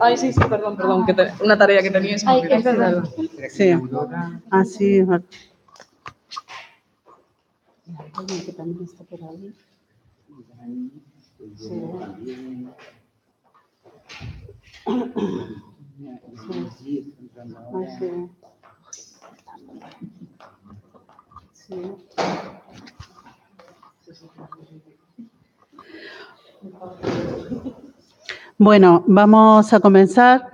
Ay, sí, sí, perdón, perdón, una tarea que tenía Sí, así ah, Sí. Bueno, vamos a comenzar.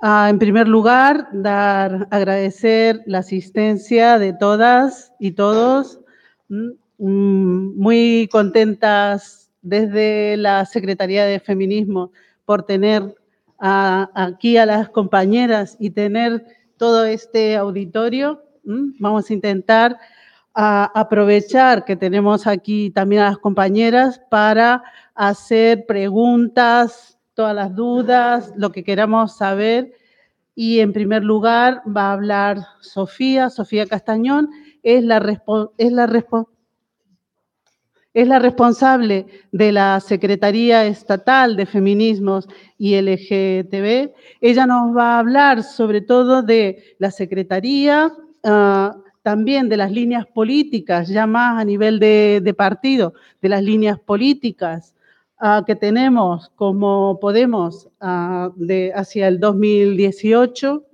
Ah, en primer lugar, dar, agradecer la asistencia de todas y todos. Mm, mm, muy contentas desde la Secretaría de Feminismo por tener aquí a las compañeras y tener todo este auditorio. Mm, vamos a intentar ah, aprovechar que tenemos aquí también a las compañeras para hacer preguntas, todas las dudas, lo que queramos saber. Y en primer lugar va a hablar Sofía, Sofía Castañón, es la, es la, es la responsable de la Secretaría Estatal de Feminismos y LGTB. Ella nos va a hablar sobre todo de la Secretaría, ah, también de las líneas políticas, ya más a nivel de, de partido, de las líneas políticas, Ah, que tenemos como Podemos ah, hacia el 2018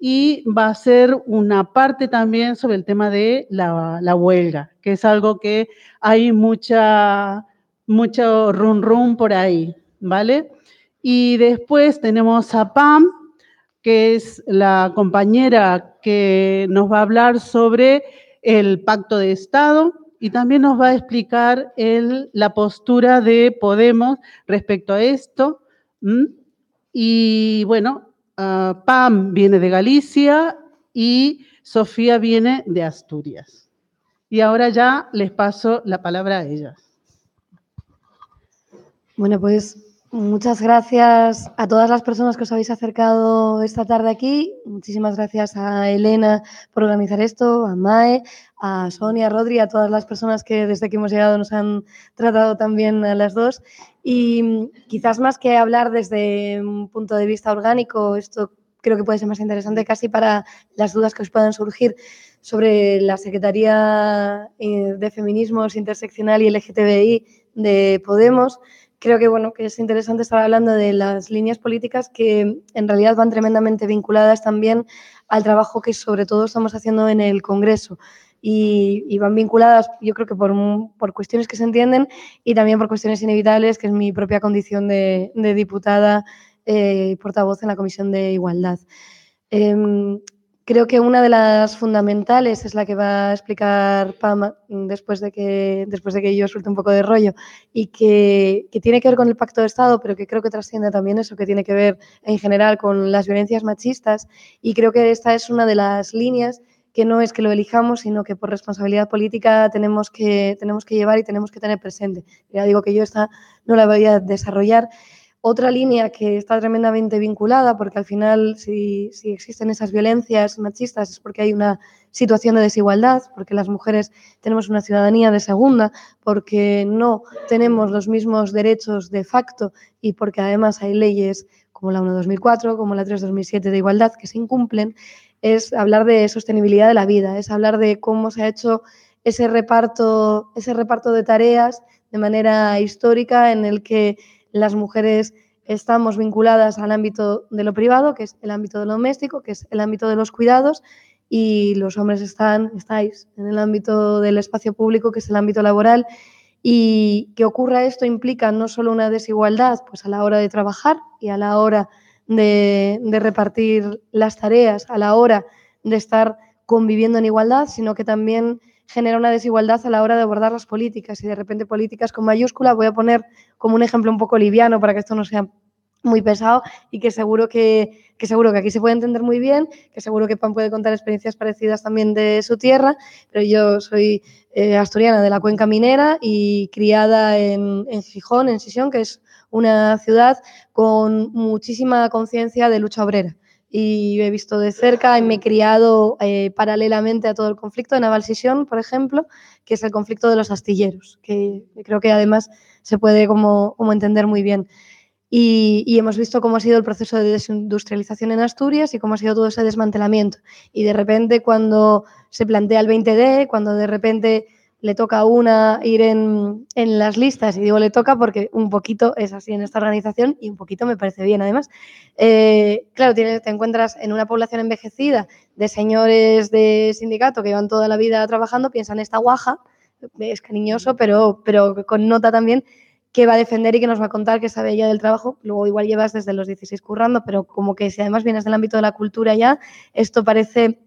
y va a ser una parte también sobre el tema de la, huelga, que es algo que hay mucha, mucho rum rum por ahí, ¿vale? Y después tenemos a Pam, que es la compañera que nos va a hablar sobre el pacto de Estado y también nos va a explicar el, la postura de Podemos respecto a esto. Y bueno, ah, Pam viene de Galicia y Sofía viene de Asturias. Y ahora ya les paso la palabra a ellas. Bueno, pues Muchas gracias a todas las personas que os habéis acercado esta tarde aquí. Muchísimas gracias a Elena por organizar esto, a Mae, a Sonia, a Rodri, a todas las personas que desde que hemos llegado nos han tratado también a las dos. Y quizás más que hablar desde un punto de vista orgánico, esto creo que puede ser más interesante casi para las dudas que os puedan surgir sobre la Secretaría eh, de Feminismos Interseccional y LGTBI de Podemos creo que, bueno, que es interesante estar hablando de las líneas políticas que en realidad van tremendamente vinculadas también al trabajo que sobre todo estamos haciendo en el Congreso. Y, van vinculadas, yo creo que por, cuestiones que se entienden y también por cuestiones inevitables, que es mi propia condición de, diputada y eh, portavoz en la Comisión de Igualdad. Em, Creo que una de las fundamentales es la que va a explicar PAMA después de que, después de que yo suelte un poco de rollo y que, que, tiene que ver con el pacto de Estado, pero que creo que trasciende también eso, que tiene que ver en general con las violencias machistas y creo que esta es una de las líneas que no es que lo elijamos, sino que por responsabilidad política tenemos que, tenemos que llevar y tenemos que tener presente. Ya digo que yo esta no la voy a desarrollar. Otra línea que está tremendamente vinculada, porque al final si, existen esas violencias machistas es porque hay una situación de desigualdad, porque las mujeres tenemos una ciudadanía de segunda, porque no tenemos los mismos derechos de facto y porque además hay leyes como la 1.2004, como la 3.2007 de igualdad que se incumplen, es hablar de sostenibilidad de la vida, es hablar de cómo se ha hecho ese reparto, ese reparto de tareas de manera histórica en el que las mujeres estamos vinculadas al ámbito de lo privado, que es el ámbito de lo doméstico, que es el ámbito de los cuidados, y los hombres están, estáis en el ámbito del espacio público, que es el ámbito laboral. Y que ocurra esto implica no solo una desigualdad pues a la hora de trabajar y a la hora de repartir las tareas, a la hora de estar conviviendo en igualdad, sino que también genera una desigualdad a la hora de abordar las políticas y de repente políticas con mayúsculas, voy a poner como un ejemplo un poco liviano para que esto no sea muy pesado y que seguro que, seguro que aquí se puede entender muy bien, que seguro que Pan puede contar experiencias parecidas también de su tierra, pero yo soy eh, asturiana de la cuenca minera y criada en, en Gijón, en Sisión, que es una ciudad con muchísima conciencia de lucha obrera y he visto de cerca y me he criado eh, paralelamente a todo el conflicto de Naval por ejemplo, que es el conflicto de los astilleros, que creo que además se puede como, entender muy bien. Y, y, hemos visto cómo ha sido el proceso de desindustrialización en Asturias y cómo ha sido todo ese desmantelamiento. Y de repente cuando se plantea el 20D, cuando de repente le toca a una ir en, las listas, y digo le toca porque un poquito es así en esta organización y un poquito me parece bien además. Eh, claro, te, encuentras en una población envejecida de señores de sindicato que llevan toda la vida trabajando, piensan esta guaja, es cariñoso, pero, pero con nota también que va a defender y que nos va a contar que sabe ella del trabajo. Luego igual llevas desde los 16 currando, pero como que si además vienes del ámbito de la cultura ya, esto parece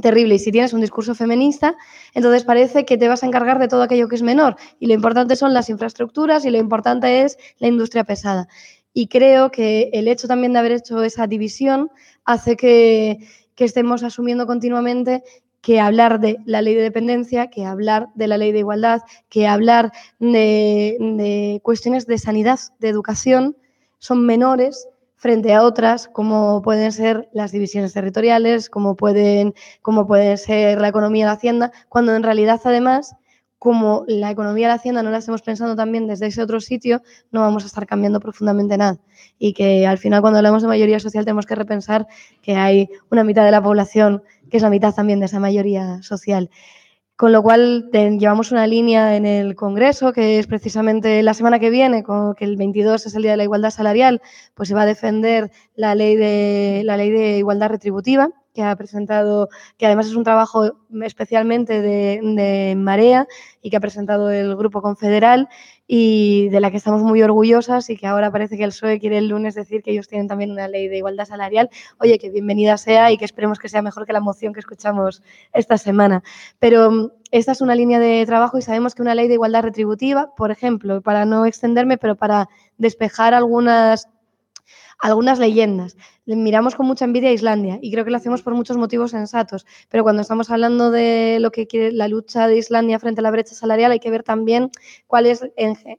terrible. Y si tienes un discurso feminista, entonces parece que te vas a encargar de todo aquello que es menor. Y lo importante son las infraestructuras y lo importante es la industria pesada. Y creo que el hecho también de haber hecho esa división hace que, estemos asumiendo continuamente que hablar de la ley de dependencia, que hablar de la ley de igualdad, que hablar de cuestiones de sanidad, de educación, son menores frente a otras, como pueden ser las divisiones territoriales, como pueden, como pueden ser la economía y la hacienda, cuando en realidad además, como la economía y la hacienda no la estemos pensando también desde ese otro sitio, no vamos a estar cambiando profundamente nada. Y que al final cuando hablamos de mayoría social tenemos que repensar que hay una mitad de la población que es la mitad también de esa mayoría social con lo cual llevamos una línea en el Congreso, que es precisamente la semana que viene, con, que el 22 es el Día de la Igualdad Salarial, pues se va a defender la ley de, la ley de igualdad retributiva que ha presentado, que además es un trabajo especialmente de Marea y que ha presentado el Grupo Confederal y de la que estamos muy orgullosas y que ahora parece que el PSOE quiere el lunes decir que ellos tienen también una ley de igualdad salarial. Oye, que bienvenida sea y que esperemos que sea mejor que la moción que escuchamos esta semana. Pero mm, esta es una línea de trabajo y sabemos que una ley de igualdad retributiva, por ejemplo, para no extenderme, pero para despejar algunas algunas leyendas. Miramos con mucha envidia a Islandia y creo que lo hacemos por muchos motivos sensatos, pero cuando estamos hablando de lo que quiere la lucha de Islandia frente a la brecha salarial hay que ver también cuál es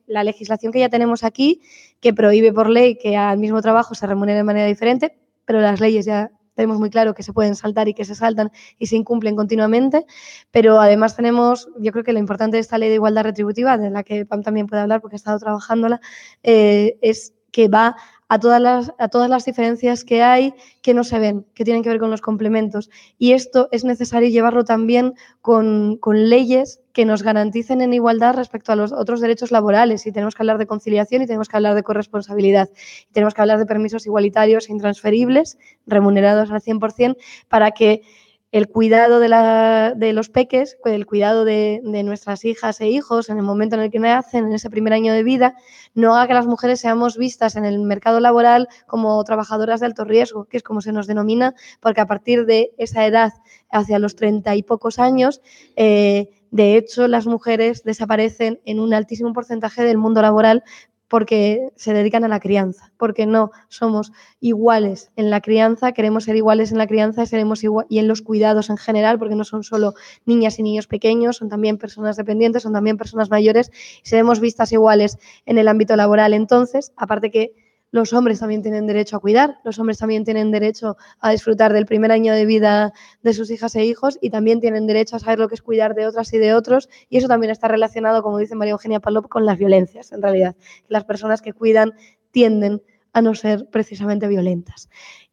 la legislación que ya tenemos aquí, que prohíbe por ley que al mismo trabajo se remunere de manera diferente, pero las leyes ya tenemos muy claro que se pueden saltar y que se saltan y se incumplen continuamente, pero además tenemos, yo creo que lo importante de esta ley de igualdad retributiva, de la que Pam también puede hablar porque ha estado trabajándola, eh, es que va a todas, las, a todas las diferencias que hay que no se ven, que tienen que ver con los complementos. Y esto es necesario llevarlo también con, con leyes que nos garanticen en igualdad respecto a los otros derechos laborales. Y tenemos que hablar de conciliación y tenemos que hablar de corresponsabilidad. Y tenemos que hablar de permisos igualitarios e intransferibles, remunerados al 100%, para que el cuidado de, los peques, el cuidado de, nuestras hijas e hijos en el momento en el que nacen, en ese primer año de vida, no haga que las mujeres seamos vistas en el mercado laboral como trabajadoras de alto riesgo, que es como se nos denomina, porque a partir de esa edad, hacia los treinta y pocos años, eh, de hecho, las mujeres desaparecen en un altísimo porcentaje del mundo laboral porque se dedican a la crianza, porque no somos iguales en la crianza, queremos ser iguales en la crianza y, seremos igual, y en los cuidados en general, porque no son solo niñas y niños pequeños, son también personas dependientes, son también personas mayores, y seremos vistas iguales en el ámbito laboral. Entonces, aparte que los hombres también tienen derecho a cuidar, los hombres también tienen derecho a disfrutar del primer año de vida de sus hijas e hijos y también tienen derecho a saber lo que es cuidar de otras y de otros y eso también está relacionado, como dice María Eugenia Palop, con las violencias en realidad. Las personas que cuidan tienden a no ser precisamente violentas.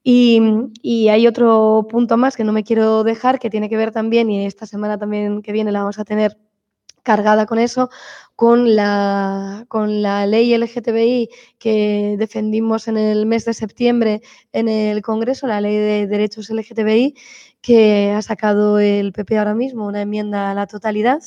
Y, hay otro punto más que no me quiero dejar, que tiene que ver también, y esta semana también que viene la vamos a tener cargada con eso, con la, con la ley LGTBI que defendimos en el mes de septiembre en el Congreso, la ley de derechos LGTBI, que ha sacado el PP ahora mismo, una enmienda a la totalidad.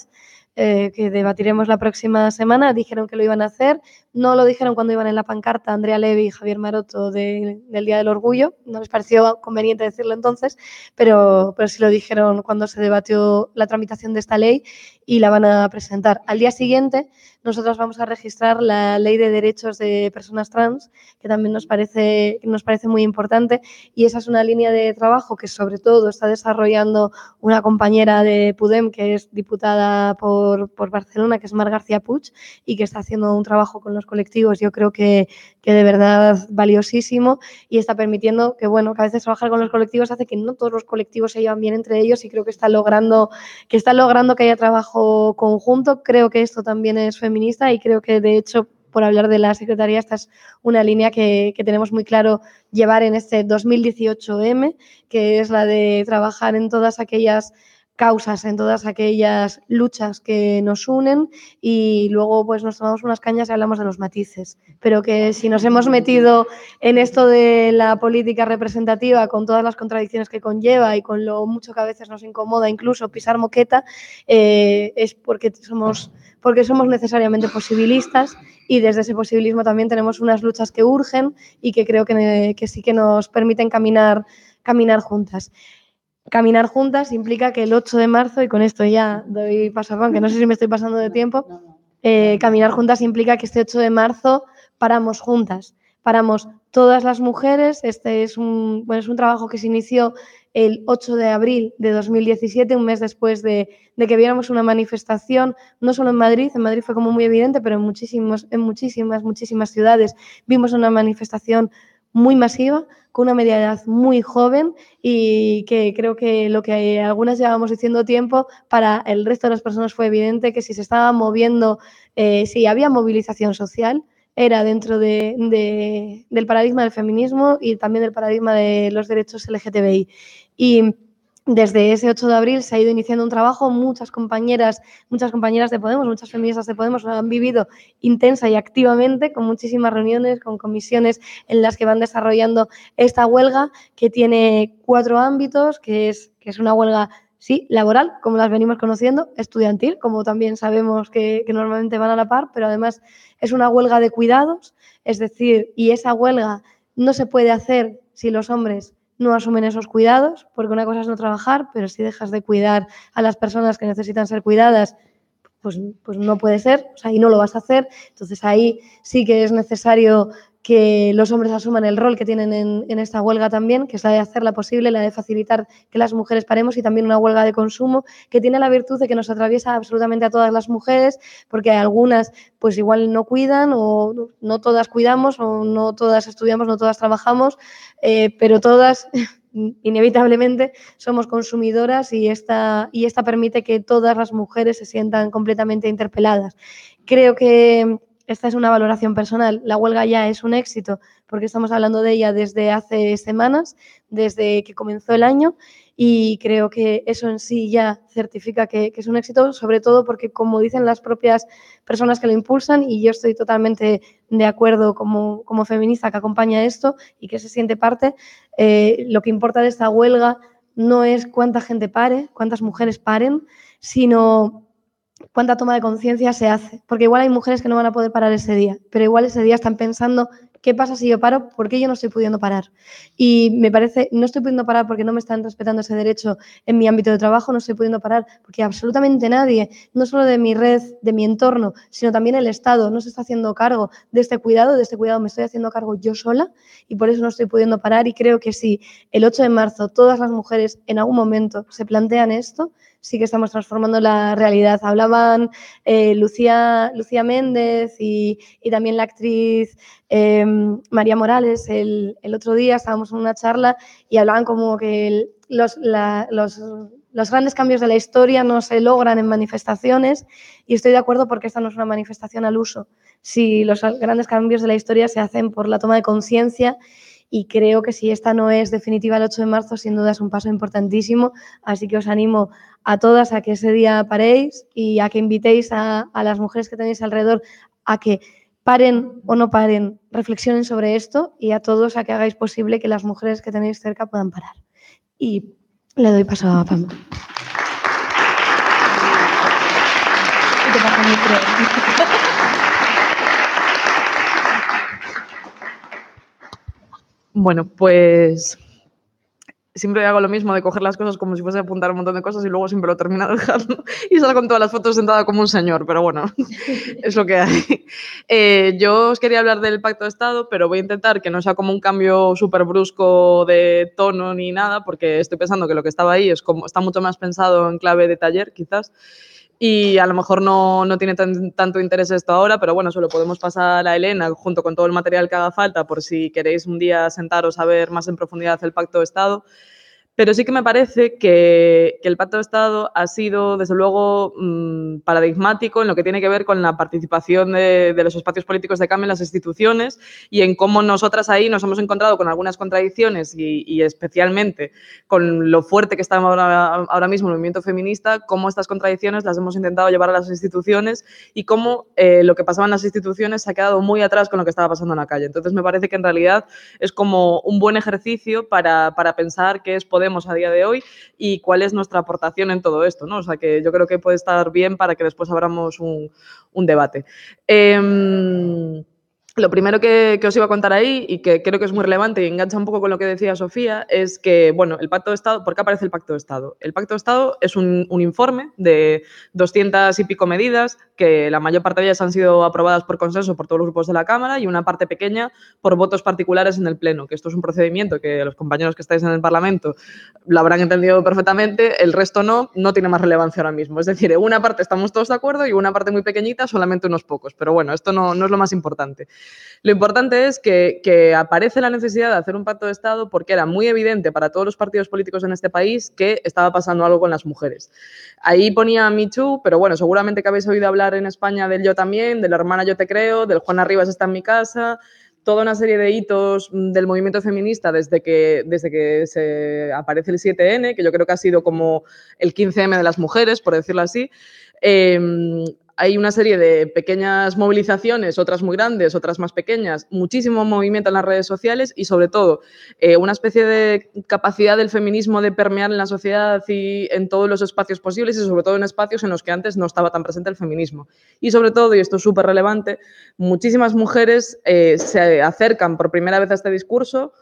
Eh, que debatiremos la próxima semana, dijeron que lo iban a hacer. No lo dijeron cuando iban en la pancarta Andrea Levy y Javier Maroto del Día del Orgullo. No les pareció conveniente decirlo entonces, pero, pero sí lo dijeron cuando se debatió la tramitación de esta ley y la van a presentar. Al día siguiente nosotros vamos a registrar la ley de derechos de personas trans, que también nos parece, nos parece muy importante. Y esa es una línea de trabajo que sobre todo está desarrollando una compañera de Pudem, que es diputada por, Barcelona, que es Mar García Puig, y que está haciendo un trabajo con los colectivos, yo creo que, que de verdad valiosísimo y está permitiendo que, bueno, que a veces trabajar con los colectivos hace que no todos los colectivos se llevan bien entre ellos y creo que está logrando que, está logrando que haya trabajo conjunto. Creo que esto también es ministra y creo que de hecho por hablar de la Secretaría, esta es una línea que, que, tenemos muy claro llevar en este 2018M, que es la de trabajar en todas aquellas causas, en todas aquellas luchas que nos unen y luego pues nos tomamos unas cañas y hablamos de los matices. Pero que si nos hemos metido en esto de la política representativa con todas las contradicciones que conlleva y con lo mucho que a veces nos incomoda incluso pisar moqueta, eh, es porque somos, porque somos necesariamente posibilistas y desde ese posibilismo también tenemos unas luchas que urgen y que creo que, sí que nos permiten caminar, caminar juntas caminar juntas implica que el 8 de marzo, y con esto ya doy paso a que no sé si me estoy pasando de tiempo, eh, caminar juntas implica que este 8 de marzo paramos juntas, paramos todas las mujeres, este es un, bueno, es un trabajo que se inició el 8 de abril de 2017, un mes después de, de, que viéramos una manifestación, no solo en Madrid, en Madrid fue como muy evidente, pero en, muchísimos, en muchísimas, muchísimas ciudades vimos una manifestación muy masiva, con una media edad muy joven y que creo que lo que algunas llevamos diciendo tiempo, para el resto de las personas fue evidente que si se estaba moviendo, eh, si había movilización social, era dentro del paradigma del feminismo y también del paradigma de los derechos LGTBI. Y desde ese 8 de abril se ha ido iniciando un trabajo. Muchas compañeras, muchas compañeras de Podemos, muchas feministas de Podemos lo han vivido intensa y activamente, con muchísimas reuniones, con comisiones en las que van desarrollando esta huelga, que tiene cuatro ámbitos, que es, que es una huelga sí, laboral, como las venimos conociendo, estudiantil, como también sabemos que, que, normalmente van a la par, pero además es una huelga de cuidados, es decir, y esa huelga no se puede hacer si los hombres no asumen esos cuidados, porque una cosa es no trabajar, pero si dejas de cuidar a las personas que necesitan ser cuidadas, pues, pues no puede ser, o sea, no lo vas a hacer. Entonces ahí sí que es necesario que los hombres asuman el rol que tienen en, esta huelga también, que es la de hacerla posible, la de facilitar que las mujeres paremos y también una huelga de consumo que tiene la virtud de que nos atraviesa absolutamente a todas las mujeres, porque algunas pues igual no cuidan o no todas cuidamos o no todas estudiamos, no todas trabajamos, eh, pero todas inevitablemente somos consumidoras y esta, y esta permite que todas las mujeres se sientan completamente interpeladas. Creo que esta es una valoración personal. La huelga ya es un éxito porque estamos hablando de ella desde hace semanas, desde que comenzó el año y creo que eso en sí ya certifica que, es un éxito, sobre todo porque como dicen las propias personas que lo impulsan y yo estoy totalmente de acuerdo como, feminista que acompaña esto y que se siente parte, eh, lo que importa de esta huelga no es cuánta gente pare, cuántas mujeres paren, sino cuánta toma de conciencia se hace. Porque igual hay mujeres que no van a poder parar ese día, pero igual ese día están pensando, ¿qué pasa si yo paro? ¿Por qué yo no estoy pudiendo parar? Y me parece, no estoy pudiendo parar porque no me están respetando ese derecho en mi ámbito de trabajo, no estoy pudiendo parar porque absolutamente nadie, no solo de mi red, de mi entorno, sino también el Estado, no se está haciendo cargo de este cuidado, de este cuidado me estoy haciendo cargo yo sola y por eso no estoy pudiendo parar. Y creo que si el 8 de marzo todas las mujeres en algún momento se plantean esto, sí que estamos transformando la realidad. Hablaban eh, Lucía, Lucía Méndez y, también la actriz em, María Morales el, otro día, estábamos en una charla y hablaban como que los, los, los grandes cambios de la historia no se logran en manifestaciones y estoy de acuerdo porque esta no es una manifestación al uso. Si los grandes cambios de la historia se hacen por la toma de conciencia y creo que si esta no es definitiva el 8 de marzo, sin duda es un paso importantísimo, así que os animo a todas a que ese día paréis y a que invitéis a, las mujeres que tenéis alrededor a que paren o no paren, reflexionen sobre esto y a todos a que hagáis posible que las mujeres que tenéis cerca puedan parar. Y le doy paso a Pamela. Bueno, pues siempre hago lo mismo de coger las cosas como si fuese a apuntar un montón de cosas y luego siempre lo termino dejando y salgo con todas las fotos sentada como un señor, pero bueno, es lo que hay. Eh, yo os quería hablar del pacto de Estado, pero voy a intentar que no sea como un cambio súper brusco de tono ni nada, porque estoy pensando que lo que estaba ahí es como, está mucho más pensado en clave de taller, quizás y a lo mejor no, no tiene tanto interés esto ahora, pero bueno, se lo podemos pasar a Elena junto con todo el material que haga falta por si queréis un día sentaros a ver más en profundidad el Pacto de Estado. Pero sí que me parece que, que el Pacto de Estado ha sido, desde luego, mm, paradigmático en lo que tiene que ver con la participación de, de, los espacios políticos de cambio en las instituciones y en cómo nosotras ahí nos hemos encontrado con algunas contradicciones y, y especialmente con lo fuerte que está ahora, ahora, mismo el movimiento feminista, cómo estas contradicciones las hemos intentado llevar a las instituciones y cómo eh, lo que pasaba en las instituciones se ha quedado muy atrás con lo que estaba pasando en la calle. Entonces, me parece que en realidad es como un buen ejercicio para, para pensar que es poder a día de hoy y cuál es nuestra aportación en todo esto, ¿no? O sea, que yo creo que puede estar bien para que después abramos un, debate. Em, lo primero que, os iba a contar ahí y que creo que es muy relevante y engancha un poco con lo que decía Sofía es que, bueno, el Pacto de Estado, ¿por qué aparece el Pacto de Estado? El Pacto de Estado es un, informe de 200 y pico medidas que la mayor parte de ellas han sido aprobadas por consenso por todos los grupos de la Cámara y una parte pequeña por votos particulares en el Pleno, que esto es un procedimiento que los compañeros que estáis en el Parlamento lo habrán entendido perfectamente, el resto no, no tiene más relevancia ahora mismo. Es decir, una parte estamos todos de acuerdo y una parte muy pequeñita solamente unos pocos, pero bueno, esto no, no es lo más importante. Lo importante es que, aparece la necesidad de hacer un pacto de Estado porque era muy evidente para todos los partidos políticos en este país que estaba pasando algo con las mujeres. Ahí ponía Me Too, pero bueno, seguramente que habéis oído hablar en España del Yo también, de la hermana Yo te creo, del Juan Arribas está en mi casa, toda una serie de hitos del movimiento feminista desde que, desde que se aparece el 7N, que yo creo que ha sido como el 15M de las mujeres, por decirlo así. Em, hay una serie de pequeñas movilizaciones, otras muy grandes, otras más pequeñas, muchísimo movimiento en las redes sociales y sobre todo eh, una especie de capacidad del feminismo de permear en la sociedad y en todos los espacios posibles y sobre todo en espacios en los que antes no estaba tan presente el feminismo. Y sobre todo, y esto es súper relevante, muchísimas mujeres eh, se acercan por primera vez a este discurso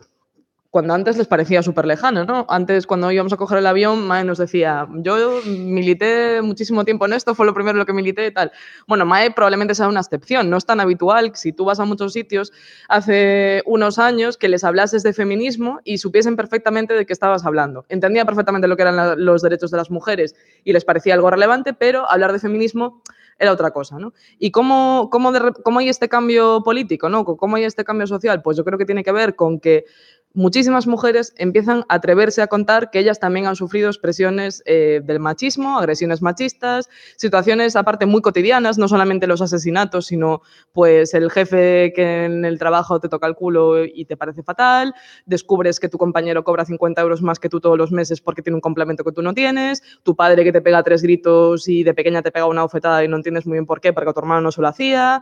cuando antes les parecía súper lejano, ¿no? Antes, cuando íbamos a coger el avión, Mae nos decía, yo milité muchísimo tiempo en esto, fue lo primero lo que milité y tal. Bueno, Mae probablemente sea una excepción, no es tan habitual si tú vas a muchos sitios hace unos años que les hablases de feminismo y supiesen perfectamente de qué estabas hablando. Entendía perfectamente lo que eran los derechos de las mujeres y les parecía algo relevante, pero hablar de feminismo era otra cosa, ¿no? ¿Y cómo, cómo, cómo hay este cambio político, ¿no? ¿Cómo hay este cambio social? Pues yo creo que tiene que ver con que muchísimas mujeres empiezan a atreverse a contar que ellas también han sufrido expresiones eh, del machismo, agresiones machistas, situaciones aparte muy cotidianas, no solamente los asesinatos, sino pues el jefe que en el trabajo te toca el culo y te parece fatal, descubres que tu compañero cobra 50 euros más que tú todos los meses porque tiene un complemento que tú no tienes, tu padre que te pega tres gritos y de pequeña te pega una ofetada y no entiendes muy bien por qué, porque tu hermano no se lo hacía,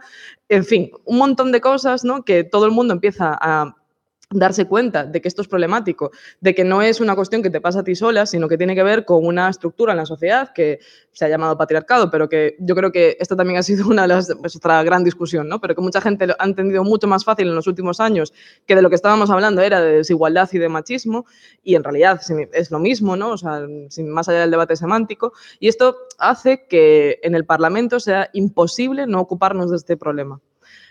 en fin, un montón de cosas ¿no? que todo el mundo empieza a darse cuenta de que esto es problemático, de que no es una cuestión que te pasa a ti sola, sino que tiene que ver con una estructura en la sociedad que se ha llamado patriarcado, pero que yo creo que esto también ha sido una de las, pues, otra gran discusión, ¿no? Pero que mucha gente lo ha entendido mucho más fácil en los últimos años que de lo que estábamos hablando era de desigualdad y de machismo, y en realidad es lo mismo, ¿no? O sea, más allá del debate semántico, y esto hace que en el Parlamento sea imposible no ocuparnos de este problema.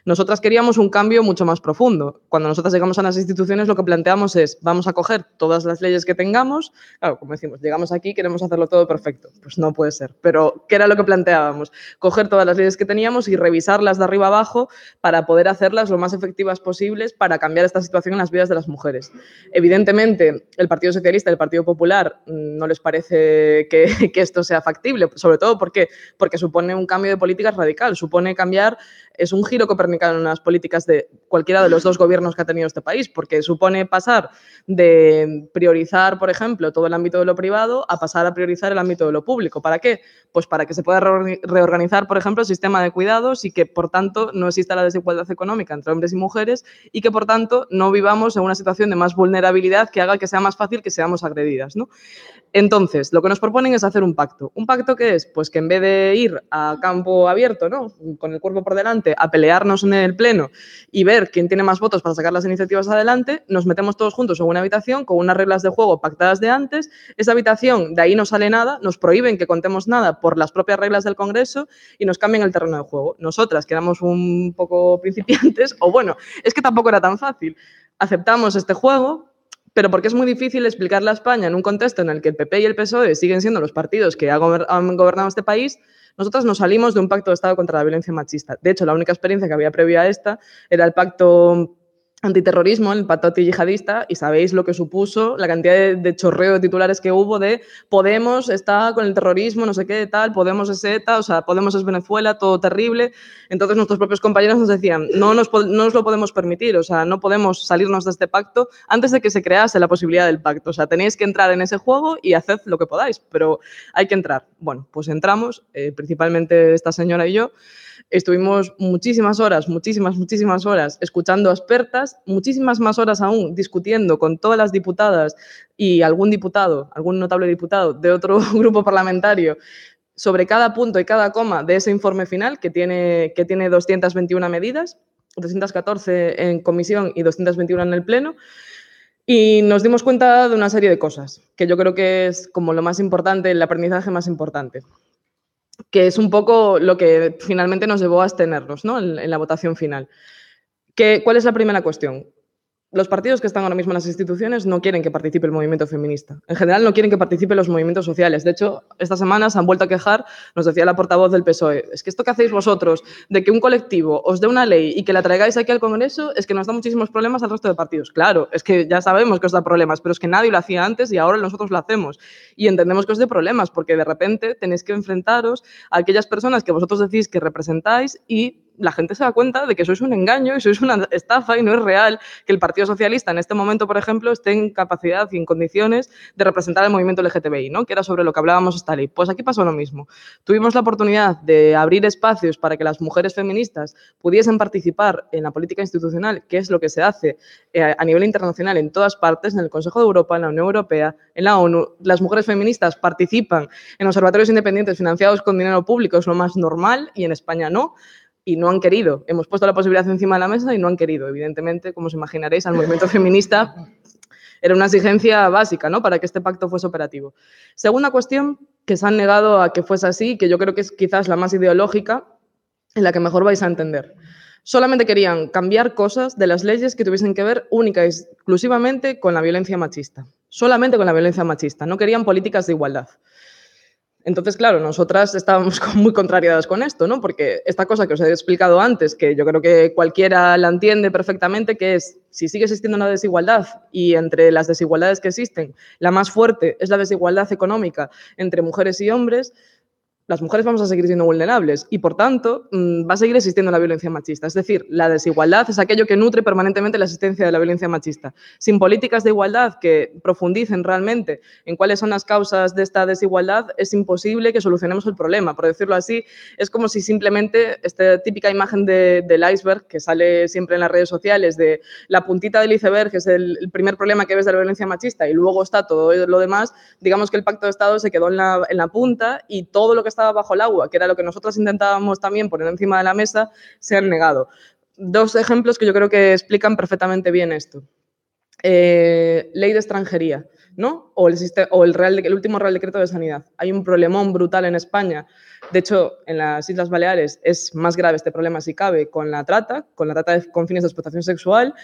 Nosotras queríamos un cambio mucho más profundo. Cuando nosotras llegamos a las instituciones, lo que planteamos es, vamos a coger todas las leyes que tengamos. Claro, como decimos, llegamos aquí, queremos hacerlo todo perfecto. Pues no puede ser. Pero, ¿qué era lo que planteábamos? Coger todas las leyes que teníamos y revisarlas de arriba abajo para poder hacerlas lo más efectivas posibles para cambiar esta situación en las vidas de las mujeres. Evidentemente, el Partido Socialista y el Partido Popular mm, no les parece que, esto sea factible, sobre todo porque, porque supone un cambio de políticas radical, supone cambiar, es un giro que en las políticas de cualquiera de los dos gobiernos que ha tenido este país, porque supone pasar de priorizar, por ejemplo, todo el ámbito de lo privado a pasar a priorizar el ámbito de lo público. ¿Para qué? Pues para que se pueda reorganizar, por ejemplo, el sistema de cuidados y que, por tanto, no exista la desigualdad económica entre hombres y mujeres y que, por tanto, no vivamos en una situación de más vulnerabilidad que haga que sea más fácil que seamos agredidas. ¿no? Entonces, lo que nos proponen es hacer un pacto. ¿Un pacto que es? Pues que en vez de ir a campo abierto, ¿no? Con el cuerpo por delante, a pelearnos en el Pleno y ver quién tiene más votos para sacar las iniciativas adelante, nos metemos todos juntos en una habitación con unas reglas de juego pactadas de antes. Esa habitación, de ahí no sale nada, nos prohíben que contemos nada por las propias reglas del Congreso y nos cambian el terreno de juego. Nosotras, que éramos un poco principiantes, o bueno, es que tampoco era tan fácil. Aceptamos este juego, pero porque es muy difícil explicarle a España en un contexto en el que el PP y el PSOE siguen siendo los partidos que han gobernado este país, nosotros nos salimos de un pacto de Estado contra la violencia machista. De hecho, la única experiencia que había previa a esta era el pacto antiterrorismo, el pacto yihadista y sabéis lo que supuso, la cantidad de, chorreo de titulares que hubo de Podemos está con el terrorismo, no sé qué, tal, Podemos es ETA, o sea, Podemos es Venezuela, todo terrible. Entonces nuestros propios compañeros nos decían, no nos, no nos lo podemos permitir, o sea, no podemos salirnos de este pacto antes de que se crease la posibilidad del pacto. O sea, tenéis que entrar en ese juego y haced lo que podáis, pero hay que entrar. Bueno, pues entramos, eh, principalmente esta señora y yo. Estuvimos muchísimas horas, muchísimas, muchísimas horas escuchando expertas, muchísimas más horas aún discutiendo con todas las diputadas y algún diputado, algún notable diputado de otro grupo parlamentario sobre cada punto y cada coma de ese informe final que tiene, que tiene 221 medidas, 214 en comisión y 221 en el Pleno. Y nos dimos cuenta de una serie de cosas, que yo creo que es como lo más importante, el aprendizaje más importante, que es un poco lo que finalmente nos llevó a abstenernos ¿no? en, la votación final. ¿Cuál es la primera cuestión? los partidos que están ahora mismo en las instituciones no quieren que participe el movimiento feminista. En general no quieren que participen los movimientos sociales. De hecho, esta semana se han vuelto a quejar, nos decía la portavoz del PSOE, es que esto que hacéis vosotros, de que un colectivo os dé una ley y que la traigáis aquí al Congreso, es que nos da muchísimos problemas al resto de partidos. Claro, es que ya sabemos que os da problemas, pero es que nadie lo hacía antes y ahora nosotros lo hacemos. Y entendemos que os dé problemas, porque de repente tenéis que enfrentaros a aquellas personas que vosotros decís que representáis y la gente se da cuenta de que eso es un engaño, eso es una estafa y no es real que el Partido Socialista en este momento, por ejemplo, esté en capacidad y en condiciones de representar el movimiento LGTBI, ¿no? que era sobre lo que hablábamos hasta ley Pues aquí pasó lo mismo. Tuvimos la oportunidad de abrir espacios para que las mujeres feministas pudiesen participar en la política institucional, que es lo que se hace eh, a nivel internacional en todas partes, en el Consejo de Europa, en la Unión Europea, en la ONU. Las mujeres feministas participan en observatorios independientes financiados con dinero público, es lo más normal y en España no y no han querido. Hemos puesto la posibilidad encima de la mesa y no han querido. Evidentemente, como os imaginaréis, al movimiento feminista era una exigencia básica ¿no? para que este pacto fuese operativo. Segunda cuestión que se han negado a que fuese así, que yo creo que es quizás la más ideológica, en la que mejor vais a entender. Solamente querían cambiar cosas de las leyes que tuviesen que ver única y exclusivamente con la violencia machista. Solamente con la violencia machista. No querían políticas de igualdad. Entonces, claro, nosotras estábamos muy contrariadas con esto, ¿no? Porque esta cosa que os he explicado antes, que yo creo que cualquiera la entiende perfectamente, que es, si sigue existiendo una desigualdad y entre las desigualdades que existen, la más fuerte es la desigualdad económica entre mujeres y hombres, las mujeres vamos a seguir siendo vulnerables y, por tanto, mm, va a seguir existiendo la violencia machista. Es decir, la desigualdad es aquello que nutre permanentemente la existencia de la violencia machista. Sin políticas de igualdad que profundicen realmente en cuáles son las causas de esta desigualdad, es imposible que solucionemos el problema. Por decirlo así, es como si simplemente esta típica imagen del iceberg que sale siempre en las redes sociales, de la puntita del iceberg, que es el, primer problema que ves de la violencia machista, y luego está todo lo demás, digamos que el Pacto de Estado se quedó en la, en la punta y todo lo que estaba bajo el agua, que era lo que nosotros intentábamos también poner encima de la mesa, se han negado. Dos ejemplos que yo creo que explican perfectamente bien esto. Eh, ley de extranjería, ¿no? O, el, o el, Real, el último Real Decreto de Sanidad. Hay un problemón brutal en España. De hecho, en las Islas Baleares es más grave este problema, si cabe, con la trata, con la trata de, con fines de explotación sexual.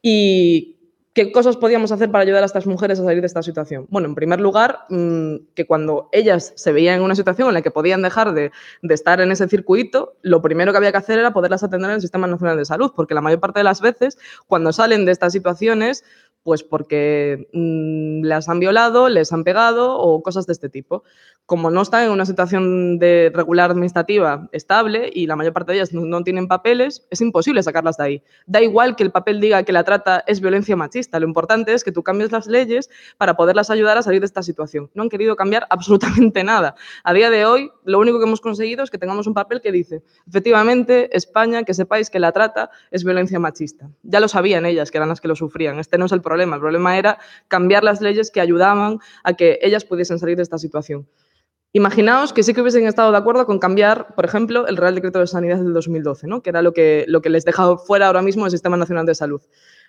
Y ¿Qué cosas podíamos hacer para ayudar a estas mujeres a salir de esta situación? Bueno, en primer lugar, mm, que cuando ellas se veían en una situación en la que podían dejar de, estar en ese circuito, lo primero que había que hacer era poderlas atender en el Sistema Nacional de Salud, porque la mayor parte de las veces, cuando salen de estas situaciones, pues porque mm, las han violado, les han pegado o cosas de este tipo. Como no están en una situación de regular administrativa estable y la mayor parte de ellas no, no tienen papeles, es imposible sacarlas de ahí. Da igual que el papel diga que la trata es violencia machista, lo importante es que tú cambies las leyes para poderlas ayudar a salir de esta situación. No han querido cambiar absolutamente nada. A día de hoy, lo único que hemos conseguido es que tengamos un papel que dice, efectivamente, España, que sepáis que la trata es violencia machista. Ya lo sabían ellas, que eran las que lo sufrían. Este no es el problema. El problema era cambiar las leyes que ayudaban a que ellas pudiesen salir de esta situación. Imaginaos que sí que hubiesen estado de acuerdo con cambiar, por ejemplo, el Real Decreto de Sanidad del 2012, ¿no? que era lo que, lo que les dejaba fuera ahora mismo el Sistema Nacional de Salud.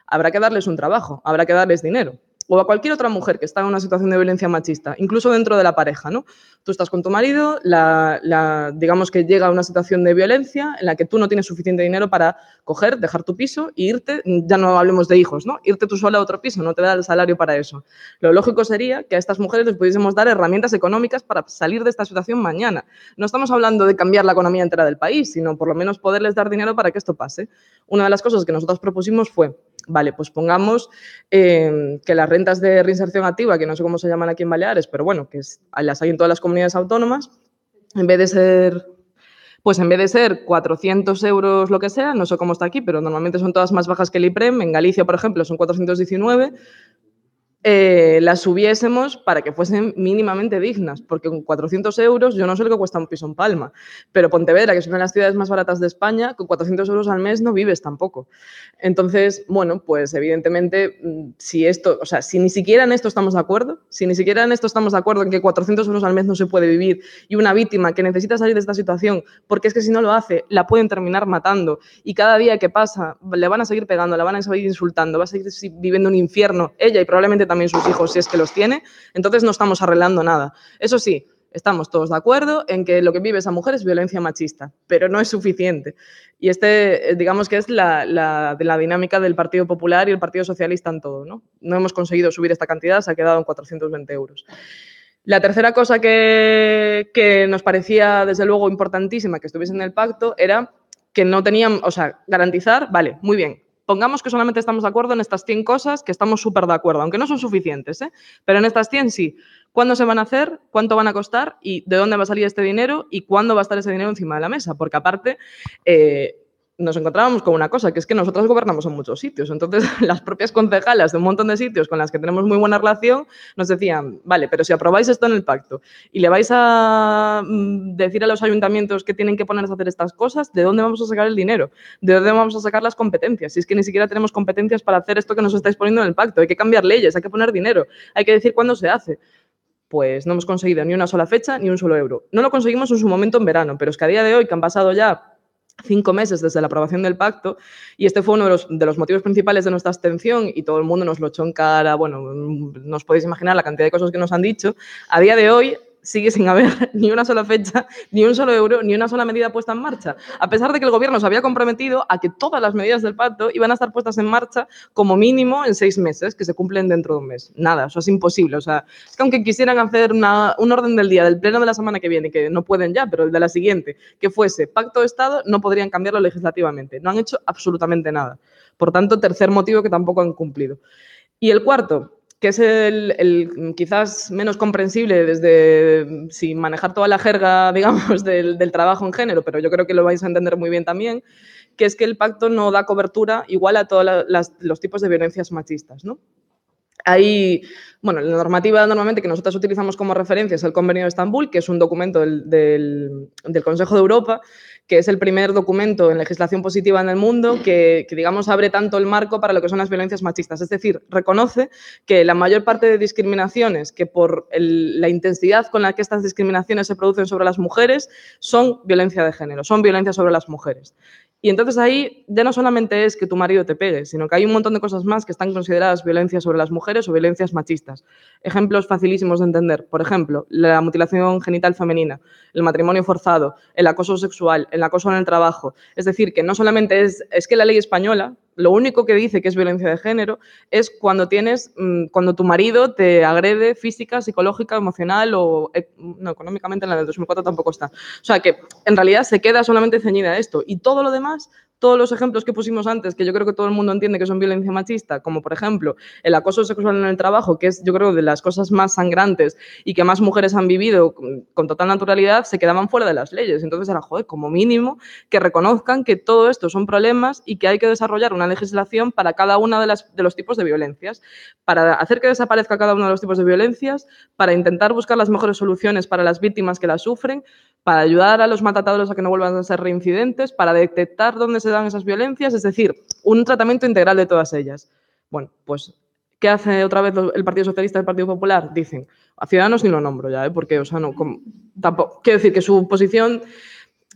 Habrá que darles un trabajo, habrá que darles dinero o a cualquier otra mujer que está en una situación de violencia machista, incluso dentro de la pareja, ¿no? Tú estás con tu marido, la, digamos que llega a una situación de violencia en la que tú no tienes suficiente dinero para coger, dejar tu piso e irte, ya no hablemos de hijos, ¿no? Irte tú sola a otro piso, no te da el salario para eso. Lo lógico sería que a estas mujeres les pudiésemos dar herramientas económicas para salir de esta situación mañana. No estamos hablando de cambiar la economía entera del país, sino por lo menos poderles dar dinero para que esto pase. Una de las cosas que nosotros propusimos fue Vale, pues pongamos em, que las rentas de reinserción activa, que no sé cómo se llaman aquí en Baleares, pero bueno, que las hay en todas las comunidades autónomas, en vez de ser pues en vez de ser 400 euros lo que sea, no sé cómo está aquí, pero normalmente son todas más bajas que el IPREM. En Galicia, por ejemplo, son 419. Eh, las subiésemos para que fuesen mínimamente dignas, porque con 400 euros, yo no sé lo que cuesta un piso en Palma, pero Pontevedra, que es una de las ciudades más baratas de España, con 400 euros al mes no vives tampoco. Entonces, bueno, pues evidentemente, mm, si esto, o sea, si ni siquiera en esto estamos de acuerdo, si ni siquiera en esto estamos de acuerdo en que 400 euros al mes no se puede vivir y una víctima que necesita salir de esta situación, porque es que si no lo hace, la pueden terminar matando y cada día que pasa le van a seguir pegando, la van a seguir insultando, va a seguir viviendo un infierno, ella y probablemente también sus hijos si es que los tiene. Entonces no estamos arreglando nada. Eso sí, estamos todos de acuerdo en que lo que vive esa mujer es violencia machista, pero no es suficiente. Y este, eh, digamos que es la, dinámica del Partido Popular y el Partido Socialista en todo. ¿no? hemos conseguido subir esta cantidad, se ha quedado en 420 euros. La tercera cosa que, que nos parecía, desde luego, importantísima que estuviese en el pacto era que no teníamos, o sea, garantizar, vale, muy bien, pongamos que solamente estamos de acuerdo en estas 100 cosas que estamos súper de acuerdo, aunque no son suficientes, ¿eh? pero en estas 100 sí. ¿Cuándo se van a hacer? ¿Cuánto van a costar? ¿Y de dónde va a salir este dinero? ¿Y cuándo va a estar ese dinero encima de la mesa? Porque aparte, eh, nos encontrábamos con una cosa, que es que nosotros gobernamos en muchos sitios. Entonces, las propias concejalas de un montón de sitios con las que tenemos muy buena relación nos decían, vale, pero si aprobáis esto en el pacto y le vais a mm, decir a los ayuntamientos que tienen que ponerse a hacer estas cosas, ¿de dónde vamos a sacar el dinero? ¿De dónde vamos a sacar las competencias? Si es que ni siquiera tenemos competencias para hacer esto que nos estáis poniendo en el pacto. Hay que cambiar leyes, hay que poner dinero, hay que decir cuándo se hace pues no hemos conseguido ni una sola fecha ni un solo euro. No lo conseguimos en su momento en verano, pero es que a día de hoy, que han pasado ya cinco meses desde la aprobación del pacto y este fue uno de los, motivos principales de nuestra abstención y todo el mundo nos lo echó en cara, bueno, nos podéis imaginar la cantidad de cosas que nos han dicho. A día de hoy, sigue sin haber ni una sola fecha, ni un solo euro, ni una sola medida puesta en marcha, a pesar de que el Gobierno se había comprometido a que todas las medidas del pacto iban a estar puestas en marcha como mínimo en seis meses, que se cumplen dentro de un mes. Nada, eso es imposible. O sea, es que aunque quisieran hacer un orden del día del pleno de la semana que viene, que no pueden ya, pero el de la siguiente, que fuese pacto de Estado, no podrían cambiarlo legislativamente. No han hecho absolutamente nada. Por tanto, tercer motivo que tampoco han cumplido. Y el cuarto, que es el, quizás menos comprensible desde sin manejar toda la jerga, digamos, del, trabajo en género, pero yo creo que lo vais a entender muy bien también, que es que el pacto no da cobertura igual a todos los tipos de violencias machistas, ¿no? Hay, bueno, la normativa normalmente que nosotros utilizamos como referencia es el Convenio de Estambul, que es un documento del Consejo de Europa, que es el primer documento en legislación positiva en el mundo que, digamos, abre tanto el marco para lo que son las violencias machistas. Es decir, reconoce que la mayor parte de discriminaciones que por la intensidad con la que estas discriminaciones se producen sobre las mujeres son violencia de género, son violencia sobre las mujeres. Y entonces ahí ya no solamente es que tu marido te pegue, sino que hay un montón de cosas más que están consideradas violencia sobre las mujeres o violencias machistas. Ejemplos facilísimos de entender. Por ejemplo, la mutilación genital femenina, el matrimonio forzado, el acoso sexual, el acoso en el trabajo. Es decir, que no solamente es, es que la ley española, lo único que dice que es violencia de género es cuando tienes, mm, cuando tu marido te agrede física, psicológica, emocional o eh, no, económicamente en la del 2004 tampoco está. O sea que en realidad se queda solamente ceñida a esto y todo lo demás todos los ejemplos que pusimos antes, que yo creo que todo el mundo entiende que son violencia machista, como por ejemplo el acoso sexual en el trabajo, que es yo creo de las cosas más sangrantes y que más mujeres han vivido con total naturalidad, se quedaban fuera de las leyes. Entonces era, joder, como mínimo que reconozcan que todo esto son problemas y que hay que desarrollar una legislación para cada uno de, de los tipos de violencias, para hacer que desaparezca cada uno de los tipos de violencias, para intentar buscar las mejores soluciones para las víctimas que las sufren, para ayudar a los matatadores a que no vuelvan a ser reincidentes, para detectar dónde se dan esas violencias, es decir, un tratamiento integral de todas ellas. Bueno, pues, ¿qué hace otra vez el Partido Socialista y el Partido Popular? Dicen, a Ciudadanos ni lo nombro ya, ¿eh? porque, o sea, no, como, tampoco, quiero decir que su posición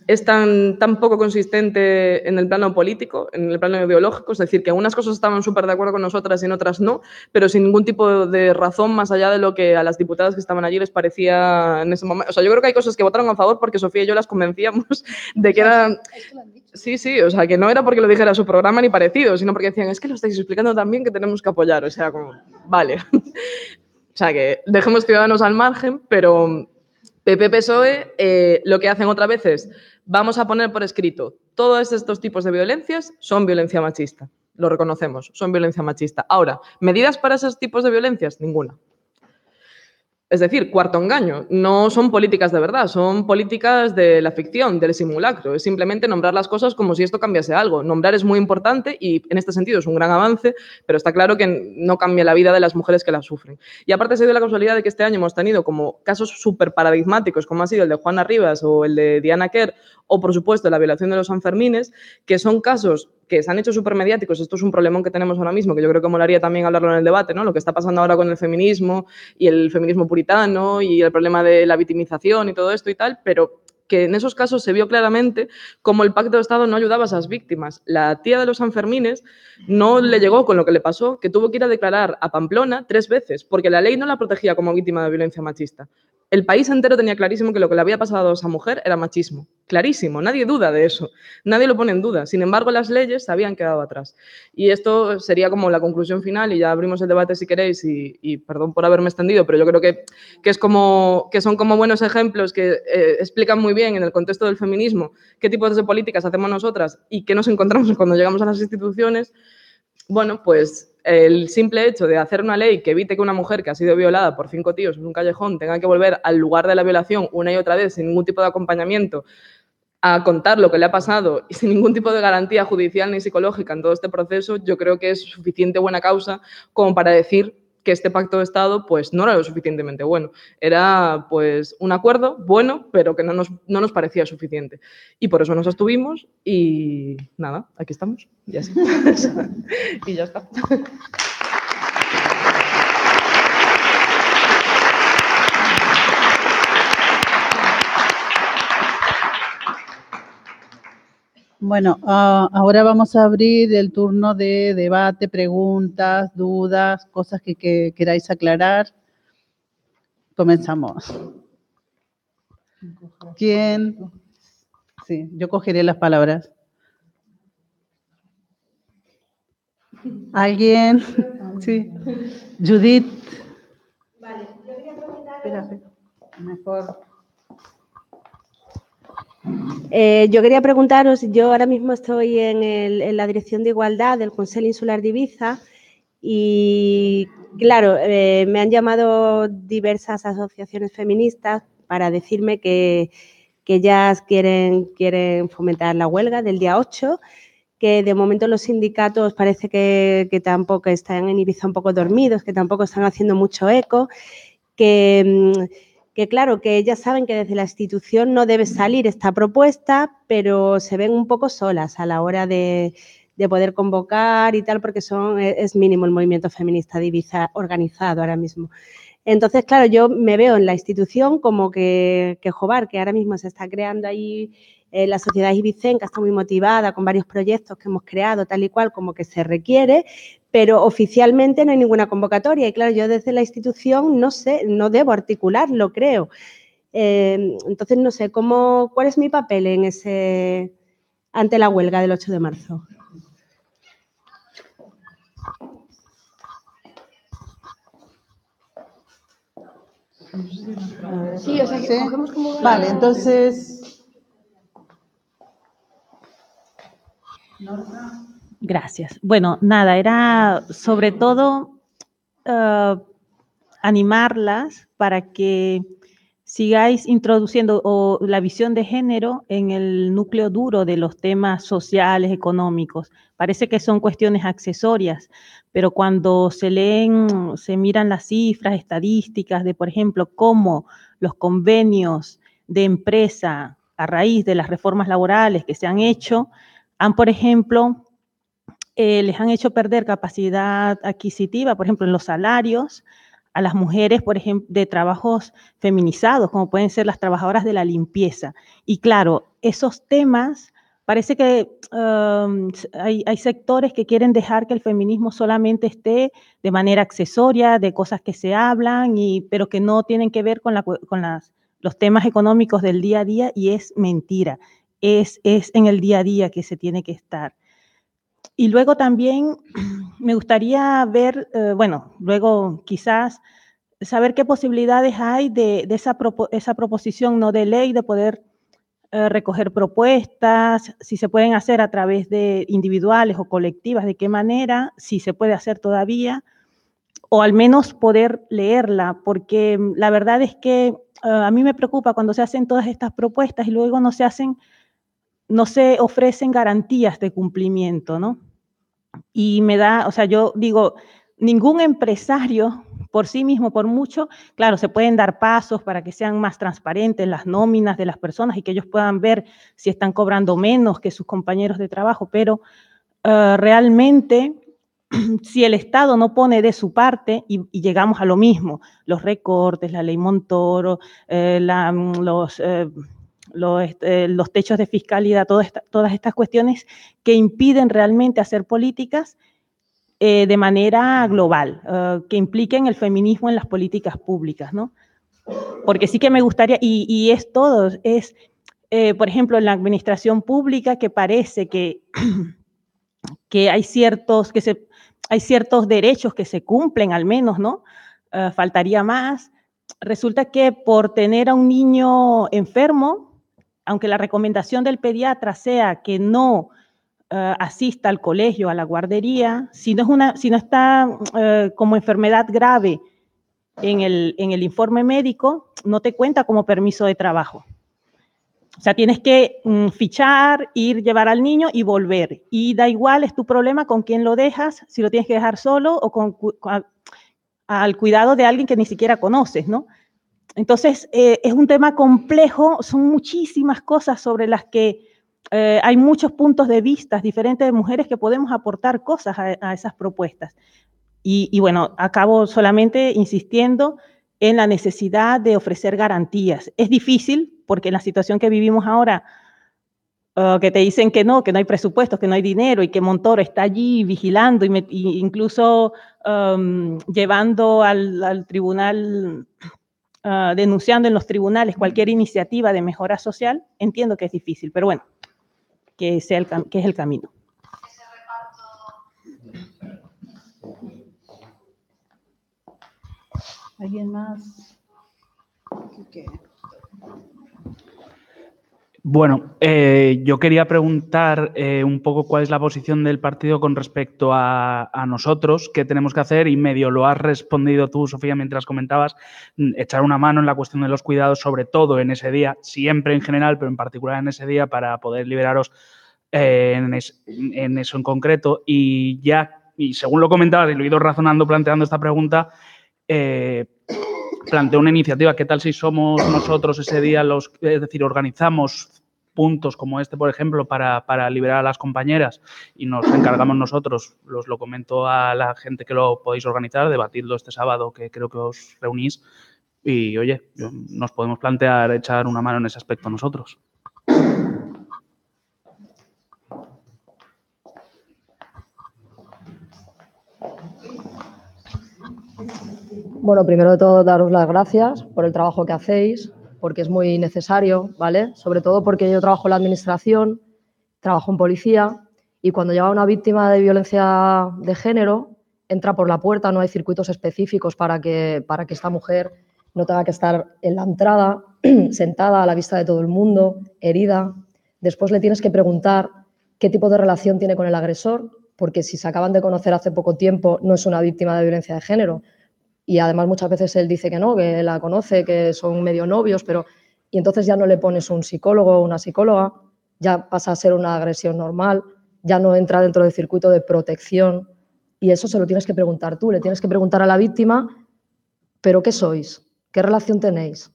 es tan, tan, poco consistente en el plano político, en el plano ideológico, es decir, que unas cosas estaban súper de acuerdo con nosotras y en otras no, pero sin ningún tipo de razón más allá de lo que a las diputadas que estaban allí les parecía en ese momento. O sea, yo creo que hay cosas que votaron a favor porque Sofía y yo las convencíamos de que eran... Sí, sí, o sea, que no era porque lo dijera su programa ni parecido, sino porque decían, es que lo estáis explicando también que tenemos que apoyar, o sea, como, vale. o sea, que dejemos ciudadanos al margen, pero PP PSOE eh, lo que hacen otra vez es vamos a poner por escrito todos estos tipos de violencias son violencia machista. Lo reconocemos, son violencia machista. Ahora, medidas para esos tipos de violencias, ninguna. Es decir, cuarto engaño. No son políticas de verdad, son políticas de la ficción, del simulacro. Es simplemente nombrar las cosas como si esto cambiase algo. Nombrar es muy importante y en este sentido es un gran avance, pero está claro que no cambia la vida de las mujeres que la sufren. Y aparte se dio la casualidad de que este año hemos tenido como casos súper paradigmáticos, como ha sido el de Juana Rivas o el de Diana Kerr, o por supuesto la violación de los Sanfermines, que son casos que se han hecho súper mediáticos, esto es un problemón que tenemos ahora mismo, que yo creo que molaría también hablarlo en el debate, ¿no? Lo que está pasando ahora con el feminismo y el feminismo puritano y el problema de la victimización y todo esto y tal, pero que en esos casos se vio claramente como el pacto de Estado no ayudaba a esas víctimas. La tía de los Sanfermines no le llegó con lo que le pasó, que tuvo que ir a declarar a Pamplona tres veces, porque la ley no la protegía como víctima de violencia machista el país entero tenía clarísimo que lo que le había pasado a esa mujer era machismo. Clarísimo, nadie duda de eso, nadie lo pone en duda. Sin embargo, las leyes se habían quedado atrás. Y esto sería como la conclusión final y ya abrimos el debate si queréis y, perdón por haberme extendido, pero yo creo que, que es como, que son como buenos ejemplos que eh, explican muy bien en el contexto del feminismo qué tipos de políticas hacemos nosotras y qué nos encontramos cuando llegamos a las instituciones. Bueno, pues el simple hecho de hacer una ley que evite que una mujer que ha sido violada por cinco tíos en un callejón tenga que volver al lugar de la violación una y otra vez sin ningún tipo de acompañamiento a contar lo que le ha pasado y sin ningún tipo de garantía judicial ni psicológica en todo este proceso, yo creo que es suficiente buena causa como para decir que este pacto de Estado pues, no era lo suficientemente bueno. Era pues, un acuerdo bueno, pero que no nos, no nos parecía suficiente. Y por eso nos abstuvimos y nada, aquí estamos. Y, y ya está. Bueno, ah, ahora vamos a abrir el turno de debate, preguntas, dudas, cosas que, queráis aclarar. Comenzamos. ¿Quién? Sí, yo cogeré las palabras. ¿Alguien? Sí. Judith. Vale, yo quería Espera, Mejor. Eh, yo quería preguntaros, yo ahora mismo estoy en, la Dirección de Igualdad del Consejo Insular de Ibiza y, claro, eh, me han llamado diversas asociaciones feministas para decirme que, ellas quieren, quieren fomentar la huelga del día 8, que de momento los sindicatos parece que, que tampoco están en Ibiza un poco dormidos, que tampoco están haciendo mucho eco, que... Mm, que claro, que ellas saben que desde la institución no debe salir esta propuesta, pero se ven un poco solas a la hora de, poder convocar y tal, porque son, e, es mínimo el movimiento feminista de organizado ahora mismo. Entonces, claro, yo me veo en la institución como que, que Jobar, que ahora mismo se está creando ahí eh, la sociedad ibicenca, está muy motivada con varios proyectos que hemos creado, tal y cual como que se requiere, pero oficialmente no hay ninguna convocatoria. Y claro, yo desde la institución no sé, no debo articularlo, creo. Eh, entonces, no sé, ¿cómo, ¿cuál es mi papel en ese ante la huelga del 8 de marzo? Sí, o sea, que Vale, entonces... Norma. Gracias. Bueno, nada, era sobre todo ah, animarlas para que sigáis introduciendo la visión de género en el núcleo duro de los temas sociales, económicos. Parece que son cuestiones accesorias, pero cuando se leen, se miran las cifras, estadísticas de, por ejemplo, cómo los convenios de empresa a raíz de las reformas laborales que se han hecho, han, por ejemplo, eh, les han hecho perder capacidad adquisitiva, por ejemplo, en los salarios, a las mujeres, por ejemplo, de trabajos feminizados, como pueden ser las trabajadoras de la limpieza. Y claro, esos temas, parece que hay, sectores que quieren dejar que el feminismo solamente esté de manera accesoria, de cosas que se hablan, y, pero que no tienen que ver con, los temas económicos del día a día, y es mentira. es en el día a día que se tiene que estar y luego también me gustaría ver, eh, bueno, luego quizás saber qué posibilidades hay de, esa, esa, proposición no de ley, de poder eh, recoger propuestas, si se pueden hacer a través de individuales o colectivas, de qué manera, si se puede hacer todavía, o al menos poder leerla, porque mm, la verdad es que eh, a mí me preocupa cuando se hacen todas estas propuestas y luego no se hacen no se ofrecen garantías de cumplimiento, ¿no? Y me da, o sea, yo digo, ningún empresario por sí mismo, por mucho, claro, se pueden dar pasos para que sean más transparentes las nóminas de las personas y que ellos puedan ver si están cobrando menos que sus compañeros de trabajo, pero eh, realmente si el Estado no pone de su parte, y, llegamos a lo mismo, los recortes, la ley Montoro, eh, mm, los... Eh, eh, los, techos de fiscalidad, todas, todas estas cuestiones que impiden realmente hacer políticas eh, de manera global, eh, que impliquen el feminismo en las políticas públicas, ¿no? Porque sí que me gustaría, y, es todo, es, por ejemplo, en la administración pública que parece que, que hay ciertos, que hay ciertos derechos que se cumplen al menos, ¿no? faltaría más. Resulta que por tener a un niño enfermo, aunque la recomendación del pediatra sea que no eh, asista al colegio, a la guardería, si no, es una, si no está eh, como enfermedad grave en el, informe médico, no te cuenta como permiso de trabajo. O sea, tienes que mm, fichar, ir, llevar al niño y volver. Y da igual, es tu problema con quién lo dejas, si lo tienes que dejar solo o al cuidado de alguien que ni siquiera conoces, ¿no? Entonces, eh, es un tema complejo, son muchísimas cosas sobre las que eh, hay muchos puntos de vista diferentes de mujeres que podemos aportar cosas a, esas propuestas. Y, bueno, acabo solamente insistiendo en la necesidad de ofrecer garantías. Es difícil porque en la situación que vivimos ahora, uh, que te dicen que no, que no hay presupuestos, que no hay dinero y que Montoro está allí vigilando e incluso um, llevando al tribunal Ah, denunciando en los tribunales cualquier iniciativa de mejora social, entiendo que es difícil, pero bueno, que, sea el que es el camino. ¿Alguien más? Bueno, eh, yo quería preguntar eh, un poco cuál es la posición del partido con respecto a, nosotros, qué tenemos que hacer y medio lo has respondido tú, Sofía, mientras comentabas, mm, echar una mano en la cuestión de los cuidados, sobre todo en ese día, siempre en general, pero en particular en ese día para poder liberaros eh, en, en, eso en concreto. Y ya, y según lo comentabas y lo he ido razonando planteando esta pregunta, planteó una iniciativa, ¿qué tal si somos nosotros ese día los, es decir, organizamos puntos como este, por ejemplo, para, para, liberar a las compañeras y nos encargamos nosotros, los lo comento a la gente que lo podéis organizar, debatirlo este sábado que creo que os reunís y oye, nos podemos plantear echar una mano en ese aspecto nosotros. Bueno, primero de todo, daros las gracias por el trabajo que hacéis, porque es muy necesario, ¿vale? Sobre todo porque yo trabajo en la administración, trabajo en policía, y cuando llega una víctima de violencia de género, entra por la puerta, no hay circuitos específicos para que, para que esta mujer no tenga que estar en la entrada, sentada a la vista de todo el mundo, herida. Después le tienes que preguntar qué tipo de relación tiene con el agresor, porque si se acaban de conocer hace poco tiempo, no es una víctima de violencia de género, y además muchas veces él dice que no, que la conoce, que son medio novios, pero y entonces ya no le pones un psicólogo o una psicóloga, ya pasa a ser una agresión normal, ya no entra dentro del circuito de protección y eso se lo tienes que preguntar tú, le tienes que preguntar a la víctima, pero ¿qué sois? ¿Qué relación tenéis?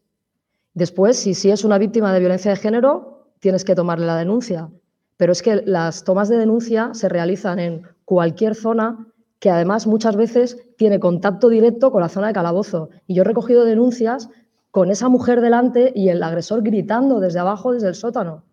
Después, si, si es una víctima de violencia de género, tienes que tomarle la denuncia, pero es que las tomas de denuncia se realizan en cualquier zona que además muchas veces tiene contacto directo con la zona de calabozo. Y yo he recogido denuncias con esa mujer delante y el agresor gritando desde abajo, desde el sótano.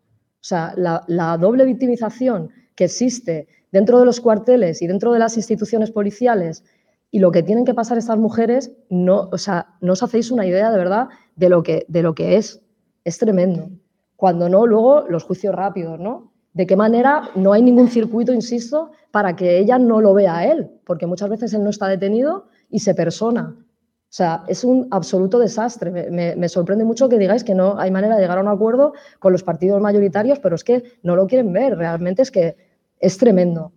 O sea, la, doble victimización que existe dentro de los cuarteles y dentro de las instituciones policiales y lo que tienen que pasar estas mujeres, no, sea, no os hacéis una idea de verdad de lo que, de lo que es. Es tremendo. Cuando no, luego los juicios rápidos, ¿no? de qué manera no hay ningún circuito, insisto, para que ella no lo vea a él, porque muchas veces él no está detenido y se persona. O sea, es un absoluto desastre. Me, sorprende mucho que digáis que no hay manera de llegar a un acuerdo con los partidos mayoritarios, pero es que no lo quieren ver. Realmente es que es tremendo.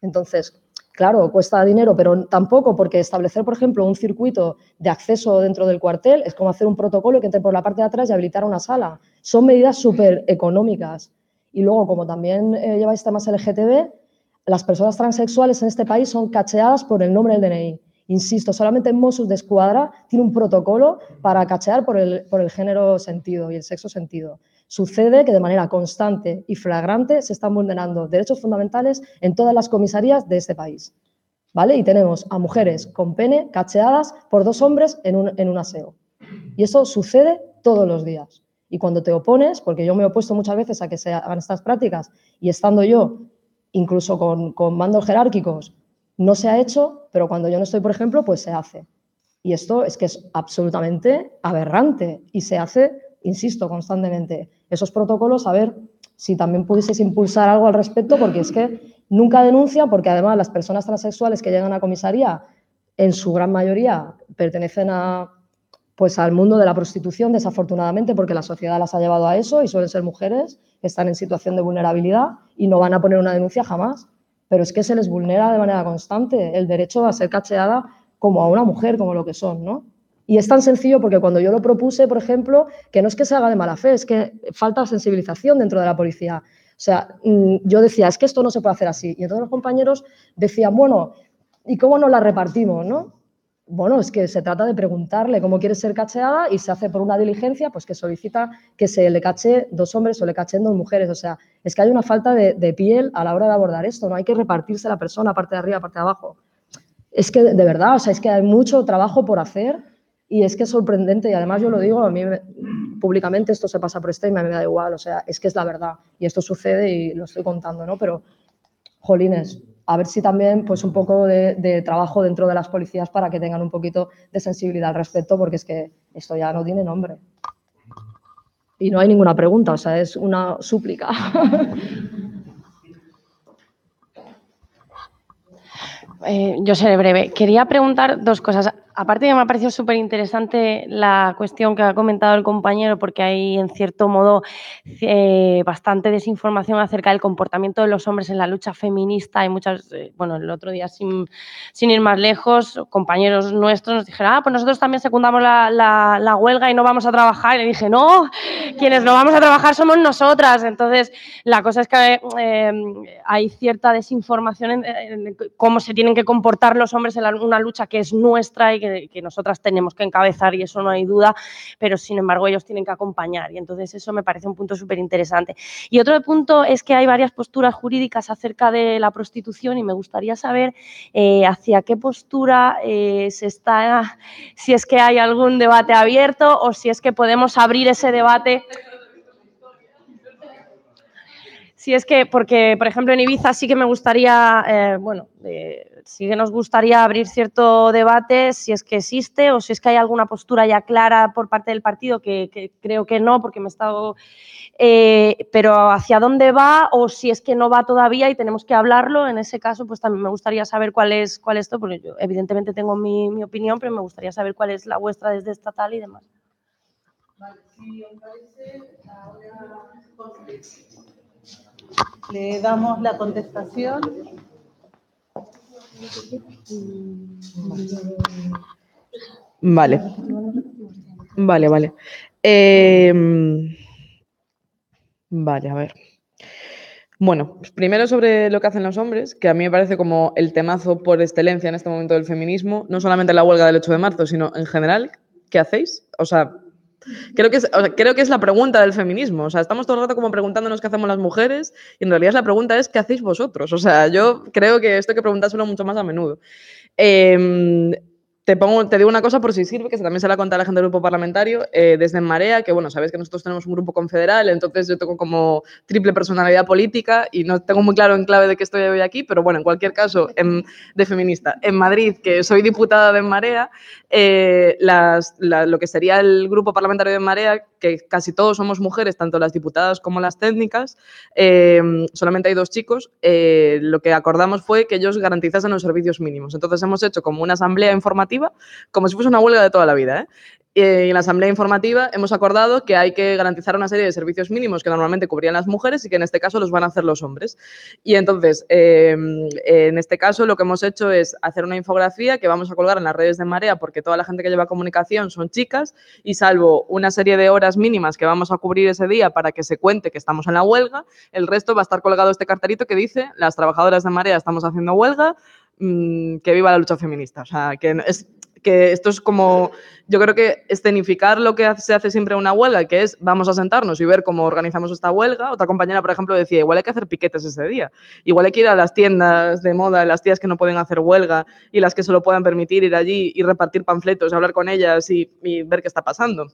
Entonces, claro, cuesta dinero, pero tampoco porque establecer, por ejemplo, un circuito de acceso dentro del cuartel es como hacer un protocolo que entre por la parte de atrás y habilitar una sala. Son medidas súper económicas y luego, como también eh, lleváis temas LGTB, las personas transexuales en este país son cacheadas por el nombre del DNI. Insisto, solamente Mossos de Escuadra tiene un protocolo para cachear por el, género sentido y el sexo sentido. Sucede que de manera constante y flagrante se están vulnerando derechos fundamentales en todas las comisarías de este país. ¿Vale? Y tenemos a mujeres con pene cacheadas por dos hombres en un aseo. Y eso sucede todos los días. Y cuando te opones, porque yo me he opuesto muchas veces a que se hagan estas prácticas y estando yo, incluso con, mandos jerárquicos, no se ha hecho, pero cuando yo no estoy, por ejemplo, pues se hace. Y esto es que es absolutamente aberrante y se hace, insisto, constantemente. Esos protocolos, a ver si también pudieses impulsar algo al respecto, porque es que nunca denuncian, porque además las personas transexuales que llegan a comisaría, en su gran mayoría, pertenecen a pues al mundo de la prostitución, desafortunadamente, porque la sociedad las ha llevado a eso y suelen ser mujeres, que están en situación de vulnerabilidad y no van a poner una denuncia jamás. Pero es que se les vulnera de manera constante el derecho a ser cacheada como a una mujer, como lo que son, ¿no? Y es tan sencillo porque cuando yo lo propuse, por ejemplo, que no es que se haga de mala fe, es que falta sensibilización dentro de la policía. O sea, mm, yo decía, es que esto no se puede hacer así. Y entonces los compañeros decían, bueno, ¿y cómo nos la repartimos, no? bueno, es que se trata de preguntarle cómo quiere ser cacheada y se hace por una diligencia, pues que solicita que se le cache dos hombres o le cachen dos mujeres. O sea, es que hay una falta de, piel a la hora de abordar esto, no hay que repartirse la persona, parte de arriba, parte de abajo. Es que de verdad, o es que hay mucho trabajo por hacer y es que es sorprendente y además yo lo digo, a mí públicamente esto se pasa por este y me da igual, o sea, es que es la verdad y esto sucede y lo estoy contando, ¿no? Pero, jolines, a ver si también pues un poco de, trabajo dentro de las policías para que tengan un poquito de sensibilidad al respecto, porque es que esto ya no tiene nombre. Y no hay ninguna pregunta, o sea, es una súplica. Eh, yo seré breve. Quería preguntar dos cosas. Aparte que me ha parecido súper interesante la cuestión que ha comentado el compañero, porque hay en cierto modo eh, bastante desinformación acerca del comportamiento de los hombres en la lucha feminista. Hay muchas, eh, bueno, el otro día sin, ir más lejos, compañeros nuestros nos dijeron, ah, pues nosotros también secundamos la, huelga y no vamos a trabajar. Y le dije, no, quienes no vamos a trabajar somos nosotras. Entonces, la cosa es que eh, hay cierta desinformación en, cómo se tienen que comportar los hombres en una lucha que es nuestra y que, nosotras tenemos que encabezar y eso no hay duda, pero sin embargo ellos tienen que acompañar y entonces eso me parece un punto súper interesante. Y otro punto es que hay varias posturas jurídicas acerca de la prostitución y me gustaría saber eh, hacia qué postura eh, se está, si es que hay algún debate abierto o si es que podemos abrir ese debate. Si es que, porque por ejemplo en Ibiza sí que me gustaría, eh, bueno, sí que nos gustaría abrir cierto debate si es que existe o si es que hay alguna postura ya clara por parte del partido, que, creo que no, porque me he estado... Eh, pero hacia dónde va o si es que no va todavía y tenemos que hablarlo, en ese caso pues también me gustaría saber cuál es, cuál esto, porque yo evidentemente tengo mi, mi opinión, pero me gustaría saber cuál es la vuestra desde estatal y demás. Vale, si os parece, ahora le damos la contestación. Vale. Vale, vale. Em, vale, a ver. Bueno, primero sobre lo que hacen los hombres, que a mí me parece como el temazo por excelencia en este momento del feminismo, no solamente en la huelga del 8 de marzo, sino en general. ¿Qué hacéis? O sea, Creo que, es, creo que es la pregunta del feminismo. O sea, estamos todo el rato como preguntándonos qué hacemos las mujeres y en realidad la pregunta es qué hacéis vosotros. O sea, yo creo que esto que que preguntárselo mucho más a menudo. Em, te, pongo, te digo una cosa por si sirve, que también se la cuenta la gente del grupo parlamentario, eh, desde Marea, que bueno, sabéis que nosotros tenemos un grupo confederal, entonces yo tengo como triple personalidad política y no tengo muy claro en clave de qué estoy hoy aquí, pero bueno, en cualquier caso, de feminista. En Madrid, que soy diputada de Marea, eh, las, lo que sería el grupo parlamentario de Marea, que casi todos somos mujeres, tanto las diputadas como las técnicas, em, solamente hay dos chicos, eh, lo que acordamos fue que ellos garantizasen los servicios mínimos. Entonces hemos hecho como una asamblea informativa como si fuese una huelga de toda la vida. ¿eh? Eh, en la asamblea informativa hemos acordado que hay que garantizar una serie de servicios mínimos que normalmente cubrían las mujeres y que en este caso los van a hacer los hombres. Y entonces, em, en este caso lo que hemos hecho es hacer una infografía que vamos a colgar en las redes de Marea porque toda la gente que lleva comunicación son chicas y salvo una serie de horas mínimas que vamos a cubrir ese día para que se cuente que estamos en la huelga, el resto va a estar colgado este cartelito que dice las trabajadoras de Marea estamos haciendo huelga, Mm, que viva la lucha feminista. O sea, que es, que esto es como, yo creo que escenificar lo que se hace siempre en una huelga, que es vamos a sentarnos y ver cómo organizamos esta huelga. Otra compañera, por ejemplo, decía, igual hay que hacer piquetes ese día, igual hay que ir a las tiendas de moda, las tías que no pueden hacer huelga y las que se lo puedan permitir ir allí y repartir panfletos, hablar con ellas y ver qué está pasando.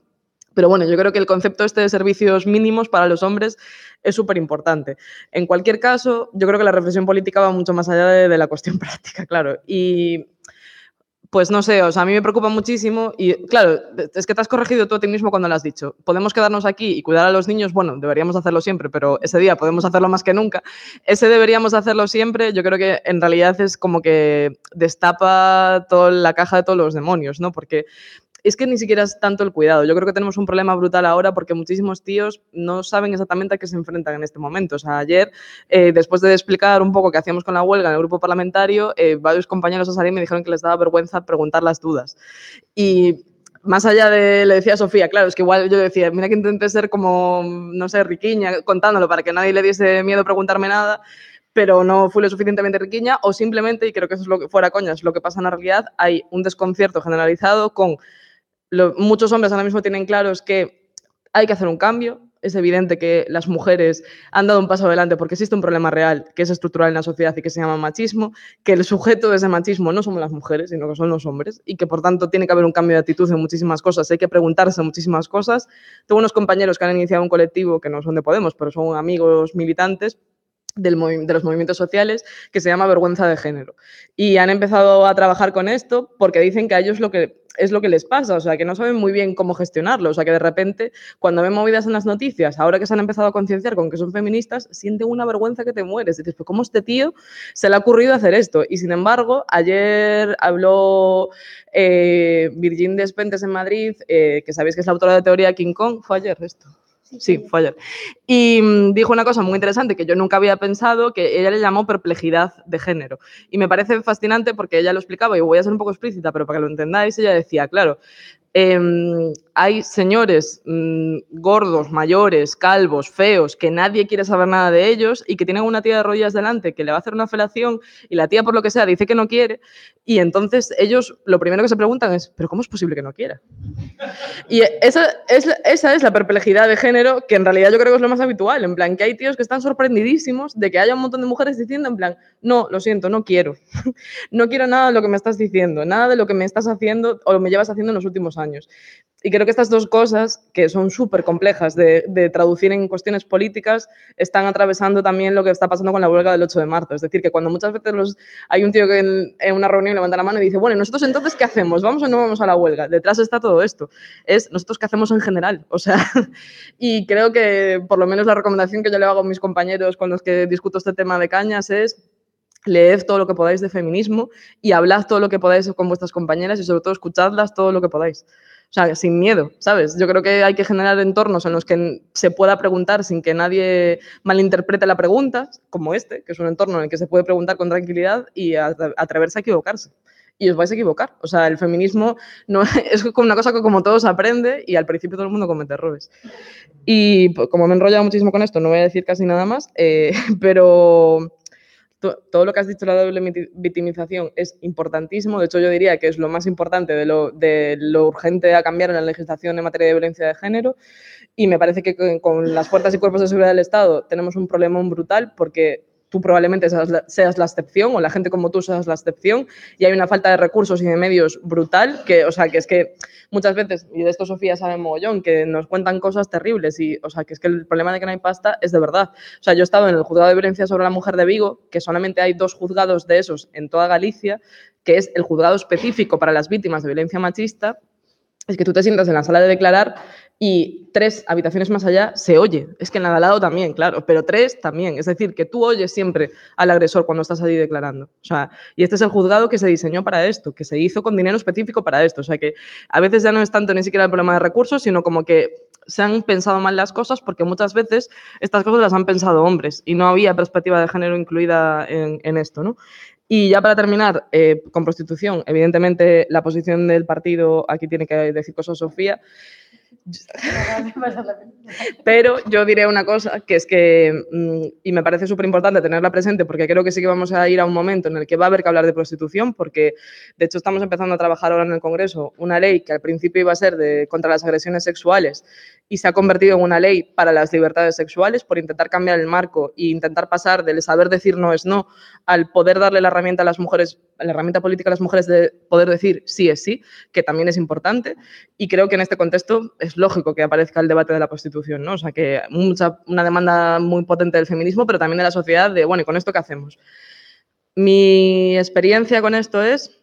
Pero bueno, yo creo que el concepto este de servicios mínimos para los hombres es súper importante. En cualquier caso, yo creo que la reflexión política va mucho más allá de, la cuestión práctica, claro. Y pues no sé, o a mí me preocupa muchísimo y claro, es que te has corregido tú a ti mismo cuando lo has dicho. Podemos quedarnos aquí y cuidar a los niños, bueno, deberíamos hacerlo siempre, pero ese día podemos hacerlo más que nunca. Ese deberíamos hacerlo siempre, yo creo que en realidad es como que destapa toda la caja de todos los demonios, ¿no? Porque es que ni siquiera es tanto el cuidado. Yo creo que tenemos un problema brutal ahora porque muchísimos tíos no saben exactamente a qué se enfrentan en este momento. O sea, ayer, eh, después de explicar un poco qué hacíamos con la huelga en el grupo parlamentario, eh, varios compañeros a salir me dijeron que les daba vergüenza preguntar las dudas. Y más allá de, le decía Sofía, claro, es que igual yo decía, mira que intenté ser como, no sé, riquiña, contándolo para que nadie le diese miedo preguntarme nada, pero no fui lo suficientemente riquiña, o simplemente, y creo que eso es lo que fuera coñas, lo que pasa en la realidad, hay un desconcierto generalizado con muchos hombres ahora mismo tienen claro que hay que hacer un cambio. Es evidente que las mujeres han dado un paso adelante porque existe un problema real que es estructural en la sociedad y que se llama machismo, que el sujeto de ese machismo no son las mujeres, sino que son los hombres y que por tanto tiene que haber un cambio de actitud en muchísimas cosas, hay que preguntarse muchísimas cosas. Tengo unos compañeros que han iniciado un colectivo que no son de Podemos, pero son amigos militantes de los movimientos sociales que se llama vergüenza de género. Y han empezado a trabajar con esto porque dicen que a ellos es lo que les pasa, o sea, que no saben muy bien cómo gestionarlo, o sea, que de repente cuando ven movidas en las noticias, ahora que se han empezado a concienciar con que son feministas, sienten una vergüenza que te mueres. dices, pues ¿cómo este tío se le ha ocurrido hacer esto? Y sin embargo, ayer habló eh, de Despentes en Madrid, eh, que sabéis que es la autora de teoría King Kong, fue ayer esto, Sí, fue Y mm, dijo una cosa muy interesante que yo nunca había pensado, que ella le llamó perplejidad de género. Y me parece fascinante porque ella lo explicaba, y voy a ser un poco explícita, pero para que lo entendáis, ella decía, claro, Em, hay señores mm, gordos, mayores, calvos, feos, que nadie quiere saber nada de ellos y que tienen una tía de rodillas delante que le va a hacer una felación y la tía por lo que sea dice que no quiere y entonces ellos lo primero que se preguntan es, pero ¿cómo es posible que no quiera? Y esa es, esa es la perplejidad de género que en realidad yo creo que es lo más habitual, en plan que hay tíos que están sorprendidísimos de que haya un montón de mujeres diciendo en plan, no, lo siento, no quiero, no quiero nada de lo que me estás diciendo, nada de lo que me estás haciendo o me llevas haciendo en los últimos años. Y creo que estas dos cosas, que son súper complejas de, traducir en cuestiones políticas, están atravesando también lo que está pasando con la huelga del 8 de marzo. Es decir, que cuando muchas veces los, hay un tío que en, una reunión levanta la mano y dice, bueno, ¿nosotros entonces qué hacemos? ¿Vamos o no vamos a la huelga? Detrás está todo esto. Es nosotros qué hacemos en general. O sea, y creo que por lo menos la recomendación que yo le hago a mis compañeros con los que discuto este tema de cañas es leed todo lo que podáis de feminismo y hablad todo lo que podáis con vuestras compañeras y sobre todo escuchadlas todo lo que podáis. O sea, sin miedo, ¿sabes? Yo creo que hay que generar entornos en los que se pueda preguntar sin que nadie malinterprete la pregunta, como este, que es un entorno en el que se puede preguntar con tranquilidad y atreverse a equivocarse. Y os vais a equivocar. O sea, el feminismo no, es como una cosa que como todos aprende y al principio todo el mundo comete errores. Y pues, como me he enrollado muchísimo con esto, no voy a decir casi nada más, eh, pero todo lo que has dicho, la doble victimización, es importantísimo. De hecho, yo diría que es lo más importante de lo, de lo urgente a cambiar en la legislación en materia de violencia de género. Y me parece que con las fuerzas y cuerpos de seguridad del Estado tenemos un problema brutal porque tú probablemente seas la, excepción o la gente como tú seas la excepción y hay una falta de recursos y de medios brutal que, o sea, que es que muchas veces, y de esto Sofía sabe mogollón, que nos cuentan cosas terribles y, o sea, que es que el problema de que no hay pasta es de verdad. O sea, yo he estado en el juzgado de violencia sobre la mujer de Vigo, que solamente hay dos juzgados de esos en toda Galicia, que es el juzgado específico para las víctimas de violencia machista, es que tú te sientas en la sala de declarar y tres habitaciones más allá se oye. Es que en la de al lado también, claro, pero tres también. Es decir, que tú oyes siempre al agresor cuando estás allí declarando. O sea, y este es el juzgado que se diseñó para esto, que se hizo con dinero específico para esto. O sea, que a veces ya no es tanto ni siquiera el problema de recursos, sino como que se han pensado mal las cosas porque muchas veces estas cosas las han pensado hombres y no había perspectiva de género incluida en, esto, ¿no? Y ya para terminar, eh, con prostitución, evidentemente la posición del partido aquí tiene que decir cosas, Sofía. Pero yo diré una cosa, que es que, mm, y me parece súper importante tenerla presente, porque creo que sí que vamos a ir a un momento en el que va a haber que hablar de prostitución, porque de hecho estamos empezando a trabajar ahora en el Congreso una ley que al principio iba a ser de, contra las agresiones sexuales y se ha convertido en una ley para las libertades sexuales por intentar cambiar el marco e intentar pasar del saber decir no es no al poder darle la herramienta a las mujeres, la herramienta política a las mujeres de poder decir sí es sí, que también es importante. Y creo que en este contexto es lógico que aparezca el debate de la prostitución, ¿no? O sea, que mucha, una demanda muy potente del feminismo, pero también de la sociedad de, bueno, ¿y con esto qué hacemos? Mi experiencia con esto es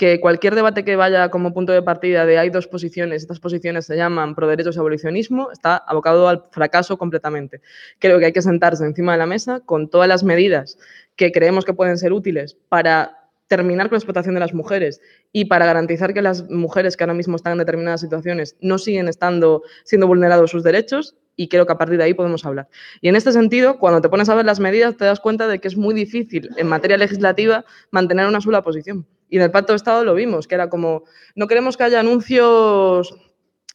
que cualquier debate que vaya como punto de partida de hay dos posiciones, estas posiciones se llaman pro derechos y abolicionismo, está abocado al fracaso completamente. Creo que hay que sentarse encima de la mesa con todas las medidas que creemos que pueden ser útiles para terminar con la explotación de las mujeres y para garantizar que las mujeres que ahora mismo están en determinadas situaciones no siguen estando siendo vulnerados sus derechos y creo que a partir de ahí podemos hablar. Y en este sentido, cuando te pones a ver las medidas, te das cuenta de que es muy difícil en materia legislativa mantener una sola posición. Y en el pacto de Estado lo vimos, que era como, no queremos que haya anuncios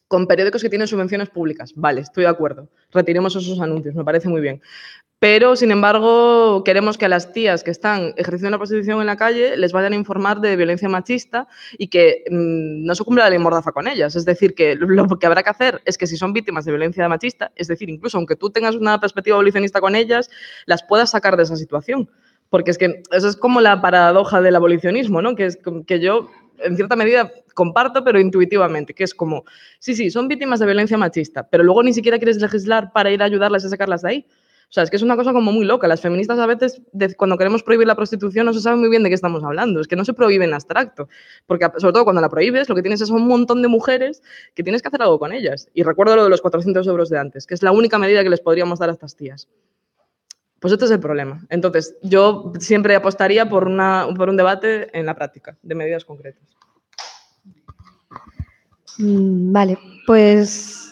con periódicos que tienen subvenciones públicas. Vale, estoy de acuerdo. Retiremos esos anuncios, me parece muy bien. Pero, sin embargo, queremos que a las tías que están ejerciendo una prostitución en la calle les vayan a informar de violencia machista y que mm, no se cumpla la ley mordaza con ellas. Es decir, que lo que habrá que hacer es que si son víctimas de violencia machista, es decir, incluso aunque tú tengas una perspectiva abolicionista con ellas, las puedas sacar de esa situación. Porque es que eso es como la paradoja del abolicionismo, ¿no? Que, yo, en cierta medida, comparto, pero intuitivamente, que es como, sí, sí, son víctimas de violencia machista, pero luego ni siquiera quieres legislar para ir a ayudarlas a sacarlas de ahí. O sea, es que es una cosa como muy loca. Las feministas a veces, cuando queremos prohibir la prostitución, no se sabe muy bien de qué estamos hablando. Es que no se prohíbe en abstracto. Porque sobre todo cuando la prohíbes, lo que tienes es un montón de mujeres que tienes que hacer algo con ellas. Y recuerdo lo de los 400 euros de antes, que es la única medida que les podríamos dar a estas tías. Pues este es el problema. Entonces, yo siempre apostaría por, una, por un debate en la práctica de medidas concretas. Mm, vale, pues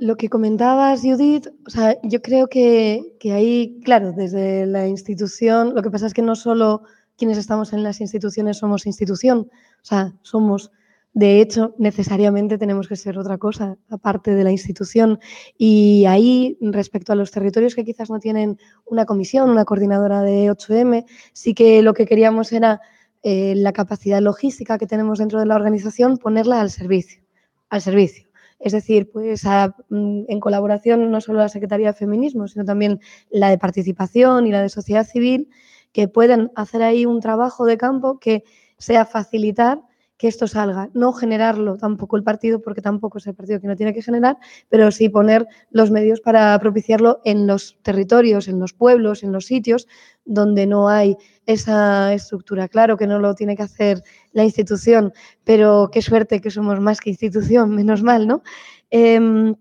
lo que comentabas, Judith, sea, yo creo que, que ahí, claro, desde la institución, lo que pasa es que no solo quienes estamos en las instituciones somos institución, o sea, somos de hecho, necesariamente tenemos que ser otra cosa, aparte de la institución. Y ahí, respecto a los territorios que quizás no tienen una comisión, una coordinadora de 8M, sí que lo que queríamos era eh, la capacidad logística que tenemos dentro de la organización, ponerla al servicio. Al servicio. Es decir, pues mm, en colaboración no solo la Secretaría de Feminismo, sino también la de Participación y la de Sociedad Civil, que puedan hacer ahí un trabajo de campo que sea facilitar que esto salga. No generarlo tampoco el partido, porque tampoco es el partido que no tiene que generar, pero sí poner los medios para propiciarlo en los territorios, en los pueblos, en los sitios donde no hay esa estructura. Claro que no lo tiene que hacer la institución, pero qué suerte que somos más que institución, menos mal, ¿no? Em,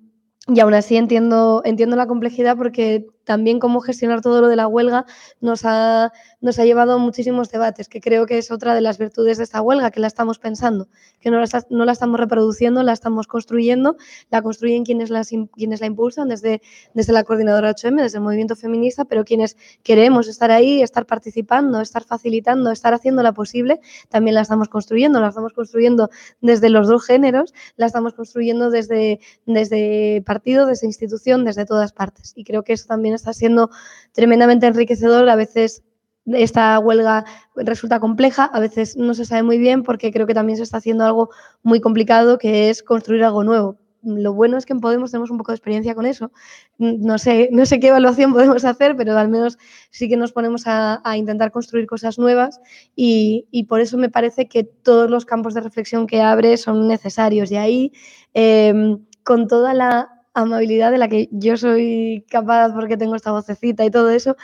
y aún así entiendo, entiendo la complejidad porque también cómo gestionar todo lo de la huelga nos ha, nos ha llevado a muchísimos debates, que creo que es otra de las virtudes de esta huelga, que la estamos pensando, que no la, no la estamos reproduciendo, la estamos construyendo, la construyen quienes, las, quienes la impulsan desde, desde la coordinadora h&m desde el movimiento feminista, pero quienes queremos estar ahí, estar participando, estar facilitando, estar haciendo haciéndola posible, también la estamos construyendo, la estamos construyendo desde los dos géneros, la estamos construyendo desde, desde partido, desde institución, desde todas partes. Y creo que eso también está siendo tremendamente enriquecedor. A veces esta huelga resulta compleja, a veces no se sabe muy bien porque creo que también se está haciendo algo muy complicado que es construir algo nuevo. Lo bueno es que en Podemos tenemos un poco de experiencia con eso. No sé, no sé qué evaluación podemos hacer, pero al menos sí que nos ponemos a, intentar construir cosas nuevas y, por eso me parece que todos los campos de reflexión que abre son necesarios. Y ahí, em, con toda la amabilidad de la que yo soy capaz porque tengo esta vocecita y todo eso.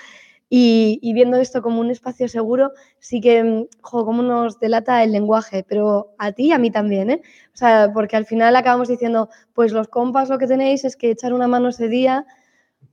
Y, viendo esto como un espacio seguro, sí que, mm, como nos delata el lenguaje, pero a ti y a mí también, ¿eh? O sea, porque al final acabamos diciendo, pues los compas lo que tenéis es que echar una mano ese día,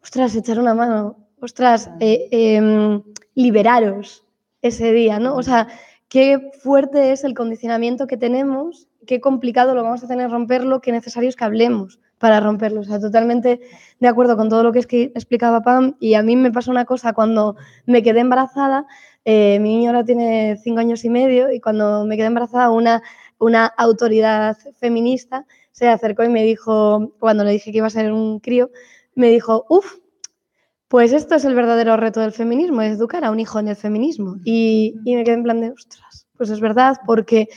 ostras, echar una mano, ostras, eh, em, liberaros ese día, ¿no? O sea, qué fuerte es el condicionamiento que tenemos, qué complicado lo vamos a tener romperlo, qué necesario es que hablemos para romperlo. O sea, totalmente de acuerdo con todo lo que, es que explicaba Pam. Y a mí me pasó una cosa cuando me quedé embarazada. Eh, mi niño ahora tiene cinco años y medio y cuando me quedé embarazada una, una autoridad feminista se acercó y me dijo, cuando le dije que iba a ser un crío, me dijo, uff, pues esto es el verdadero reto del feminismo, es educar a un hijo en el feminismo. Y, me quedé en plan de, ostras, pues es verdad, porque,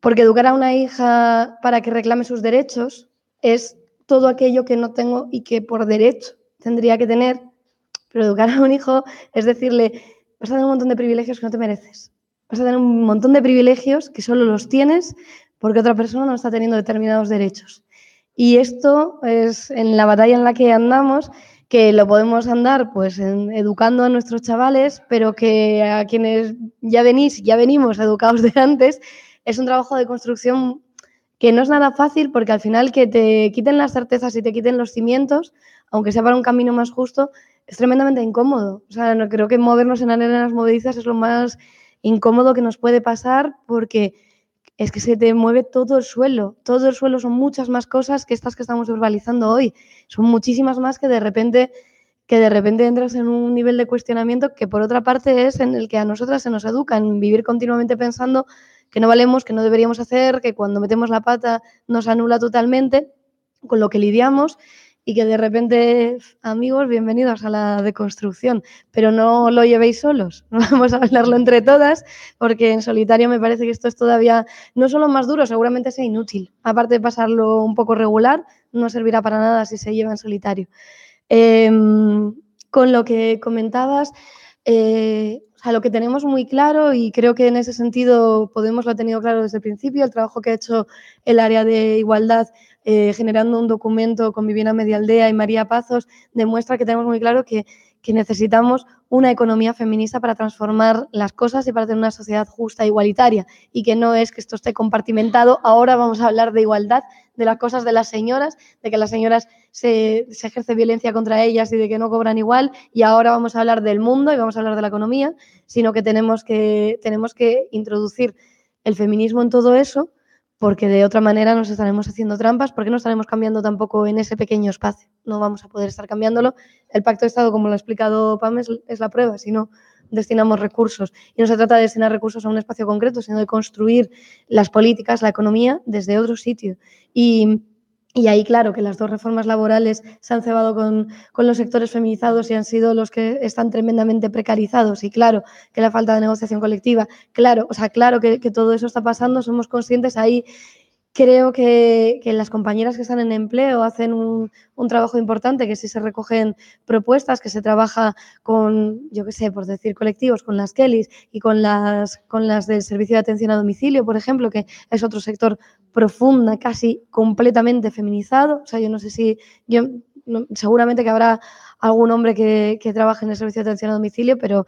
porque educar a una hija para que reclame sus derechos es todo aquello que no tengo y que por derecho tendría que tener. Pero educar a un hijo es decirle, vas a tener un montón de privilegios que no te mereces. Vas a tener un montón de privilegios que solo los tienes porque otra persona no está teniendo determinados derechos. Y esto es en la batalla en la que andamos, que lo podemos andar pues educando a nuestros chavales, pero que a quienes ya venís, ya venimos educados de antes, es un trabajo de construcción que no es nada fácil porque al final que te quiten las certezas y te quiten los cimientos, aunque sea para un camino más justo, es tremendamente incómodo. O sea, no, creo que movernos en arenas movedizas es lo más incómodo que nos puede pasar porque es que se te mueve todo el suelo. Todo el suelo son muchas más cosas que estas que estamos verbalizando hoy. Son muchísimas más que de repente que de repente entras en un nivel de cuestionamiento que por otra parte es en el que a nosotras se nos educa en vivir continuamente pensando que no valemos, que no deberíamos hacer, que cuando metemos la pata nos anula totalmente, con lo que lidiamos y que de repente, amigos, bienvenidos a la deconstrucción, pero no lo llevéis solos, vamos a hablarlo entre todas, porque en solitario me parece que esto es todavía no solo más duro, seguramente sea inútil, aparte de pasarlo un poco regular, no servirá para nada si se lleva en solitario. Em, con lo que comentabas, eh, lo que tenemos muy claro y creo que en ese sentido Podemos lo ha tenido claro desde el principio, el trabajo que ha hecho el área de igualdad eh, generando un documento con Viviana Medialdea y María Pazos demuestra que tenemos muy claro que que necesitamos una economía feminista para transformar las cosas y para tener una sociedad justa e igualitaria y que no es que esto esté compartimentado. Ahora vamos a hablar de igualdad, de las cosas de las señoras, de que las señoras se, ejerce violencia contra ellas y de que no cobran igual y ahora vamos a hablar del mundo y vamos a hablar de la economía, sino que tenemos que, tenemos que introducir el feminismo en todo eso porque de otra manera nos estaremos haciendo trampas, porque no estaremos cambiando tampoco en ese pequeño espacio. No vamos a poder estar cambiándolo. El pacto de Estado, como lo ha explicado Pam, es, la prueba, si no destinamos recursos. Y no se trata de destinar recursos a un espacio concreto, sino de construir las políticas, la economía desde otro sitio. Y y ahí, claro, que las dos reformas laborales se han cebado con, los sectores feminizados y han sido los que están tremendamente precarizados. Y claro, que la falta de negociación colectiva, claro, o sea, claro que, que todo eso está pasando, somos conscientes ahí. Creo que, las compañeras que están en empleo hacen un, trabajo importante, que si se recogen propuestas, que se trabaja con, yo qué sé, por decir colectivos, con las Kellys y con las, del servicio de atención a domicilio, por ejemplo, que es otro sector profunda, casi completamente feminizado. O sea, yo no sé si, yo seguramente que habrá algún hombre que, trabaje en el servicio de atención a domicilio, pero,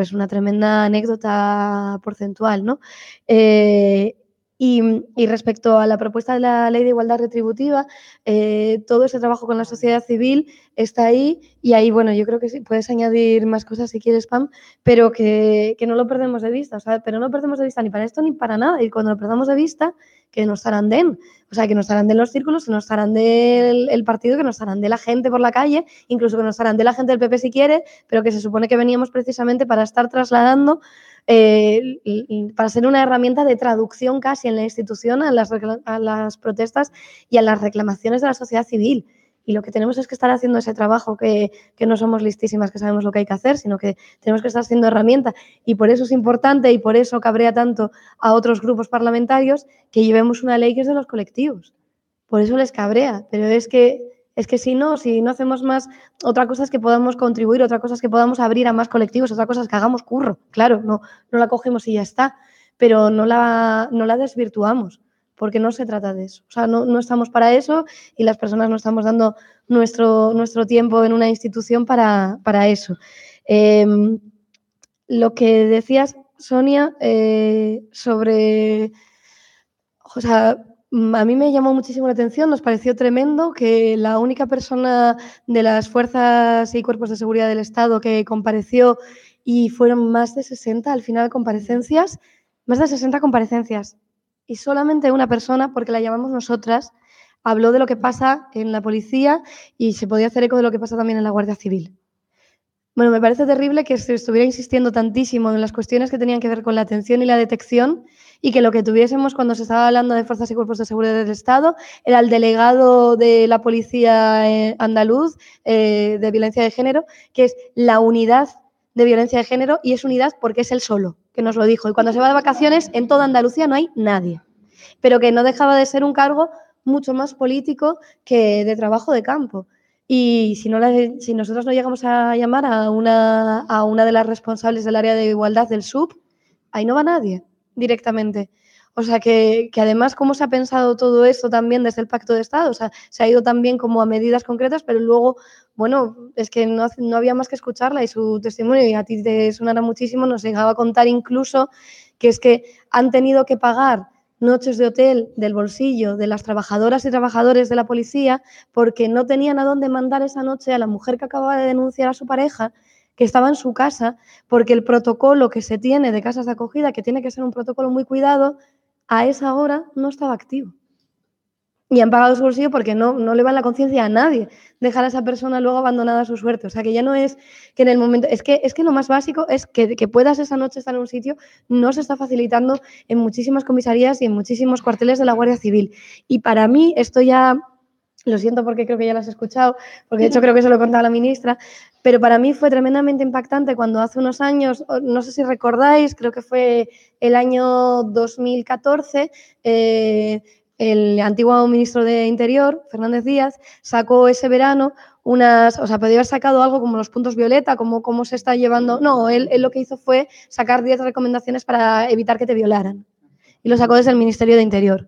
es una tremenda anécdota porcentual, ¿no? Eh, y, respecto a la propuesta de la Ley de Igualdad Retributiva, eh, todo ese trabajo con la sociedad civil está ahí y ahí, bueno, yo creo que sí, puedes añadir más cosas si quieres, Pam, pero que, no lo perdemos de vista, pero no lo perdemos de vista ni para esto ni para nada. Y cuando lo perdamos de vista, que nos de o sea, que nos de los círculos, que nos harán del partido, que nos de la gente por la calle, incluso que nos de la gente del PP si quiere, pero que se supone que veníamos precisamente para estar trasladando eh, para ser una herramienta de traducción casi en la institución a las, las protestas y a las reclamaciones de la sociedad civil. Y lo que tenemos es que estar haciendo ese trabajo, que, que, no somos listísimas, que sabemos lo que hay que hacer, sino que tenemos que estar haciendo herramienta. Y por eso es importante y por eso cabrea tanto a otros grupos parlamentarios que llevemos una ley que es de los colectivos. Por eso les cabrea. Pero es que es que si no, si no hacemos más, otra cosa es que podamos contribuir, otra cosa es que podamos abrir a más colectivos, otra cosa es que hagamos curro. Claro, no, no la cogemos y ya está, pero no la, la desvirtuamos, porque no se trata de eso. O sea, no, estamos para eso y las personas no estamos dando nuestro, nuestro tiempo en una institución para, eso. Em, lo que decías, Sonia, eh, sobre o sea, Mm, a mí me llamó muchísimo la atención, nos pareció tremendo que la única persona de las fuerzas y cuerpos de seguridad del Estado que compareció y fueron más de 60 al final comparecencias, más de 60 comparecencias. Y solamente una persona, porque la llamamos nosotras, habló de lo que pasa en la policía y se podía hacer eco de lo que pasa también en la Guardia Civil. Bueno, me parece terrible que se estuviera insistiendo tantísimo en las cuestiones que tenían que ver con la atención y la detección y que lo que tuviésemos cuando se estaba hablando de fuerzas y cuerpos de seguridad del Estado era el delegado de la policía eh, andaluz eh, de violencia de género, que es la unidad de violencia de género y es unidad porque es el solo, que nos lo dijo. Y cuando se va de vacaciones, en toda Andalucía no hay nadie, pero que no dejaba de ser un cargo mucho más político que de trabajo de campo. Y si, no si nosotros no llegamos a llamar a una, a una de las responsables del área de igualdad del SUB, ahí no va nadie directamente. O sea, que, además cómo se ha pensado todo esto también desde el Pacto de Estado. O sea, se ha ido también como a medidas concretas, pero luego, bueno, es que no, no había más que escucharla y su testimonio, y a ti te sonará muchísimo, nos llegaba a contar incluso que es que han tenido que pagar noches de hotel del bolsillo de las trabajadoras y trabajadores de la policía porque no tenían a dónde mandar esa noche a la mujer que acababa de denunciar a su pareja que estaba en su casa, porque el protocolo que se tiene de casas de acogida, que tiene que ser un protocolo muy cuidado, a esa hora no estaba activo y han pagado su bolsillo porque no, no le van la conciencia a nadie dejar a esa persona luego abandonada a su suerte. O sea, que ya no es que en el momento, es que, es que lo más básico es que, puedas esa noche estar en un sitio, no se está facilitando en muchísimas comisarías y en muchísimos cuarteles de la Guardia Civil. Y para mí esto ya lo siento porque creo que ya lo has escuchado, porque de hecho creo que se lo he contado la ministra, pero para mí fue tremendamente impactante cuando hace unos años, no sé si recordáis, creo que fue el año 2014, eh, el antiguo ministro de Interior, Fernández Díaz, sacó ese verano unas, o sea, podría haber sacado algo como los puntos violeta, como cómo se está llevando. No, él, él lo que hizo fue sacar 10 recomendaciones para evitar que te violaran. Y lo sacó desde el Ministerio de Interior.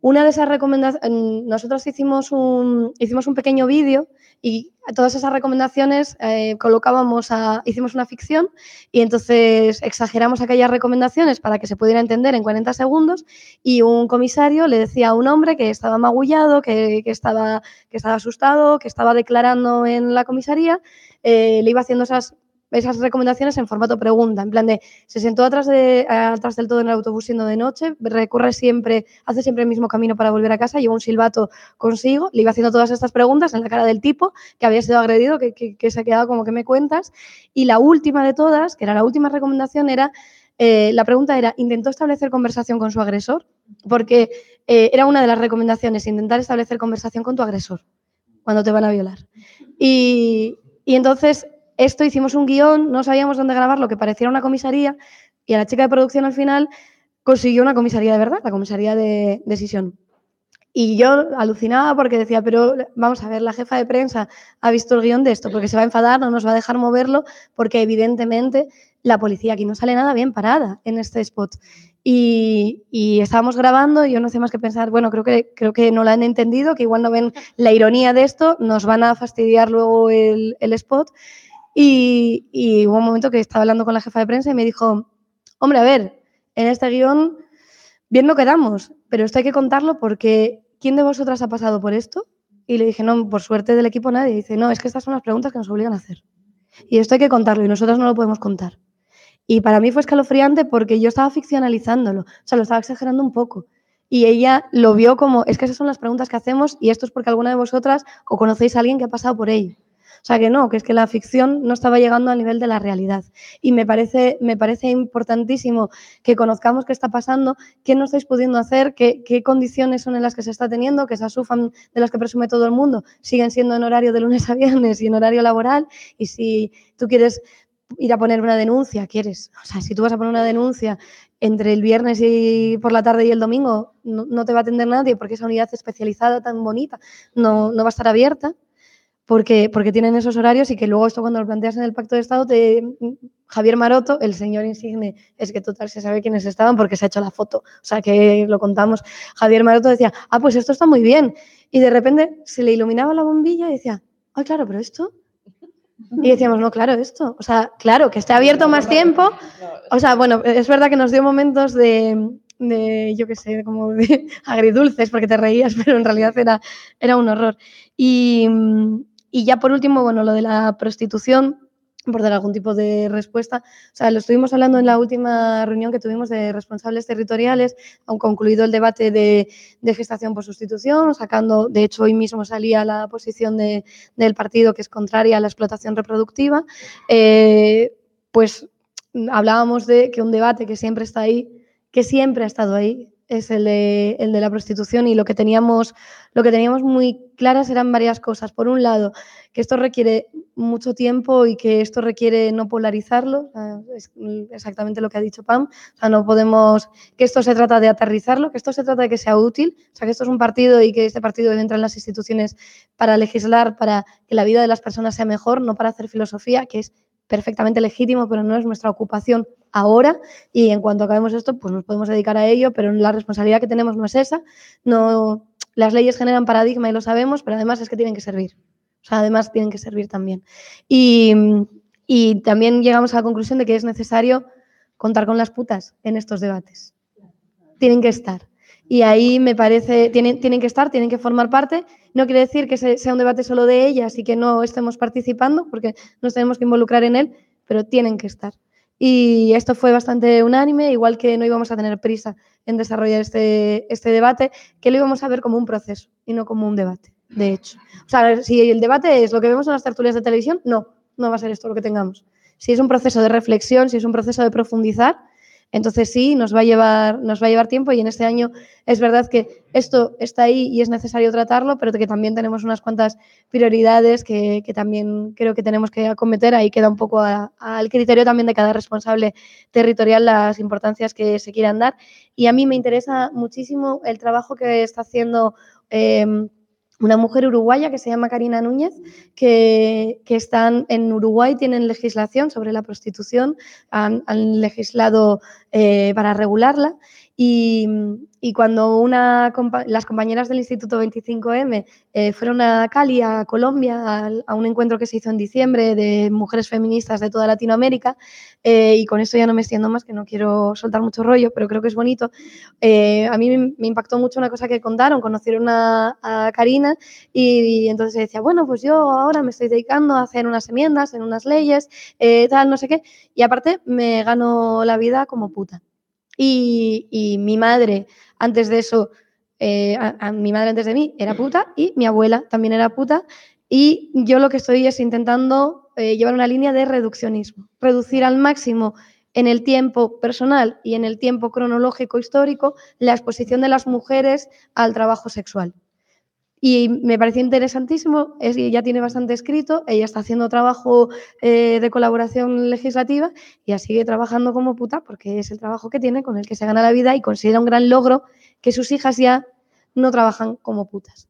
Una de esas recomendaciones, nosotros hicimos un, hicimos un pequeño vídeo y todas esas recomendaciones eh, colocábamos a, hicimos una ficción y entonces exageramos aquellas recomendaciones para que se pudiera entender en 40 segundos y un comisario le decía a un hombre que estaba magullado, que, estaba, que estaba asustado, que estaba declarando en la comisaría, eh, le iba haciendo esas esas recomendaciones en formato pregunta, en plan de se sentó atrás, de, atrás del todo en el autobús siendo de noche, recurre siempre, hace siempre el mismo camino para volver a casa, lleva un silbato consigo, le iba haciendo todas estas preguntas en la cara del tipo que había sido agredido, que, se ha quedado como que me cuentas. Y la última de todas, que era la última recomendación, era eh, la pregunta era, ¿intentó establecer conversación con su agresor? Porque eh, era una de las recomendaciones, intentar establecer conversación con tu agresor cuando te van a violar. Y, y entonces esto, hicimos un guión, no sabíamos dónde grabar lo que pareciera una comisaría, y a la chica de producción al final consiguió una comisaría de verdad, la comisaría de decisión. Y yo alucinaba porque decía, pero vamos a ver, la jefa de prensa ha visto el guión de esto, porque se va a enfadar, no nos va a dejar moverlo, porque evidentemente la policía aquí no sale nada bien parada en este spot. Y, estábamos grabando y yo no sé más que pensar, bueno, creo que, creo que no la han entendido, que igual no ven la ironía de esto, nos van a fastidiar luego el, el spot. Y, hubo un momento que estaba hablando con la jefa de prensa y me dijo, hombre, a ver, en este guión bien no quedamos, pero esto hay que contarlo porque ¿quién de vosotras ha pasado por esto? Y le dije, no, por suerte del equipo nadie. dice, no, es que estas son las preguntas que nos obligan a hacer. Y esto hay que contarlo y nosotras no lo podemos contar. Y para mí fue escalofriante porque yo estaba ficcionalizándolo, o sea, lo estaba exagerando un poco. Y ella lo vio como, es que esas son las preguntas que hacemos y esto es porque alguna de vosotras o conocéis a alguien que ha pasado por ello sea que no, que es que la ficción no estaba llegando al nivel de la realidad. Y me parece, me parece importantísimo que conozcamos qué está pasando, qué no estáis pudiendo hacer, qué, condiciones son en las que se está teniendo, que esas sufan de las que presume todo el mundo siguen siendo en horario de lunes a viernes y en horario laboral. Y si tú quieres ir a poner una denuncia, quieres. O sea, si tú vas a poner una denuncia entre el viernes y por la tarde y el domingo, no, te va a atender nadie porque esa unidad especializada tan bonita no va a estar abierta porque, tienen esos horarios y que luego esto cuando lo planteas en el pacto de Estado, te, Javier Maroto, el señor insigne, es que total se sabe quiénes estaban porque se ha hecho la foto, o sea que lo contamos, Javier Maroto decía, ah, pues esto está muy bien. Y de repente se le iluminaba la bombilla y decía, ah, claro, pero esto, y decíamos, no, claro, esto. O sea, claro, que esté abierto más tiempo. O sea, bueno, es verdad que nos dio momentos de, yo qué sé, como de agridulces, porque te reías, pero en realidad era, era un horror. Y, y ya por último, bueno, lo de la prostitución, por dar algún tipo de respuesta. O sea, lo estuvimos hablando en la última reunión que tuvimos de responsables territoriales, aun concluido el debate de, gestación por sustitución, sacando, de hecho, hoy mismo salía la posición del partido que es contraria a la explotación reproductiva, eh, pues hablábamos de que un debate que siempre está ahí, que siempre ha estado ahí, es el de, el de la prostitución y lo que, teníamos, lo que teníamos muy claras eran varias cosas. Por un lado, que esto requiere mucho tiempo y que esto requiere no polarizarlo, es exactamente lo que ha dicho Pam, o sea, no podemos, que esto se trata de aterrizarlo, que esto se trata de que sea útil, o sea, que esto es un partido y que este partido entra en las instituciones para legislar, para que la vida de las personas sea mejor, no para hacer filosofía, que es perfectamente legítimo, pero no es nuestra ocupación ahora y en cuanto acabemos esto, pues nos podemos dedicar a ello, pero la responsabilidad que tenemos no es esa. No, las leyes generan paradigma y lo sabemos, pero además es que tienen que servir. O sea, además tienen que servir también. Y, también llegamos a la conclusión de que es necesario contar con las putas en estos debates. Tienen que estar. Y ahí me parece, tienen, tienen que estar, tienen que formar parte. No quiere decir que sea un debate solo de ellas y que no estemos participando, porque nos tenemos que involucrar en él, pero tienen que estar. Y esto fue bastante unánime, igual que no íbamos a tener prisa en desarrollar este, este debate, que lo íbamos a ver como un proceso y no como un debate, de hecho. O sea, si el debate es lo que vemos en las tertulias de televisión, no, no va a ser esto lo que tengamos. Si es un proceso de reflexión, si es un proceso de profundizar, entonces sí, nos va a llevar, nos va a llevar tiempo y en este año es verdad que esto está ahí y es necesario tratarlo, pero que también tenemos unas cuantas prioridades que, también creo que tenemos que acometer. Ahí queda un poco al criterio también de cada responsable territorial las importancias que se quieran dar. Y a mí me interesa muchísimo el trabajo que está haciendo. Em, una mujer uruguaya que se llama Karina Núñez, que, están en Uruguay, tienen legislación sobre la prostitución, han, legislado eh, para regularla Mm, y, cuando una, las compañeras del Instituto 25M eh, fueron a Cali, a Colombia, a, un encuentro que se hizo en diciembre de mujeres feministas de toda Latinoamérica, eh, y con eso ya no me extiendo más, que no quiero soltar mucho rollo, pero creo que es bonito, eh, a mí me impactó mucho una cosa que contaron, conocieron a, Karina y, y, entonces decía, bueno, pues yo ahora me estoy dedicando a hacer unas enmiendas, en unas leyes, tal, no sé qué, y aparte me gano la vida como puta. Y, mi madre, antes de eso, eh, mi madre antes de mí era puta y mi abuela también era puta. Y yo lo que estoy es intentando eh, llevar una línea de reduccionismo, reducir al máximo en el tiempo personal y en el tiempo cronológico histórico la exposición de las mujeres al trabajo sexual. Y me pareció interesantísimo, es ya tiene bastante escrito, ella está haciendo trabajo eh, de colaboración legislativa y sigue trabajando como puta porque es el trabajo que tiene, con el que se gana la vida y considera un gran logro que sus hijas ya no trabajan como putas,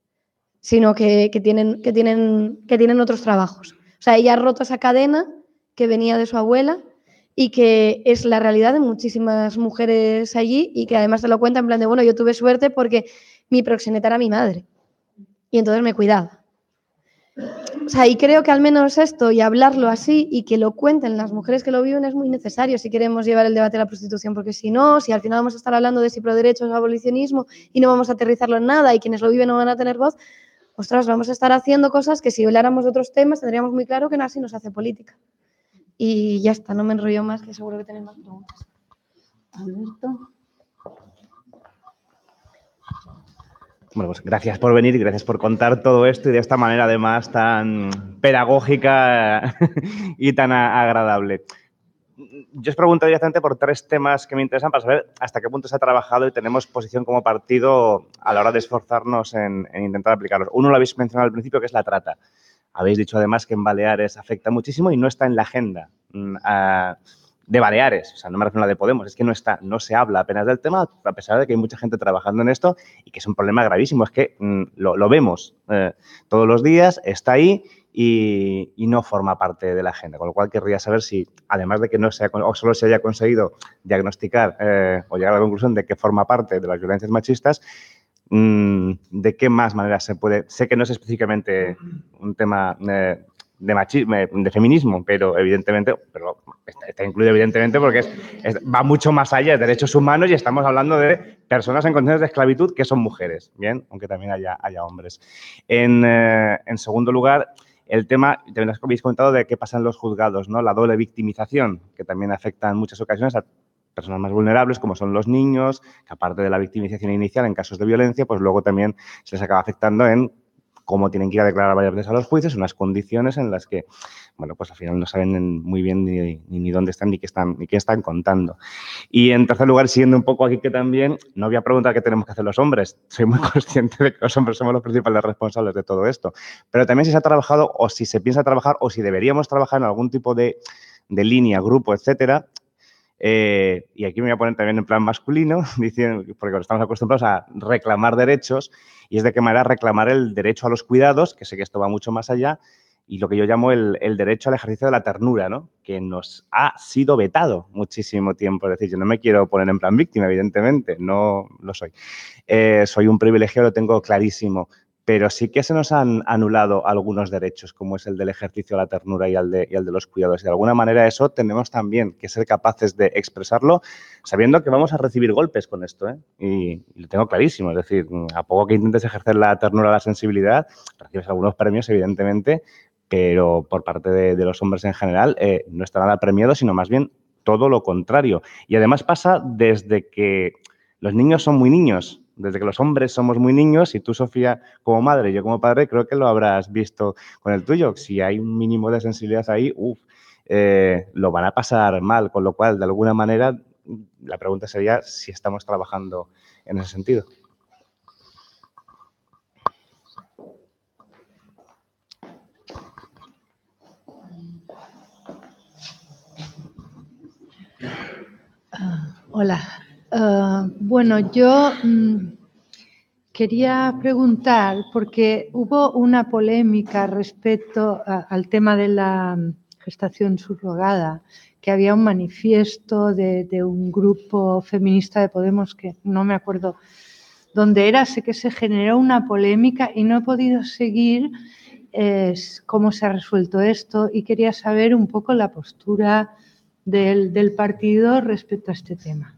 sino que, tienen, que, tienen, que tienen otros trabajos. O sea, ella ha roto esa cadena que venía de su abuela y que es la realidad de muchísimas mujeres allí y que además se lo cuenta en plan de, bueno, yo tuve suerte porque mi proxeneta era mi madre y entonces me cuidaba. O sea, y creo que al menos esto y hablarlo así y que lo cuenten las mujeres que lo viven es muy necesario si queremos llevar el debate a la prostitución, porque si no, si al final vamos a estar hablando de si derechos o abolicionismo y no vamos a aterrizarlo en nada y quienes lo viven no van a tener voz, ostras, vamos a estar haciendo cosas que si habláramos de otros temas tendríamos muy claro que no así nos hace política. Y ya está, no me enrollo más, que seguro que tenéis más preguntas. Alberto. Bueno, pues gracias por venir, y gracias por contar todo esto y de esta manera además tan pedagógica y tan agradable. Yo os pregunto directamente por tres temas que me interesan para saber hasta qué punto se ha trabajado y tenemos posición como partido a la hora de esforzarnos en, intentar aplicarlos. Uno lo habéis mencionado al principio, que es la trata. Habéis dicho además que en Baleares afecta muchísimo y no está en la agenda. Mm, ah, de Baleares, o sea, no me refiero a la de Podemos, es que no está, no se habla apenas del tema, a pesar de que hay mucha gente trabajando en esto y que es un problema gravísimo, es que mm, lo, vemos eh, todos los días, está ahí y, no forma parte de la agenda, con lo cual querría saber si, además de que no sea, o solo se haya conseguido diagnosticar eh, o llegar a la conclusión de que forma parte de las violencias machistas, mm, ¿de qué más manera se puede? Sé que no es específicamente un tema... Eh, de machismo, de feminismo, pero evidentemente, pero está, incluido evidentemente porque va mucho más allá de derechos humanos y estamos hablando de personas en condiciones de esclavitud que son mujeres, bien, aunque también haya, haya hombres. En, eh, segundo lugar, el tema, también os habéis comentado de qué pasa en los juzgados, ¿no? La doble victimización, que también afecta en muchas ocasiones a personas más vulnerables, como son los niños, que aparte de la victimización inicial en casos de violencia, pues luego también se les acaba afectando en cómo tienen que ir a declarar variables a los jueces, unas condiciones en las que, bueno, pues al final no saben muy bien ni, dónde están ni qué están, qué están contando. Y en tercer lugar, siguiendo un poco aquí que también, no voy a preguntar qué tenemos que hacer los hombres, soy muy mm. consciente de que los hombres somos los principales responsables de todo esto, pero también si se ha trabajado o si se piensa trabajar o si deberíamos trabajar en algún tipo de de línea, grupo, etcétera, eh, y aquí me voy a poner también en plan masculino, porque estamos acostumbrados a reclamar derechos y es de qué manera reclamar el derecho a los cuidados, que sé que esto va mucho más allá, y lo que yo llamo el, derecho al ejercicio de la ternura, ¿no? que nos ha sido vetado muchísimo tiempo. Es decir, yo no me quiero poner en plan víctima, evidentemente, no lo soy. Eh, soy un privilegiado, lo tengo clarísimo, pero sí que se nos han anulado algunos derechos, como es el del ejercicio de la ternura y el, de, los cuidados. Y de alguna manera eso tenemos también que ser capaces de expresarlo, sabiendo que vamos a recibir golpes con esto. ¿eh? Y, lo tengo clarísimo, es decir, a poco que intentes ejercer la ternura, la sensibilidad, recibes algunos premios, evidentemente, pero por parte de, los hombres en general eh, no está nada premiado, sino más bien todo lo contrario. Y además pasa desde que los niños son muy niños desde que los hombres somos muy niños y tú, Sofía, como madre, yo como padre, creo que lo habrás visto con el tuyo. Si hay un mínimo de sensibilidad ahí, uff, eh, lo van a pasar mal, con lo cual, de alguna manera, la pregunta sería si estamos trabajando en ese sentido. Ah, hola, Ah, bueno, yo mm, quería preguntar, porque hubo una polémica respecto al tema de la mm, gestación subrogada, que había un manifiesto de, un grupo feminista de Podemos que no me acuerdo dónde era, sé que se generó una polémica y no he podido seguir cómo se ha resuelto esto y quería saber un poco la postura del partido respecto a este tema.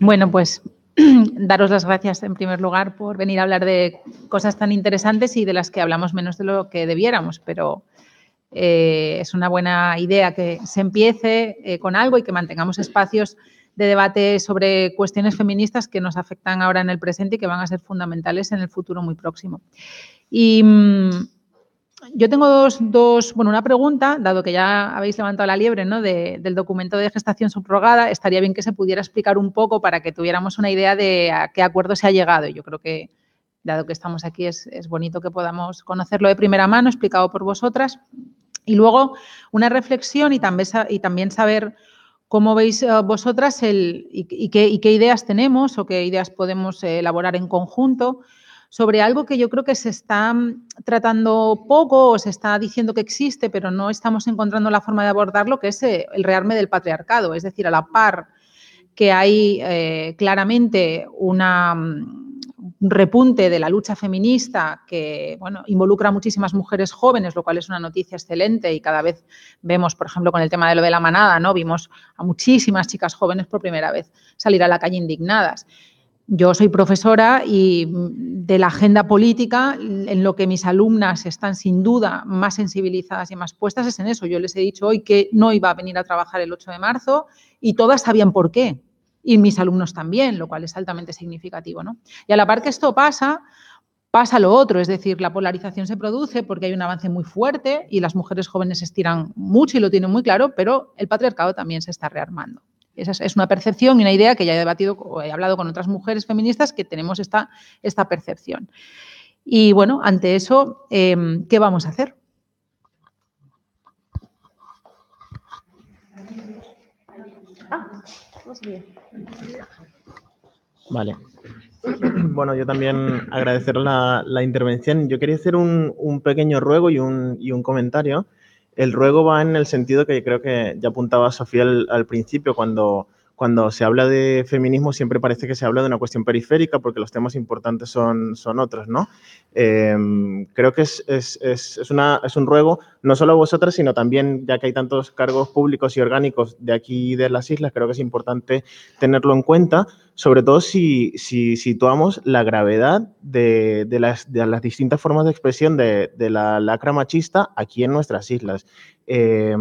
Bueno, pues daros las gracias en primer lugar por venir a hablar de cosas tan interesantes y de las que hablamos menos de lo que debiéramos, pero eh, es una buena idea que se empiece eh, con algo y que mantengamos espacios de debate sobre cuestiones feministas que nos afectan ahora en el presente y que van a ser fundamentales en el futuro muy próximo. Y mm, yo tengo dos, dos, bueno, una pregunta, dado que ya habéis levantado la liebre ¿no? del documento de gestación subrogada, estaría bien que se pudiera explicar un poco para que tuviéramos una idea de a qué acuerdo se ha llegado. Yo creo que, dado que estamos aquí, es, es bonito que podamos conocerlo de primera mano, explicado por vosotras. Y luego una reflexión y también, y también saber cómo veis eh, vosotras el, y, qué, y, qué, ideas tenemos o qué ideas podemos eh, elaborar en conjunto sobre algo que yo creo que se está mm, tratando poco o se está diciendo que existe, pero no estamos encontrando la forma de abordarlo, que es eh, el rearme del patriarcado. Es decir, a la par que hay eh, claramente una, mm, un repunte de la lucha feminista que bueno, involucra a muchísimas mujeres jóvenes, lo cual es una noticia excelente y cada vez vemos, por ejemplo, con el tema de lo de la manada, ¿no? Vimos a muchísimas chicas jóvenes por primera vez salir a la calle indignadas. Yo soy profesora y de la agenda política, en lo que mis alumnas están sin duda más sensibilizadas y más puestas es en eso. Yo les he dicho hoy que no iba a venir a trabajar el 8 de marzo y todas sabían por qué. Y mis alumnos también, lo cual es altamente significativo. Y a la par que esto pasa, pasa lo otro, es decir, la polarización se produce porque hay un avance muy fuerte y las mujeres jóvenes se estiran mucho y lo tienen muy claro, pero el patriarcado también se está rearmando es, una percepción y una idea que ya he debatido o he hablado con otras mujeres feministas que tenemos esta, percepción. Y bueno, ante eso, em, ¿qué vamos a hacer? Vale. Bueno, yo también agradecer la, intervención. Yo quería hacer un, pequeño ruego y un comentario el ruego va en el sentido que creo que ya apuntaba Sofía al, principio, cuando cuando se habla de feminismo siempre parece que se habla de una cuestión periférica porque los temas importantes son, son otros, ¿no? Em, creo que es, es, es, una, es, un ruego, no solo a vosotras, sino también, ya que hay tantos cargos públicos y orgánicos de aquí de las islas, creo que es importante tenerlo en cuenta, sobre todo si, si situamos la gravedad de, de, las, de, las, distintas formas de expresión de, la lacra machista aquí en nuestras islas. Eh,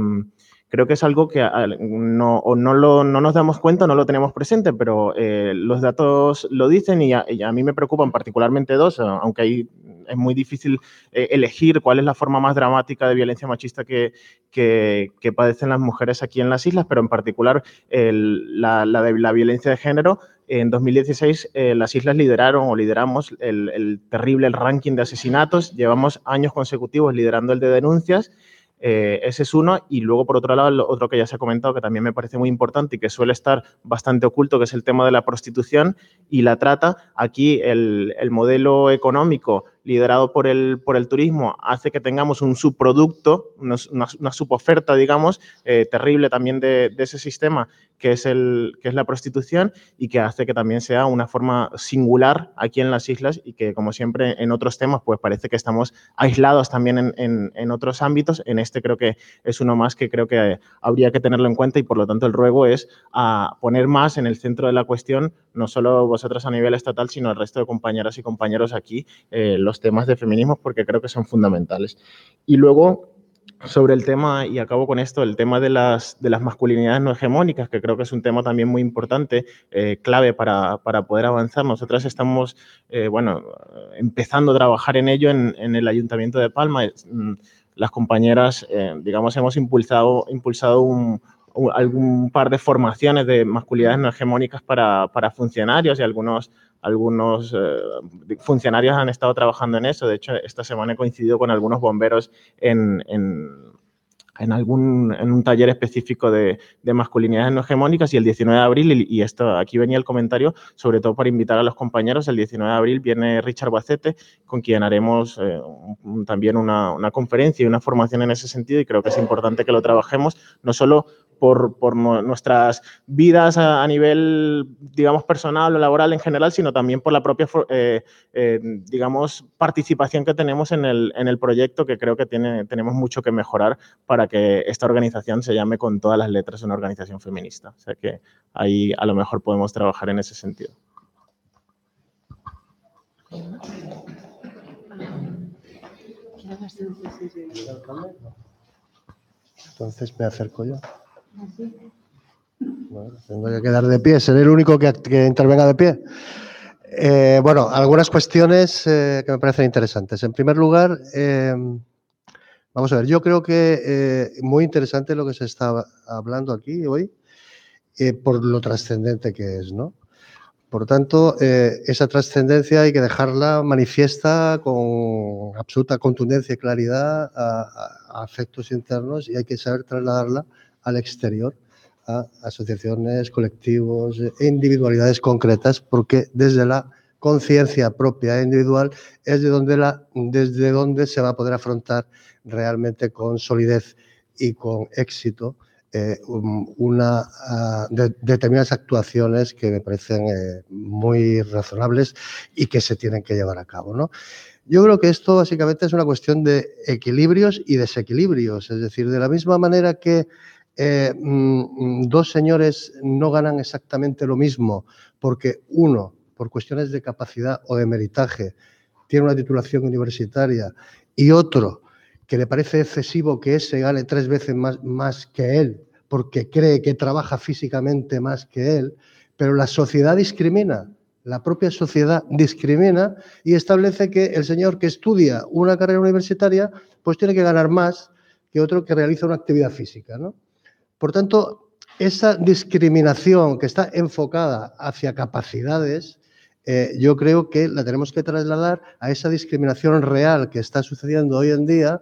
creo que es algo que ah, no, no, no nos damos cuenta, no lo tenemos presente, pero eh, los datos lo dicen y a, mí me preocupan particularmente dos, eh, aunque ahí es muy difícil eh, elegir cuál es la forma más dramática de violencia machista que, que, padecen las mujeres aquí en las islas, pero en particular la, la, de, la violencia de género en 2016 las islas lideraron o lideramos el, el, terrible ranking de asesinatos. Llevamos años consecutivos liderando el de denuncias eh, ese es uno. Y luego, por otro lado, otro que ya se ha comentado, que también me parece muy importante y que suele estar bastante oculto, que es el tema de la prostitución y la trata. Aquí el modelo económico liderado por el, por el turismo, hace que tengamos un subproducto, una, suboferta, digamos, eh, terrible también de, ese sistema, que es, el, que es la prostitución, y que hace que también sea una forma singular aquí en las islas y que, como siempre, en otros temas, pues parece que estamos aislados también en, otros ámbitos. En este creo que es uno más que creo que habría que tenerlo en cuenta y, por lo tanto, el ruego es a poner más en el centro de la cuestión, no solo vosotros a nivel estatal, sino el resto de compañeras y compañeros aquí. Eh, los temas de feminismo porque creo que son fundamentales. Y luego, sobre el tema, y acabo con esto, el tema de las, de las masculinidades no hegemónicas, que creo que es un tema también muy importante, eh, clave para, para, poder avanzar. Nosotras estamos, eh, bueno, empezando a trabajar en ello en, el Ayuntamiento de Palma. Mm, las compañeras, eh, digamos, hemos impulsado, impulsado un, algún par de formaciones de masculinidades no hegemónicas para, para funcionarios y algunos algunos eh, funcionarios han estado trabajando en eso. De hecho, esta semana he coincidido con algunos bomberos en, en, en algún, en un taller específico de, masculinidades no hegemónicas y el 19 de abril, y, esto, aquí venía el comentario, sobre todo para invitar a los compañeros, el 19 de abril viene Richard Bacete, con quien haremos eh, también una, una, conferencia y una formación en ese sentido, y creo que es importante que lo trabajemos, no solo por, nuestras vidas a, nivel, digamos, personal o laboral en general, sino también por la propia, eh, eh, digamos, participación que tenemos en el, proyecto, que creo que tenemos mucho que mejorar para que esta organización se llame con todas las letras una organización feminista. O sea que ahí a lo mejor podemos trabajar en ese sentido. Entonces me acerco yo tengo que quedar de pie, seré el único que, intervenga de pie. Eh, bueno, algunas cuestiones eh, que me parecen interesantes. En primer lugar, eh, vamos a ver, yo creo que muy interesante lo que se está hablando aquí hoy, por lo trascendente que es, ¿no? Por tanto, esa trascendencia hay que dejarla manifiesta con absoluta contundencia y claridad a efectos internos y hay que saber trasladarla al exterior a asociaciones, colectivos eh, e individualidades concretas, porque desde la conciencia propia e individual es de donde la, desde donde se va a poder afrontar realmente con solidez y con éxito eh, una, ah, determinadas actuaciones que me parecen eh, muy razonables y que se tienen que llevar a cabo. ¿no? Yo creo que esto básicamente es una cuestión de equilibrios y desequilibrios, es decir, de la misma manera que eh, mm, mm, dos señores no ganan exactamente lo mismo, porque uno, por cuestiones de capacidad o de meritaje, tiene una titulación universitaria, y otro, que le parece excesivo que ese gane tres veces más, más que él, porque cree que trabaja físicamente más que él, pero la sociedad discrimina, la propia sociedad discrimina y establece que el señor que estudia una carrera universitaria pues tiene que ganar más que otro que realiza una actividad física, ¿no? Por tanto, esa discriminación que está enfocada hacia capacidades, eh, yo creo que la tenemos que trasladar a esa discriminación real que está sucediendo hoy en día,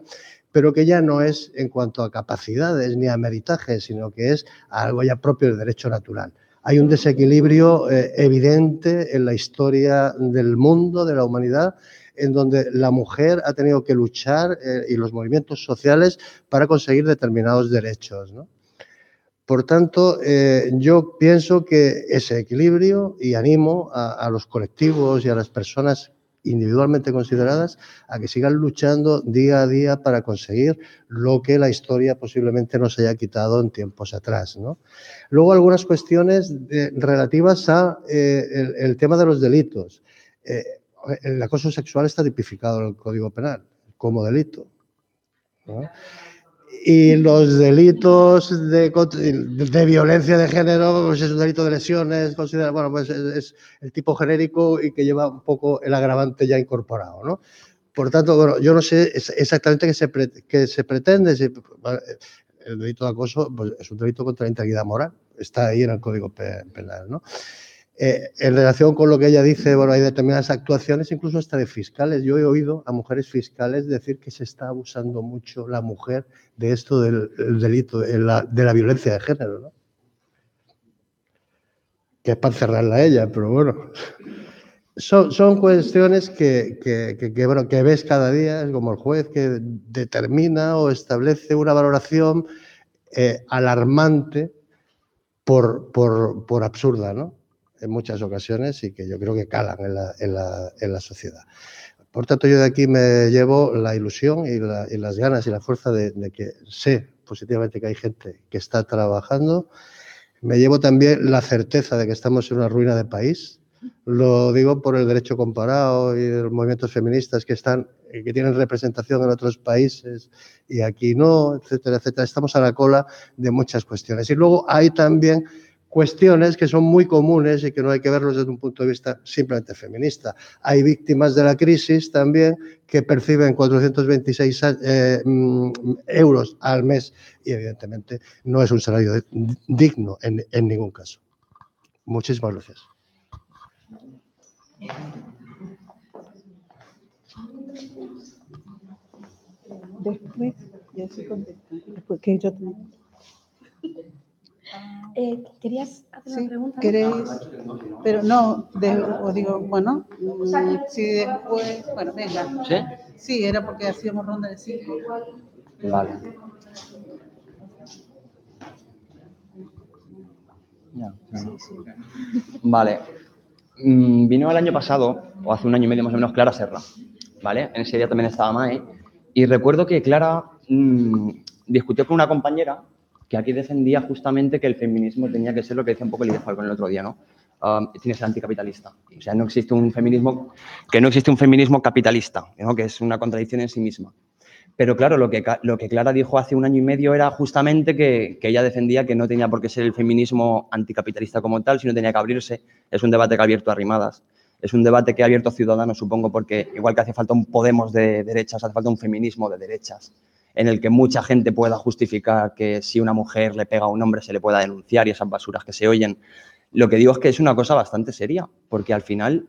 pero que ya no es en cuanto a capacidades ni a meritaje, sino que es algo ya propio del derecho natural. Hay un desequilibrio eh, evidente en la historia del mundo, de la humanidad, en donde la mujer ha tenido que luchar eh, y los movimientos sociales para conseguir determinados derechos. ¿no? Por tanto, eh, yo pienso que ese equilibrio y animo a, los colectivos y a las personas individualmente consideradas a que sigan luchando día a día para conseguir lo que la historia posiblemente nos haya quitado en tiempos atrás. Luego algunas cuestiones eh, relativas al eh, el, tema de los delitos. el acoso sexual está tipificado en el Código Penal como delito. ¿no? y los delitos de, violencia de género, pues es un delito de lesiones, considera, bueno, pues es, el tipo genérico y que lleva un poco el agravante ya incorporado, ¿no? Por tanto, yo no sé exactamente qué se, se pretende. el delito de acoso pues, es un delito contra la integridad moral, está ahí en el Código Penal, ¿no? Eh, en relación con lo que ella dice, bueno, hay determinadas actuaciones, incluso hasta de fiscales. Yo he oído a mujeres fiscales decir que se está abusando mucho la mujer de esto del delito, de la, violencia de género, ¿no? Que es para cerrarla a ella, pero bueno. Son, cuestiones que, que, que, que ves cada día, es como el juez que determina o establece una valoración eh, alarmante por, por, por absurda, ¿no? en muchas ocasiones y que yo creo que calan en la, en la, en la sociedad. Por tanto, yo de aquí me llevo la ilusión y, las ganas y la fuerza de, de, que sé positivamente que hay gente que está trabajando. Me llevo también la certeza de que estamos en una ruina de país. Lo digo por el derecho comparado y los movimientos feministas que están, eh, que tienen representación en otros países y aquí no, etcétera, etcétera. Estamos a la cola de muchas cuestiones. Y luego hay también cuestiones que son muy comunes y que no hay que verlos desde un punto de vista simplemente feminista. Hay víctimas de la crisis también que perciben 426 eh, mm, euros al mes y evidentemente no es un salario digno en, ningún caso. Muchísimas gracias. Eh, ¿Querías hacer una pregunta? Pero no, os digo, bueno, mm, si después, bueno, venga. ¿Sí? Sí, era porque hacíamos ronda de cinco. Vale. Vale. Mm, vino el año pasado, o hace un año y medio más o menos, Clara Serra. ¿Vale? En ese día también estaba Mae. Y recuerdo que Clara mm, discutió con una compañera que aquí defendía justamente que el feminismo tenía que ser lo que decía un poco Lidia Falcón el otro día, ¿no? tiene ah, que ser anticapitalista. O sea, no existe un feminismo, que no existe un feminismo capitalista, que es una contradicción en sí misma. Pero claro, lo que, Clara dijo hace un año y medio era justamente que, ella defendía que no tenía por qué ser el feminismo anticapitalista como tal, sino tenía que abrirse. Es un debate que ha abierto a Es un debate que ha abierto Ciudadanos, supongo, porque igual que hace falta un Podemos de derechas, hace falta un feminismo de derechas en el que mucha gente pueda justificar que si una mujer le pega a un hombre se le pueda denunciar y esas basuras que se oyen. Lo que digo es que es una cosa bastante seria, porque al final,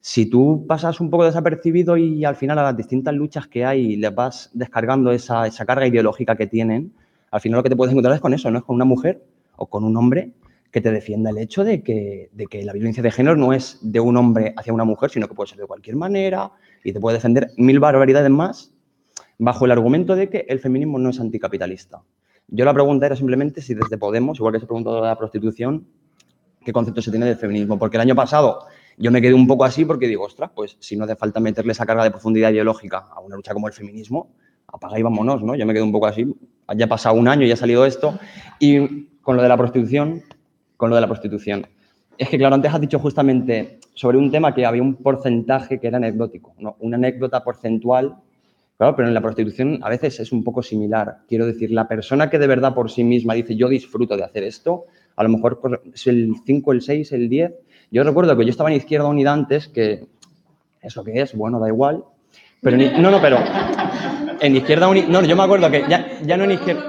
si tú pasas un poco desapercibido y al final a las distintas luchas que hay les vas descargando esa, carga ideológica que tienen, al final lo que te puedes encontrar es con eso, no es con una mujer o con un hombre que te defienda el hecho de que, de que, la violencia de género no es de un hombre hacia una mujer, sino que puede ser de cualquier manera y te puede defender mil barbaridades más bajo el argumento de que el feminismo no es anticapitalista. Yo la pregunta era simplemente si desde Podemos, igual que se preguntó de la prostitución, qué concepto se tiene del feminismo. Porque el año pasado yo me quedé un poco así porque digo, ostras, pues si no hace falta meterle esa carga de profundidad ideológica a una lucha como el feminismo, apaga y vámonos, ¿no? Yo me quedé un poco así, ya ha pasado un año y ha salido esto. Y con lo de la prostitución, con lo de la prostitución. Es que, claro, antes has dicho justamente sobre un tema que había un porcentaje que era anecdótico, ¿no? una anécdota porcentual Claro, pero en la prostitución a veces es un poco similar. Quiero decir, la persona que de verdad por sí misma dice yo disfruto de hacer esto, a lo mejor es el 5, el 6, el 10. Yo recuerdo que yo estaba en Izquierda Unida antes, que eso que es, bueno, da igual. Pero no, no, pero en Izquierda Unida, no, yo me acuerdo que ya, ya no en Izquierda...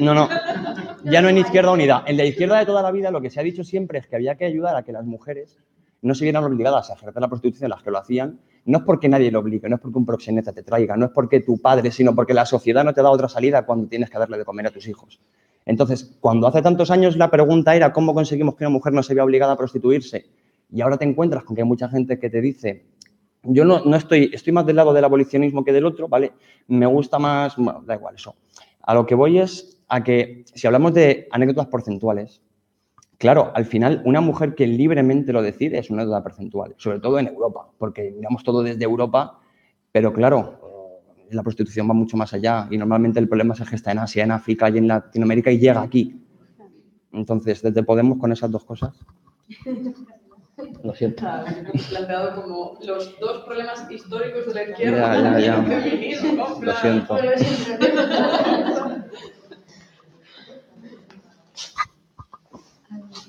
No, no, ya no en Izquierda Unida. En la izquierda de toda la vida lo que se ha dicho siempre es que había que ayudar a que las mujeres no se vieran obligadas a ejercer la prostitución, las que lo hacían, no es porque nadie lo obligue, no es porque un proxeneta te traiga, no es porque tu padre, sino porque la sociedad no te da otra salida cuando tienes que darle de comer a tus hijos. Entonces, cuando hace tantos años la pregunta era cómo conseguimos que una mujer no se vea obligada a prostituirse, y ahora te encuentras con que hay mucha gente que te dice, yo no, no estoy, estoy más del lado del abolicionismo que del otro, ¿vale? Me gusta más, da igual eso. A lo que voy es a que si hablamos de anécdotas porcentuales, Claro, al final, una mujer que libremente lo decide es una deuda percentual, sobre todo en Europa, porque miramos todo desde Europa, pero claro, la prostitución va mucho más allá y normalmente el problema se gesta en Asia, en África y en Latinoamérica y llega aquí. Entonces, desde Podemos con esas dos cosas. Lo siento. planteado como los dos problemas históricos de la izquierda Lo siento.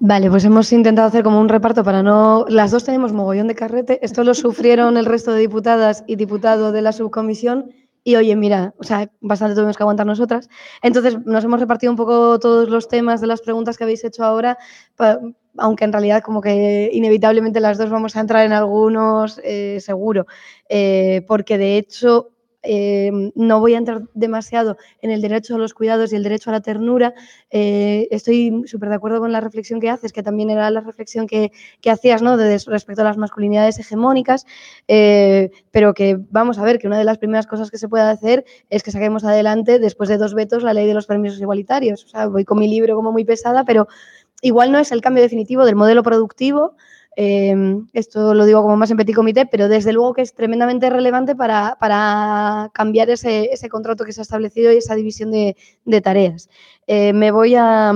Vale, pues hemos intentado hacer como un reparto para no. Las dos tenemos mogollón de carrete. Esto lo sufrieron el resto de diputadas y diputados de la subcomisión. Y oye, mira, o sea, bastante tuvimos que aguantar nosotras. Entonces, nos hemos repartido un poco todos los temas de las preguntas que habéis hecho ahora, aunque en realidad como que inevitablemente las dos vamos a entrar en algunos, eh, seguro, eh, porque de hecho eh, no voy a entrar demasiado en el derecho a los cuidados y el derecho a la ternura. Eh, estoy súper de acuerdo con la reflexión que haces, que también era la reflexión que, hacías ¿no? respecto a las masculinidades hegemónicas, eh, pero que vamos a ver que una de las primeras cosas que se puede hacer es que saquemos adelante, después de dos vetos, la ley de los permisos igualitarios. O sea, voy con mi libro como muy pesada, pero igual no es el cambio definitivo del modelo productivo Em, esto lo digo como más en petit comité, pero desde luego que es tremendamente relevante para, cambiar ese, contrato que se ha establecido y esa división de, tareas. Eh, me voy a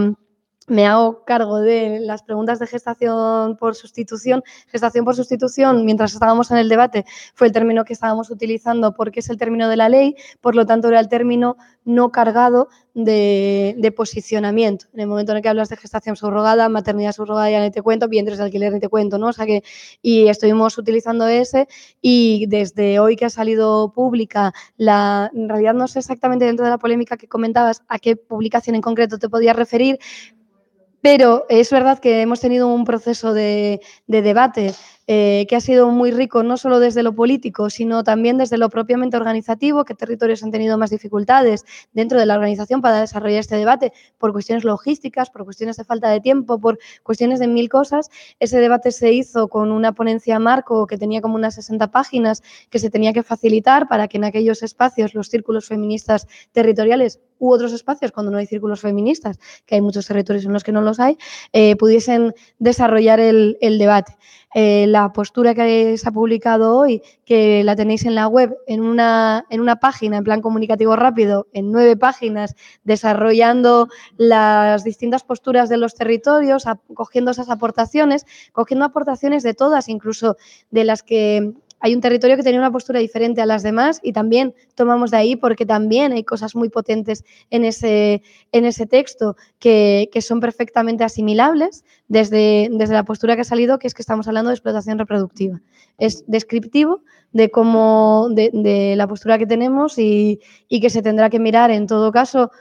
me hago cargo de las preguntas de gestación por sustitución. Gestación por sustitución, mientras estábamos en el debate, fue el término que estábamos utilizando porque es el término de la ley, por lo tanto era el término no cargado de, posicionamiento. En el momento en el que hablas de gestación subrogada, maternidad subrogada, ya ni te cuento, vientres de alquiler ni te cuento, ¿no? O sea que, y estuvimos utilizando ese y desde hoy que ha salido pública, la, en realidad no sé exactamente dentro de la polémica que comentabas a qué publicación en concreto te podías referir, pero es verdad que hemos tenido un proceso de, debate eh, que ha sido muy rico no solo desde lo político, sino también desde lo propiamente organizativo, qué territorios han tenido más dificultades dentro de la organización para desarrollar este debate por cuestiones logísticas, por cuestiones de falta de tiempo, por cuestiones de mil cosas. Ese debate se hizo con una ponencia marco que tenía como unas 60 páginas que se tenía que facilitar para que en aquellos espacios los círculos feministas territoriales u otros espacios cuando no hay círculos feministas, que hay muchos territorios en los que no los hay, eh, pudiesen desarrollar el debate. Eh, la postura que se ha publicado hoy, que la tenéis en la web, en una, en una página, en plan comunicativo rápido, en nueve páginas, desarrollando las distintas posturas de los territorios, cogiendo esas aportaciones, cogiendo aportaciones de todas, incluso de las que hay un territorio que tenía una postura diferente a las demás y también tomamos de ahí porque también hay cosas muy potentes en ese, en ese texto que, son perfectamente asimilables desde, desde la postura que ha salido, que es que estamos hablando de explotación reproductiva. Es descriptivo de cómo, de, la postura que tenemos y, y que se tendrá que mirar en todo caso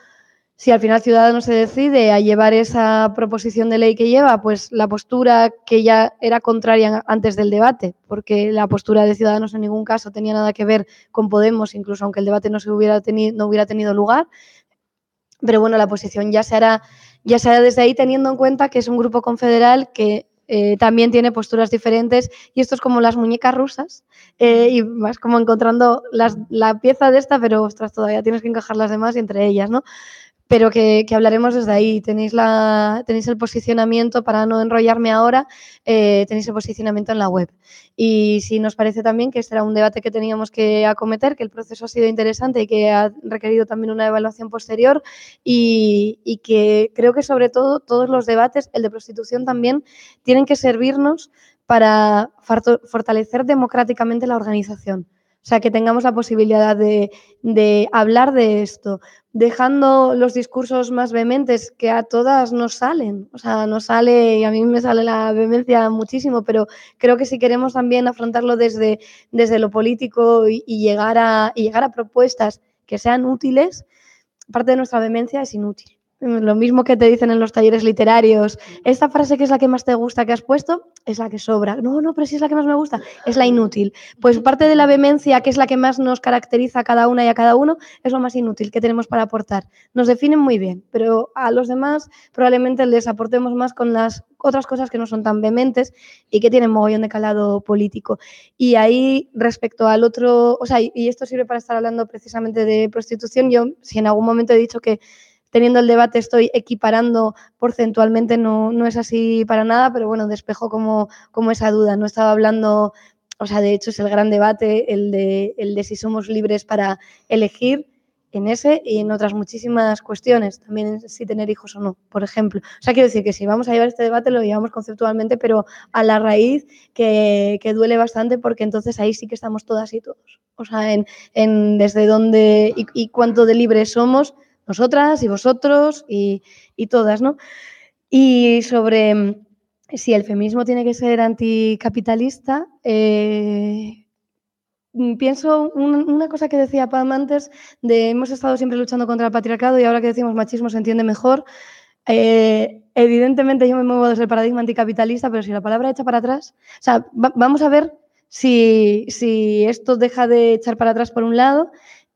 si al final Ciudadanos se decide a llevar esa proposición de ley que lleva, pues la postura que ya era contraria antes del debate, porque la postura de Ciudadanos en ningún caso tenía nada que ver con Podemos, incluso aunque el debate no, se hubiera, tenido, no hubiera tenido lugar. Pero bueno, la posición ya se hará, ya se desde ahí teniendo en cuenta que es un grupo confederal que eh, también tiene posturas diferentes y esto es como las muñecas rusas eh, y vas como encontrando las, la pieza de esta, pero ostras, todavía tienes que encajar las demás y entre ellas, ¿no? pero que, hablaremos desde ahí. Tenéis, la, tenéis el posicionamiento, para no enrollarme ahora, eh, tenéis el posicionamiento en la web. Y si nos parece también que este era un debate que teníamos que acometer, que el proceso ha sido interesante y que ha requerido también una evaluación posterior y que creo que sobre todo todos los debates, el de prostitución también, tienen que servirnos para fortalecer democráticamente la organización. O sea, que tengamos la posibilidad de, hablar de esto, dejando los discursos más vehementes que a todas nos salen. O sea, nos sale y a mí me sale la vehemencia muchísimo, pero creo que si queremos también afrontarlo desde, desde lo político y, llegar a, y llegar a propuestas que sean útiles, parte de nuestra vehemencia es inútil. Lo mismo que te dicen en los talleres literarios, esta frase que es la que más te gusta que has puesto es la que sobra. No, no, pero sí es la que más me gusta, es la inútil. Pues parte de la vehemencia, que es la que más nos caracteriza a cada una y a cada uno, es lo más inútil que tenemos para aportar. Nos definen muy bien, pero a los demás probablemente les aportemos más con las otras cosas que no son tan vehementes y que tienen mogollón de calado político. Y ahí, respecto al otro, o sea, y esto sirve para estar hablando precisamente de prostitución, yo si en algún momento he dicho que teniendo el debate estoy equiparando porcentualmente, no, no es así para nada, pero bueno, despejo como, como esa duda. No estaba hablando, o sea, de hecho es el gran debate, el de, el de si somos libres para elegir en ese y en otras muchísimas cuestiones, también si tener hijos o no, por ejemplo. O sea, quiero decir que si vamos a llevar este debate lo llevamos conceptualmente, pero a la raíz que, duele bastante porque entonces ahí sí que estamos todas y todos. O sea, en, desde dónde y, y cuánto de libres somos nosotras y vosotros y, todas, ¿no? Y sobre mm, si el feminismo tiene que ser anticapitalista, eh, mm, pienso una cosa que decía Pam antes, de hemos estado siempre luchando contra el patriarcado y ahora que decimos machismo se entiende mejor. Eh, evidentemente yo me muevo desde el paradigma anticapitalista, pero si la palabra echa para atrás, o sea, vamos a ver si, si, esto deja de echar para atrás por un lado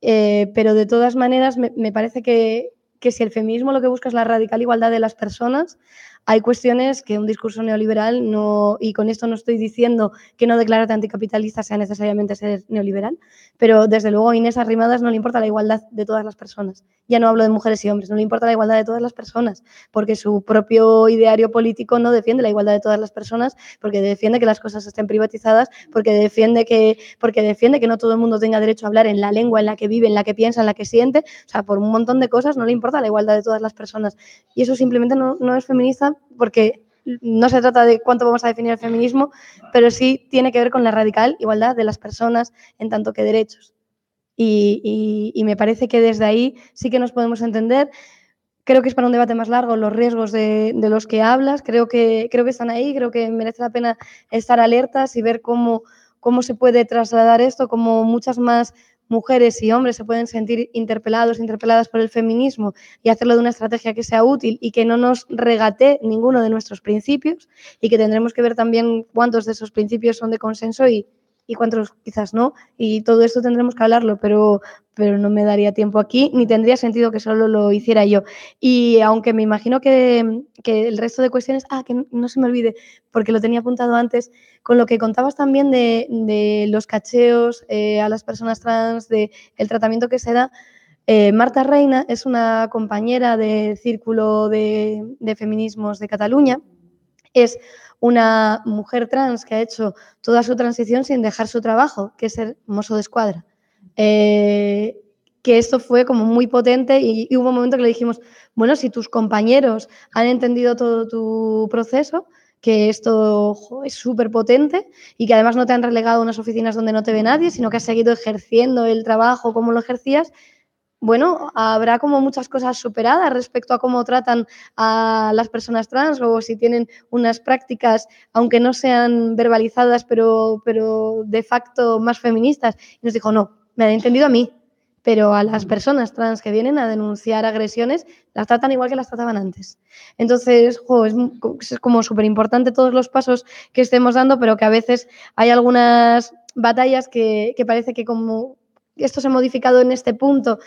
eh, pero de todas maneras, me, parece que, que si el feminismo lo que busca es la radical igualdad de las personas, hay cuestiones que un discurso neoliberal no, y con esto no estoy diciendo que no declararte anticapitalista sea necesariamente ser neoliberal, pero desde luego a Inés Arrimadas no le importa la igualdad de todas las personas. Ya no hablo de mujeres y hombres, no le importa la igualdad de todas las personas, porque su propio ideario político no defiende la igualdad de todas las personas, porque defiende que las cosas estén privatizadas, porque defiende que, porque defiende que no todo el mundo tenga derecho a hablar en la lengua en la que vive, en la que piensa, en la que siente, o sea, por un montón de cosas no le importa la igualdad de todas las personas. Y eso simplemente no es feminista porque no se trata de cuánto vamos a definir el feminismo, pero sí tiene que ver con la radical igualdad de las personas en tanto que derechos. Y, me parece que desde ahí sí que nos podemos entender. Creo que es para un debate más largo los riesgos de, los que hablas, creo que, creo que están ahí, creo que merece la pena estar alertas y ver cómo se puede trasladar esto, como muchas más mujeres y hombres se pueden sentir interpelados, interpeladas por el feminismo y hacerlo de una estrategia que sea útil y que no nos regate ninguno de nuestros principios y que tendremos que ver también cuántos de esos principios son de consenso y y cuántos quizás no. Y todo esto tendremos que hablarlo, pero, pero no me daría tiempo aquí, ni tendría sentido que solo lo hiciera yo. Y aunque me imagino que, el resto de cuestiones, ah, que no se me olvide, porque lo tenía apuntado antes, con lo que contabas también de, los cacheos eh, a las personas trans, del el tratamiento que se da. Eh, Marta Reina es una compañera del Círculo de, de Feminismos de Cataluña. Es una mujer trans que ha hecho toda su transición sin dejar su trabajo, que es ser mozo de escuadra. Eh, que esto fue como muy potente y, hubo un momento que le dijimos, bueno, si tus compañeros han entendido todo tu proceso, que esto es súper potente y que además no te han relegado a unas oficinas donde no te ve nadie, sino que has seguido ejerciendo el trabajo como lo ejercías, bueno, habrá como muchas cosas superadas respecto a cómo tratan a las personas trans o si tienen unas prácticas, aunque no sean verbalizadas, pero, pero de facto más feministas. Y nos dijo, no, me han entendido a mí, pero a las mm. personas trans que vienen a denunciar agresiones las tratan igual que las trataban antes. Entonces, es, como súper importante todos los pasos que estemos dando, pero que a veces hay algunas batallas que parece que como esto se ha modificado en este punto,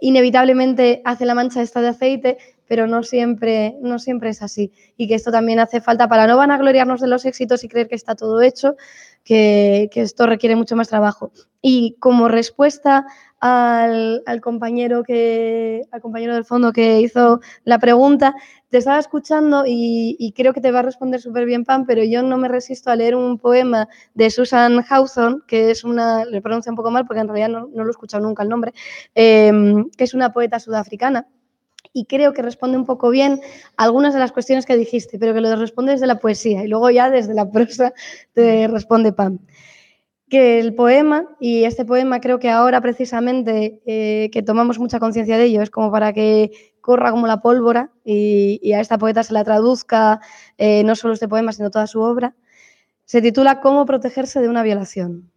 inevitablemente hace la mancha esta de aceite pero no siempre, no siempre es así. Y que esto también hace falta para no van a gloriarnos de los éxitos y creer que está todo hecho, que, esto requiere mucho más trabajo. Y como respuesta al, compañero que, al compañero del fondo que hizo la pregunta, te estaba escuchando y, creo que te va a responder súper bien, Pam, pero yo no me resisto a leer un poema de Susan Hawthorne, que es una, le pronuncio un poco mal porque en realidad no, lo he escuchado nunca el nombre, eh, que es una poeta sudafricana y creo que responde un poco bien algunas de las cuestiones que dijiste, pero que lo responde desde la poesía y luego ya desde la prosa te responde Pam. Que el poema, y este poema creo que ahora precisamente eh, que tomamos mucha conciencia de ello, es como para que corra como la pólvora y, a esta poeta se la traduzca eh, no solo este poema, sino toda su obra, se titula Cómo protegerse de una violación.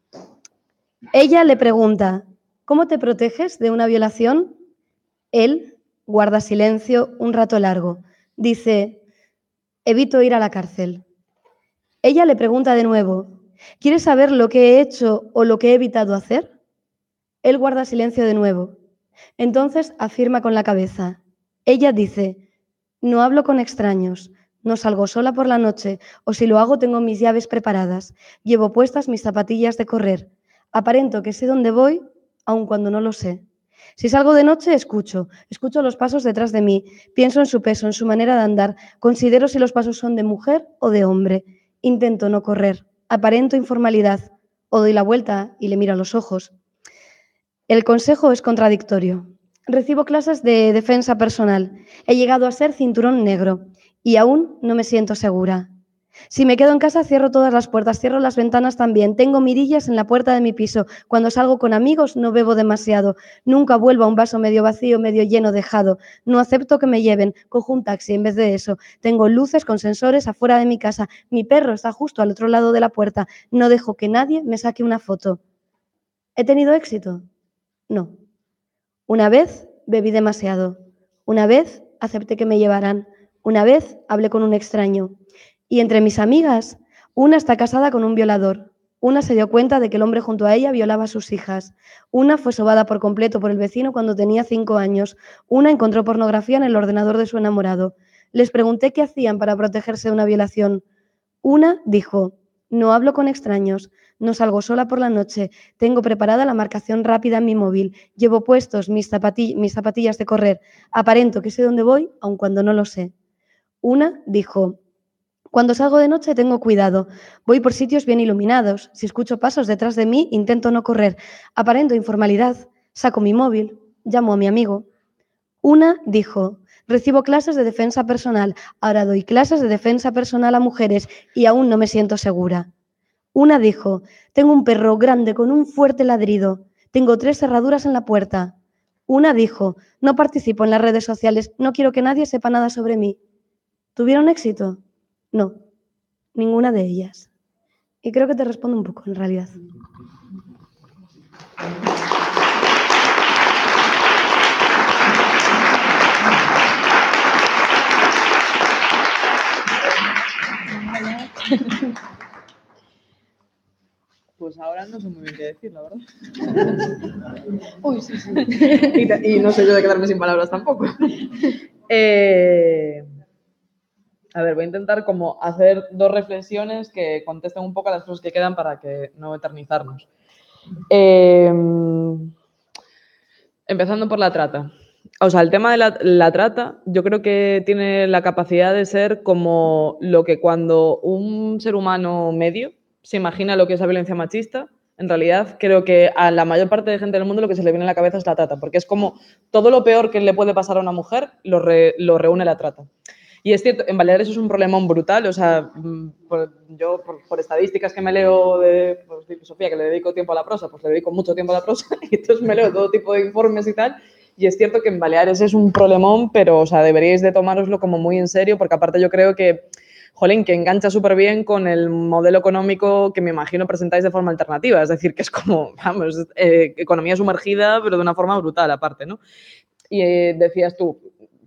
Ella le pregunta, ¿cómo te proteges de una violación? Él Guarda silencio un rato largo. Dice, evito ir a la cárcel. Ella le pregunta de nuevo, ¿quieres saber lo que he hecho o lo que he evitado hacer? Él guarda silencio de nuevo. Entonces afirma con la cabeza. Ella dice, no hablo con extraños, no salgo sola por la noche, o si lo hago tengo mis llaves preparadas, llevo puestas mis zapatillas de correr, aparento que sé dónde voy, aun cuando no lo sé. Si salgo de noche, escucho, escucho los pasos detrás de mí, pienso en su peso, en su manera de andar, considero si los pasos son de mujer o de hombre, intento no correr, aparento informalidad, o doy la vuelta y le miro a los ojos. El consejo es contradictorio. Recibo clases de defensa personal, he llegado a ser cinturón negro y aún no me siento segura. Si me quedo en casa, cierro todas las puertas, cierro las ventanas también. Tengo mirillas en la puerta de mi piso. Cuando salgo con amigos, no bebo demasiado. Nunca vuelvo a un vaso medio vacío, medio lleno dejado. No acepto que me lleven. Cojo un taxi en vez de eso. Tengo luces con sensores afuera de mi casa. Mi perro está justo al otro lado de la puerta. No dejo que nadie me saque una foto. ¿He tenido éxito? No. Una vez bebí demasiado. Una vez acepté que me llevaran. Una vez hablé con un extraño. Y entre mis amigas, una está casada con un violador. Una se dio cuenta de que el hombre junto a ella violaba a sus hijas. Una fue sobada por completo por el vecino cuando tenía cinco años. Una encontró pornografía en el ordenador de su enamorado. Les pregunté qué hacían para protegerse de una violación. Una dijo, no hablo con extraños, no salgo sola por la noche, tengo preparada la marcación rápida en mi móvil, llevo puestos mis, mis zapatillas de correr, aparento que sé dónde voy, aun cuando no lo sé. Una dijo, cuando salgo de noche tengo cuidado. Voy por sitios bien iluminados. Si escucho pasos detrás de mí, intento no correr. Aparento informalidad. Saco mi móvil. Llamo a mi amigo. Una dijo, recibo clases de defensa personal. Ahora doy clases de defensa personal a mujeres y aún no me siento segura. Una dijo, tengo un perro grande con un fuerte ladrido. Tengo tres cerraduras en la puerta. Una dijo, no participo en las redes sociales, no quiero que nadie sepa nada sobre mí. ¿Tuvieron éxito? No, ninguna de ellas. Y creo que te respondo un poco, en realidad. Pues ahora no sé muy bien qué decir, la verdad. Uy, sí, sí. Y, y, no sé yo de quedarme sin palabras tampoco. Eh, a ver, voy a intentar como hacer dos reflexiones que contesten un poco a las cosas que quedan para que no eternizarnos. Em, empezando por la trata. O sea, el tema de la, trata yo creo que tiene la capacidad de ser como lo que cuando un ser humano medio se imagina lo que es la violencia machista, en realidad creo que a la mayor parte de gente del mundo lo que se le viene a la cabeza es la trata, porque es como todo lo peor que le puede pasar a una mujer lo reúne la trata. Y es cierto, en Baleares es un problemón brutal, o sea, mm, yo por, estadísticas que me leo de, pues, que le dedico tiempo a la prosa, pues le dedico mucho tiempo a la prosa, y entonces me leo todo tipo de informes y tal, y es cierto que en Baleares es un problemón, pero, o sea, deberíais de tomároslo como muy en serio, porque aparte yo creo que jolín, que engancha súper bien con el modelo económico que me imagino presentáis de forma alternativa. Es decir, que es como, vamos, eh, economía sumergida, pero de una forma brutal aparte, ¿no? Y eh, decías tú,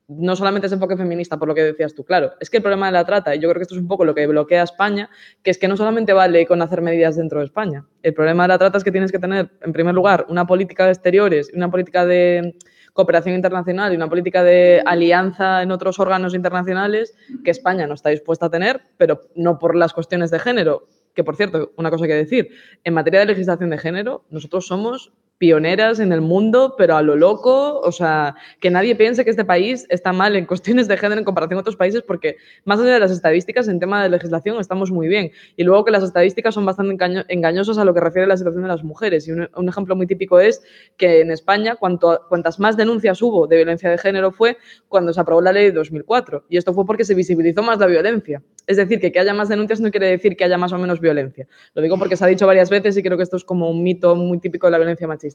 no solamente es enfoque feminista, por lo que decías tú, claro, es que el problema de la trata, y yo creo que esto es un poco lo que bloquea a España, que es que no solamente vale con hacer medidas dentro de España. El problema de la trata es que tienes que tener, en primer lugar, una política de exteriores, una política de cooperación internacional y una política de alianza en otros órganos internacionales que España no está dispuesta a tener, pero no por las cuestiones de género. Que, por cierto, una cosa que decir, en materia de legislación de género, nosotros somos pioneras en el mundo, pero a lo loco, o sea, que nadie piense que este país está mal en cuestiones de género en comparación con otros países, porque más allá de las estadísticas, en tema de legislación estamos muy bien. Y luego que las estadísticas son bastante engañosas a lo que refiere a la situación de las mujeres. Y un, ejemplo muy típico es que en España, cuanto, cuantas más denuncias hubo de violencia de género fue cuando se aprobó la ley de 2004. Y esto fue porque se visibilizó más la violencia. Es decir, que que haya más denuncias no quiere decir que haya más o menos violencia. Lo digo porque se ha dicho varias veces y creo que esto es como un mito muy típico de la violencia machista.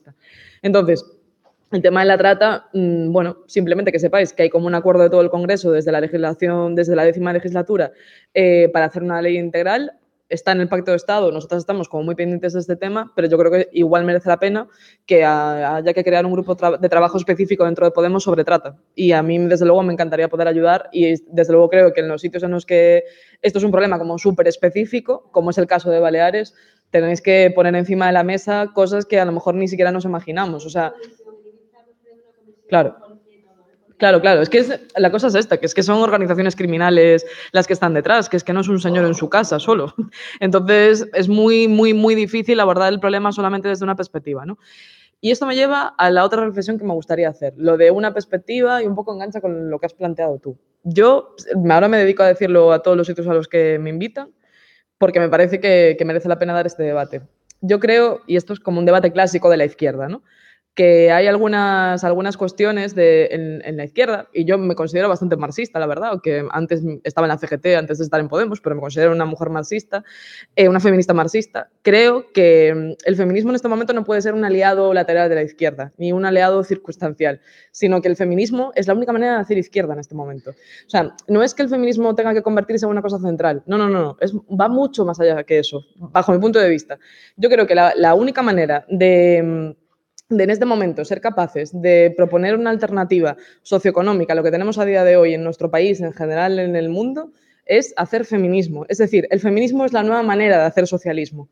Entonces, el tema de la trata, mm, bueno, simplemente que sepáis que hay como un acuerdo de todo el Congreso desde la legislación, desde la décima legislatura, eh, para hacer una ley integral. Está en el Pacto de Estado, nosotros estamos como muy pendientes de este tema, pero yo creo que igual merece la pena que haya que crear un grupo de trabajo específico dentro de Podemos sobre trata. Y a mí, desde luego, me encantaría poder ayudar y, desde luego, creo que en los sitios en los que esto es un problema como súper específico, como es el caso de Baleares, tenéis que poner encima de la mesa cosas que a lo mejor ni siquiera nos imaginamos. O sea, claro. Claro, claro, es que la cosa es esta, que es que son organizaciones criminales las que están detrás, que es que no es un señor en su casa solo. Entonces es muy, muy, muy difícil abordar el problema solamente desde una perspectiva, ¿no? Y esto me lleva a la otra reflexión que me gustaría hacer, lo de una perspectiva y un poco engancha con lo que has planteado tú. Yo ahora me dedico a decirlo a todos los sitios a los que me invitan, porque me parece que, merece la pena dar este debate. Yo creo, y esto es como un debate clásico de la izquierda, ¿no? que hay algunas, algunas cuestiones en, la izquierda, y yo me considero bastante marxista, la verdad, que antes estaba en la CGT, antes de estar en Podemos, pero me considero una mujer marxista, eh, una feminista marxista. Creo que mm, el feminismo en este momento no puede ser un aliado lateral de la izquierda, ni un aliado circunstancial, sino que el feminismo es la única manera de hacer izquierda en este momento. O sea, no es que el feminismo tenga que convertirse en una cosa central, no, no, no, no. va mucho más allá que eso, bajo mi punto de vista. Yo creo que la única manera de mm, de en este momento ser capaces de proponer una alternativa socioeconómica a lo que tenemos a día de hoy en nuestro país, en general en el mundo, es hacer feminismo. Es decir, el feminismo es la nueva manera de hacer socialismo.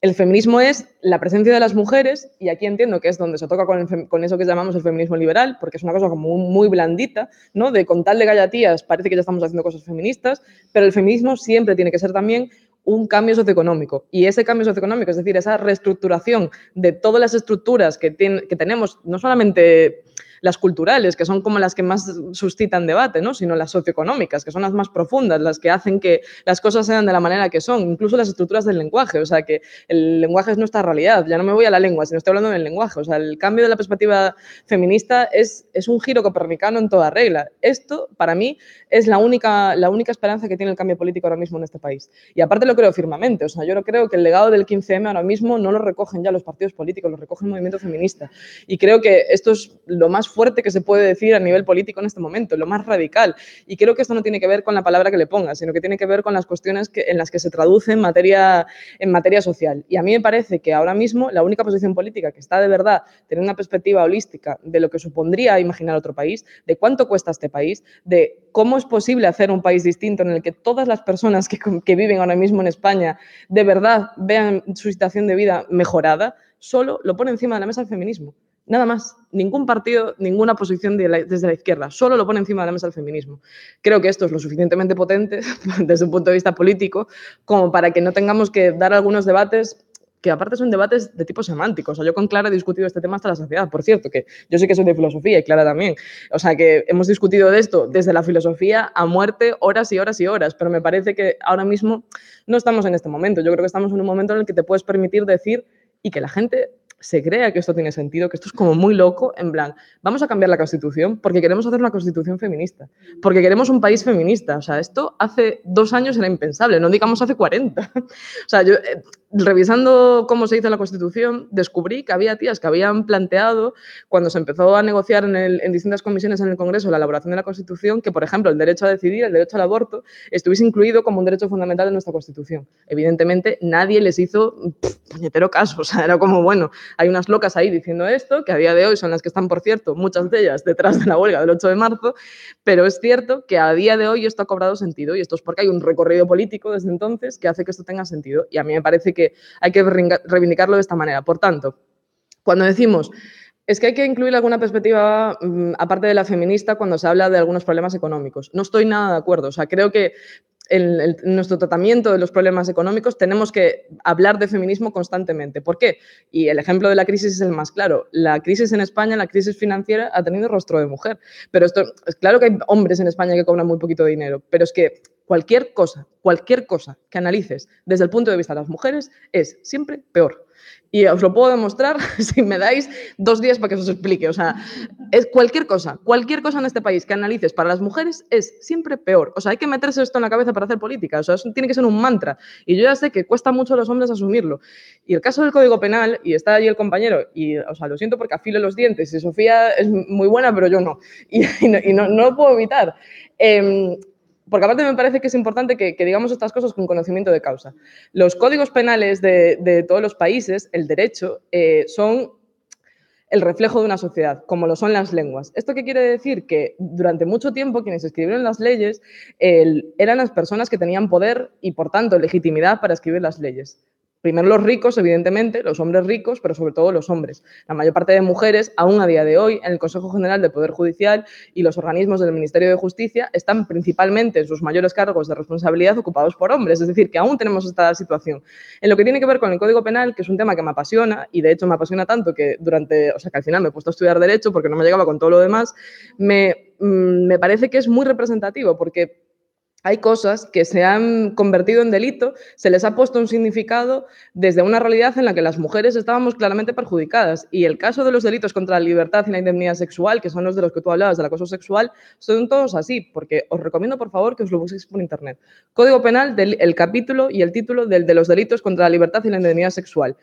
El feminismo es la presencia de las mujeres, y aquí entiendo que es donde se toca con, eso que llamamos el feminismo liberal, porque es una cosa como muy blandita, ¿no? De con tal de gallatías parece que ya estamos haciendo cosas feministas, pero el feminismo siempre tiene que ser también un cambio socioeconómico. Y ese cambio socioeconómico, es decir, esa reestructuración de todas las estructuras que, que tenemos, no solamente las culturales, que son como las que más suscitan debate, ¿no? sino las socioeconómicas, que son las más profundas, las que hacen que las cosas sean de la manera que son, incluso las estructuras del lenguaje, o sea, que el lenguaje es nuestra realidad, ya no me voy a la lengua, sino estoy hablando del lenguaje, o sea, el cambio de la perspectiva feminista es, es un giro copernicano en toda regla. Esto, para mí, es la única, la única esperanza que tiene el cambio político ahora mismo en este país. Y aparte lo creo firmemente, o sea, yo creo que el legado del 15M ahora mismo no lo recogen ya los partidos políticos, lo recogen el movimiento feminista. Y creo que esto es lo más fuerte que se puede decir a nivel político en este momento, lo más radical. Y creo que esto no tiene que ver con la palabra que le ponga sino que tiene que ver con las cuestiones en las que se traduce en materia, en materia social. Y a mí me parece que ahora mismo la única posición política que está de verdad teniendo una perspectiva holística de lo que supondría imaginar otro país, de cuánto cuesta este país, de cómo es posible hacer un país distinto en el que todas las personas que, viven ahora mismo en España de verdad vean su situación de vida mejorada, solo lo pone encima de la mesa el feminismo. Nada más. Ningún partido, ninguna posición desde la izquierda. Solo lo pone encima de la mesa el feminismo. Creo que esto es lo suficientemente potente desde un punto de vista político como para que no tengamos que dar algunos debates que aparte son debates de tipo semántico. O sea, yo con Clara he discutido este tema hasta la saciedad, por cierto, que yo sé que soy de filosofía y Clara también. O sea, que hemos discutido de esto desde la filosofía a muerte horas y horas y horas, pero me parece que ahora mismo no estamos en este momento. Yo creo que estamos en un momento en el que te puedes permitir decir y que la gente se crea que esto tiene sentido, que esto es como muy loco, en plan, vamos a cambiar la constitución porque queremos hacer una constitución feminista, porque queremos un país feminista. O sea, esto hace dos años era impensable, no digamos hace 40. o sea, yo, eh, revisando cómo se hizo la Constitución, descubrí que había tías que habían planteado, cuando se empezó a negociar en, distintas comisiones en el Congreso la elaboración de la Constitución, que, por ejemplo, el derecho a decidir, el derecho al aborto, estuviese incluido como un derecho fundamental en nuestra Constitución. Evidentemente, nadie les hizo puñetero caso. O sea, era como, bueno, hay unas locas ahí diciendo esto, que a día de hoy son las que están, por cierto, muchas de ellas detrás de la huelga del 8 de marzo, pero es cierto que a día de hoy esto ha cobrado sentido y esto es porque hay un recorrido político desde entonces que hace que esto tenga sentido. Y a mí me parece que hay que reivindicarlo de esta manera. Por tanto, cuando decimos es que hay que incluir alguna perspectiva, mm, aparte de la feminista, cuando se habla de algunos problemas económicos. No estoy nada de acuerdo. O sea, creo que en, nuestro tratamiento de los problemas económicos tenemos que hablar de feminismo constantemente. ¿Por qué? Y el ejemplo de la crisis es el más claro. La crisis en España, la crisis financiera, ha tenido rostro de mujer. Pero esto, es claro que hay hombres en España que cobran muy poquito dinero, pero es que cualquier cosa, cualquier cosa que analices desde el punto de vista de las mujeres es siempre peor. Y os lo puedo demostrar si me dais dos días para que os explique. O sea, es cualquier cosa, cualquier cosa en este país que analices para las mujeres es siempre peor. O sea, hay que meterse esto en la cabeza para hacer política. O sea, tiene que ser un mantra. Y yo ya sé que cuesta mucho a los hombres asumirlo. Y el caso del Código Penal, y está allí el compañero, y, o lo siento porque afilo los dientes. Y Sofía es muy buena, pero yo no. Y, no, lo puedo evitar. Em, porque aparte me parece que es importante que, digamos estas cosas con conocimiento de causa. Los códigos penales de, todos los países, el derecho, eh, son el reflejo de una sociedad, como lo son las lenguas. ¿Esto qué quiere decir? Que durante mucho tiempo quienes escribieron las leyes eran las personas que tenían poder y, por tanto, legitimidad para escribir las leyes primero los ricos, evidentemente, los hombres ricos, pero sobre todo los hombres. La mayor parte de mujeres, aún a día de hoy, en el Consejo General del Poder Judicial y los organismos del Ministerio de Justicia están principalmente en sus mayores cargos de responsabilidad ocupados por hombres. Es decir, que aún tenemos esta situación. En lo que tiene que ver con el Código Penal, que es un tema que me apasiona, y de hecho me apasiona tanto que durante, o sea, que al final me he puesto a estudiar Derecho porque no me llegaba con todo lo demás, me, mm, me parece que es muy representativo porque hay cosas que se han convertido en delito, se les ha puesto un significado desde una realidad en la que las mujeres estábamos claramente perjudicadas. Y el caso de los delitos contra la libertad y la indemnidad sexual, que son los de los que tú hablabas, del acoso sexual, son todos así, porque os recomiendo por favor que os lo busquéis por internet. Código Penal, del, el capítulo y el título del de los delitos contra la libertad y la indemnidad sexual.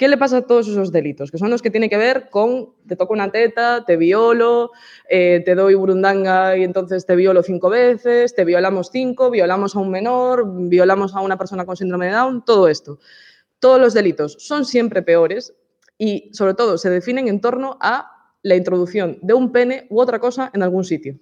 ¿Qué le pasa a todos esos delitos? Que son los que tienen que ver con te toco una teta, te violo, eh, te doy burundanga y entonces te violo cinco veces, te violamos cinco, violamos a un menor, violamos a una persona con síndrome de Down, todo esto. Todos los delitos son siempre peores y sobre todo se definen en torno a la introducción de un pene u otra cosa en algún sitio.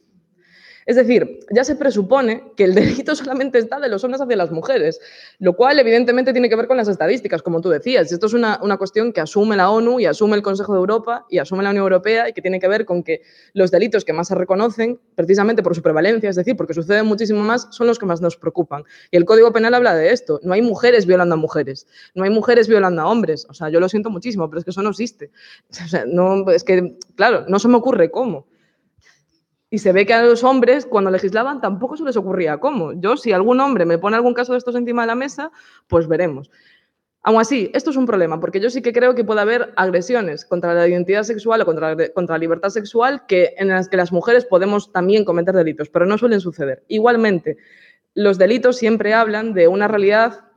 Es decir, ya se presupone que el delito solamente está de los hombres hacia las mujeres, lo cual evidentemente tiene que ver con las estadísticas, como tú decías. Esto es una, cuestión que asume la ONU y asume el Consejo de Europa y asume la Unión Europea y que tiene que ver con que los delitos que más se reconocen, precisamente por su prevalencia, es decir, porque suceden muchísimo más, son los que más nos preocupan. Y el Código Penal habla de esto. No hay mujeres violando a mujeres, no hay mujeres violando a hombres. O sea, yo lo siento muchísimo, pero es que eso no existe. O sea, no, es que, claro, no se me ocurre cómo. Y se ve que a los hombres, cuando legislaban, tampoco se les ocurría cómo. Yo, si algún hombre me pone algún caso de estos encima de la mesa, pues veremos. Aún así, esto es un problema, porque yo sí que creo que puede haber agresiones contra la identidad sexual o contra la, contra la libertad sexual que, en las que las mujeres podemos también cometer delitos, pero no suelen suceder. Igualmente, los delitos siempre hablan de una realidad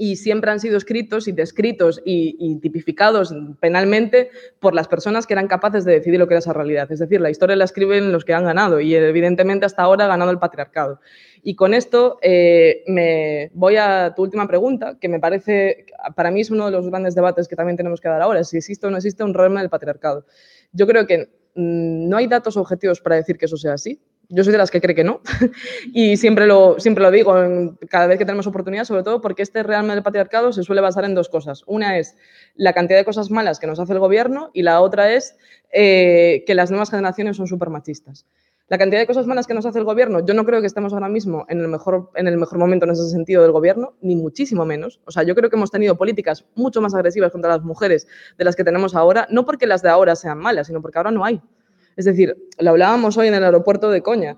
y siempre han sido escritos y descritos y, tipificados penalmente por las personas que eran capaces de decidir lo que era esa realidad. Es decir, la historia la escriben los que han ganado y evidentemente hasta ahora ha ganado el patriarcado. Y con esto eh, me voy a tu última pregunta, que me parece, para mí es uno de los grandes debates que también tenemos que dar ahora, si existe o no existe un problema del patriarcado. Yo creo que mm, no hay datos objetivos para decir que eso sea así yo soy de las que cree que no y siempre lo, siempre lo digo cada vez que tenemos oportunidad, sobre todo porque este realme del Patriarcado se suele basar en dos cosas. Una es la cantidad de cosas malas que nos hace el gobierno y la otra es eh, que las nuevas generaciones son súper machistas. La cantidad de cosas malas que nos hace el gobierno, yo no creo que estemos ahora mismo en el, mejor, en el mejor momento en ese sentido del gobierno, ni muchísimo menos. O sea, yo creo que hemos tenido políticas mucho más agresivas contra las mujeres de las que tenemos ahora, no porque las de ahora sean malas, sino porque ahora no hay. Es decir, lo hablábamos hoy en el aeropuerto de Coña.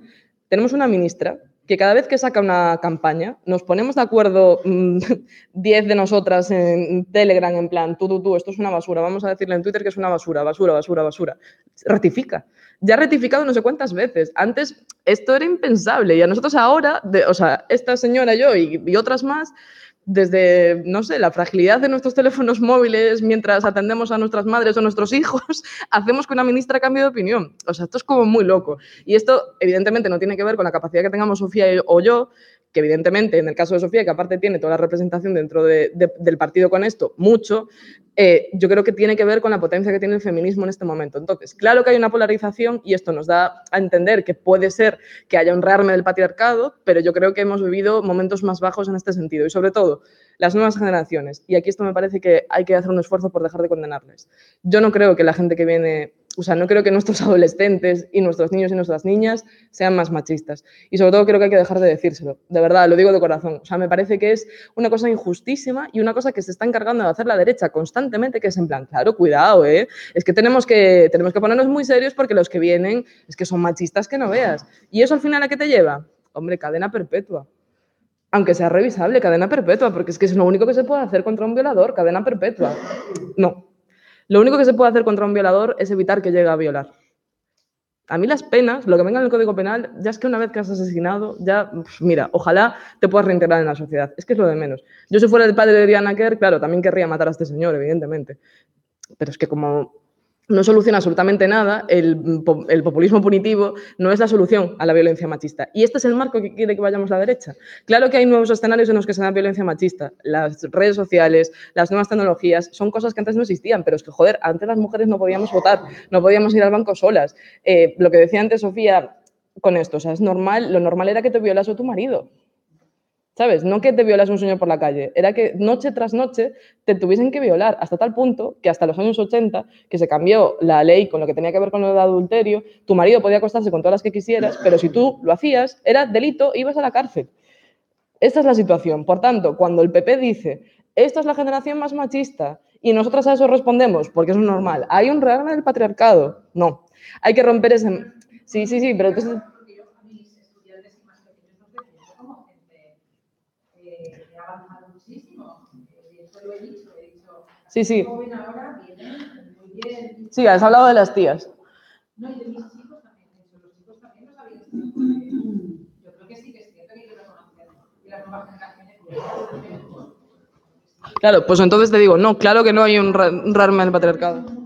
Tenemos una ministra que cada vez que saca una campaña, nos ponemos de acuerdo 10 mm, de nosotras en Telegram, en plan, tú, tú, tú, esto es una basura, vamos a decirle en Twitter que es una basura, basura, basura, basura. Ratifica. Ya ha ratificado no sé cuántas veces. Antes esto era impensable y a nosotros ahora, o sea, esta señora, yo y otras más, desde, no sé, la fragilidad de nuestros teléfonos móviles mientras atendemos a nuestras madres o nuestros hijos, hacemos que una ministra cambie de opinión. O sea, esto es como muy loco. Y esto, evidentemente, no tiene que ver con la capacidad que tengamos Sofía o yo, que evidentemente en el caso de Sofía, que aparte tiene toda la representación dentro del partido con esto, mucho, eh, yo creo que tiene que ver con la potencia que tiene el feminismo en este momento. Entonces, claro que hay una polarización y esto nos da a entender que puede ser que haya un rearme del patriarcado, pero yo creo que hemos vivido momentos más bajos en este sentido y sobre todo las nuevas generaciones. Y aquí esto me parece que hay que hacer un esfuerzo por dejar de condenarles. Yo no creo que la gente que viene o sea, no creo que nuestros adolescentes y nuestros niños y nuestras niñas sean más machistas. Y sobre todo creo que hay que dejar de decírselo. De verdad, lo digo de corazón. O sea, me parece que es una cosa injustísima y una cosa que se está encargando de hacer la derecha constantemente, que es en plan, claro, cuidado, ¿eh? Es que tenemos que, tenemos que ponernos muy serios porque los que vienen es que son machistas que no veas. ¿Y eso al final a qué te lleva? Hombre, cadena perpetua aunque sea revisable, cadena perpetua, porque es que es lo único que se puede hacer contra un violador, cadena perpetua. No, lo único que se puede hacer contra un violador es evitar que llegue a violar. A mí las penas, lo que venga en el Código Penal, ya es que una vez que has asesinado, ya, mira, ojalá te puedas reintegrar en la sociedad. Es que es lo de menos. Yo si fuera el padre de Diana Kerr, claro, también querría matar a este señor, evidentemente. Pero es que como no soluciona absolutamente nada, el, populismo punitivo no es la solución a la violencia machista. Y este es el marco que quiere que vayamos a la derecha. Claro que hay nuevos escenarios en los que se da violencia machista. Las redes sociales, las nuevas tecnologías, son cosas que antes no existían, pero es que, joder, antes las mujeres no podíamos votar, no podíamos ir al banco solas. Eh, lo que decía antes Sofía con esto, o sea, es normal, lo normal era que te violas violase tu marido. ¿Sabes? No que te violas un señor por la calle, era que noche tras noche te tuviesen que violar, hasta tal punto que hasta los años 80, que se cambió la ley con lo que tenía que ver con el adulterio, tu marido podía acostarse con todas las que quisieras, pero si tú lo hacías, era delito, ibas a la cárcel. Esta es la situación. Por tanto, cuando el PP dice, esta es la generación más machista, y nosotras a eso respondemos, porque es normal, hay un rearme del patriarcado. No, hay que romper ese... Sí, sí, sí, pero entonces. Sí, sí. Sí, has hablado de las tías. No, y de mis hijos también. Los chicos también los habían hecho. Yo creo que sí que es cierto que lo conocen. Y las nuevas generaciones. Pues, pues, claro, pues entonces te digo, no, claro que no hay un, ra un rarme el patriarcado.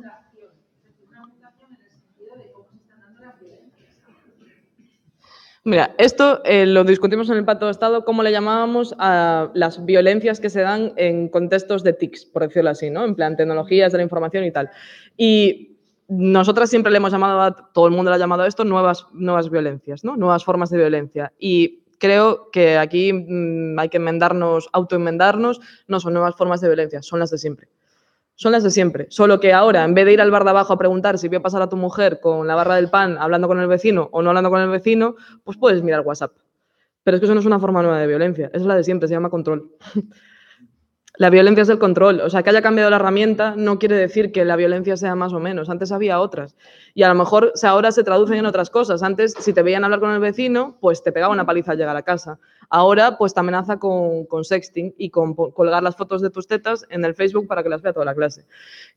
Mira, esto eh, lo discutimos en el Pacto de Estado, cómo le llamábamos a las violencias que se dan en contextos de TICs, por decirlo así, ¿no? En plan, tecnologías de la información y tal. Y nosotras siempre le hemos llamado, todo el mundo le ha llamado a esto, nuevas, nuevas violencias, ¿no? Nuevas formas de violencia. Y creo que aquí mm, hay que enmendarnos, autoenmendarnos, no son nuevas formas de violencia, son las de siempre son las de siempre. Solo que ahora, en vez de ir al bar de abajo a preguntar si voy a pasar a tu mujer con la barra del pan hablando con el vecino o no hablando con el vecino, pues puedes mirar WhatsApp. Pero es que eso no es una forma nueva de violencia, es la de siempre, se llama control. la violencia es el control. O sea, que haya cambiado la herramienta no quiere decir que la violencia sea más o menos. Antes había otras. Y a lo mejor ahora se traducen en otras cosas. Antes, si te veían hablar con el vecino, pues te pegaba una paliza al llegar a casa. Ahora, pues te amenaza con, con sexting y con colgar las fotos de tus tetas en el Facebook para que las vea toda la clase.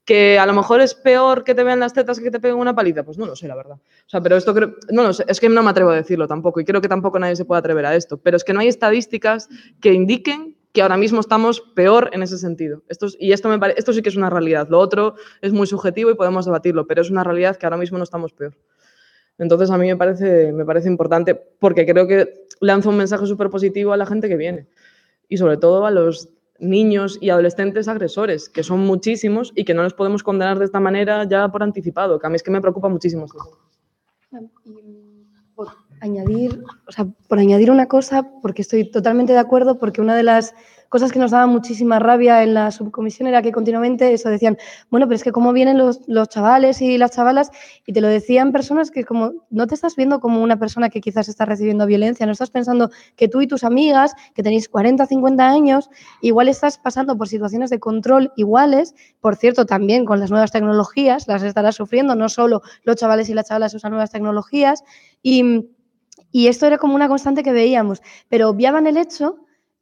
Que a lo mejor es peor que te vean las tetas que te peguen una paliza. Pues no lo sé, la verdad. O sea, pero esto creo. No lo sé. Es que no me atrevo a decirlo tampoco. Y creo que tampoco nadie se puede atrever a esto. Pero es que no hay estadísticas que indiquen que ahora mismo estamos peor en ese sentido. Esto y esto, me parece, esto sí que es una realidad. Lo otro es muy subjetivo y podemos debatirlo, pero es una realidad que ahora mismo no estamos peor. Entonces a mí me parece, me parece importante porque creo que lanza un mensaje súper positivo a la gente que viene y sobre todo a los niños y adolescentes agresores, que son muchísimos y que no los podemos condenar de esta manera ya por anticipado, que a mí es que me preocupa muchísimo. Y añadir, o sea, por añadir una cosa, porque estoy totalmente de acuerdo, porque una de las cosas que nos daba muchísima rabia en la subcomisión era que continuamente eso decían, bueno, pero es que cómo vienen los, chavales y las chavalas, y te lo decían personas que como no te estás viendo como una persona que quizás está recibiendo violencia, no estás pensando que tú y tus amigas, que tenéis 40, 50 años, igual estás pasando por situaciones de control iguales, por cierto, también con las nuevas tecnologías, las estarás sufriendo, no solo los chavales y las chavalas usan nuevas tecnologías, y y esto era como una constante que veíamos, pero obviaban el hecho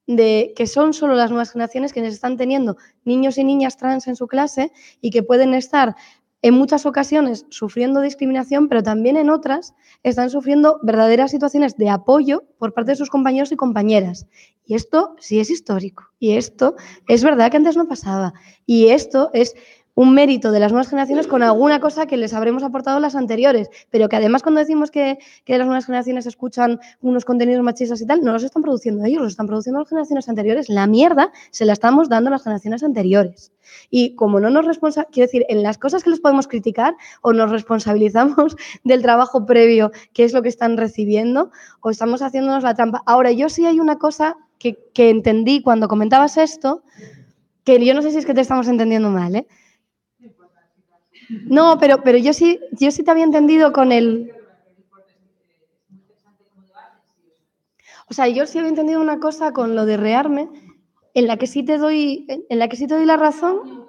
de que son solo las nuevas generaciones quienes están teniendo niños y niñas trans en su clase y que pueden estar en muchas ocasiones sufriendo discriminación, pero también en otras están sufriendo verdaderas situaciones de apoyo por parte de sus compañeros y compañeras. Y esto sí es histórico. Y esto es verdad que antes no pasaba. Y esto es un mérito de las nuevas generaciones con alguna cosa que les habremos aportado las anteriores, pero que además cuando decimos que, las nuevas generaciones escuchan unos contenidos machistas y tal, no los están produciendo ellos, los están produciendo las generaciones anteriores. La mierda se la estamos dando a las generaciones anteriores. Y como no nos responsabilizamos, quiero decir, en las cosas que les podemos criticar o nos responsabilizamos del trabajo previo, que es lo que están recibiendo, o estamos haciéndonos la trampa. Ahora, yo sí hay una cosa que, que entendí cuando comentabas esto, que yo no sé si es que te estamos entendiendo mal, ¿eh? No, pero, pero yo sí, yo sí te había entendido con el. O sea, yo sí había entendido una cosa con lo de rearme, en la que sí te doy, en la que sí te doy la razón.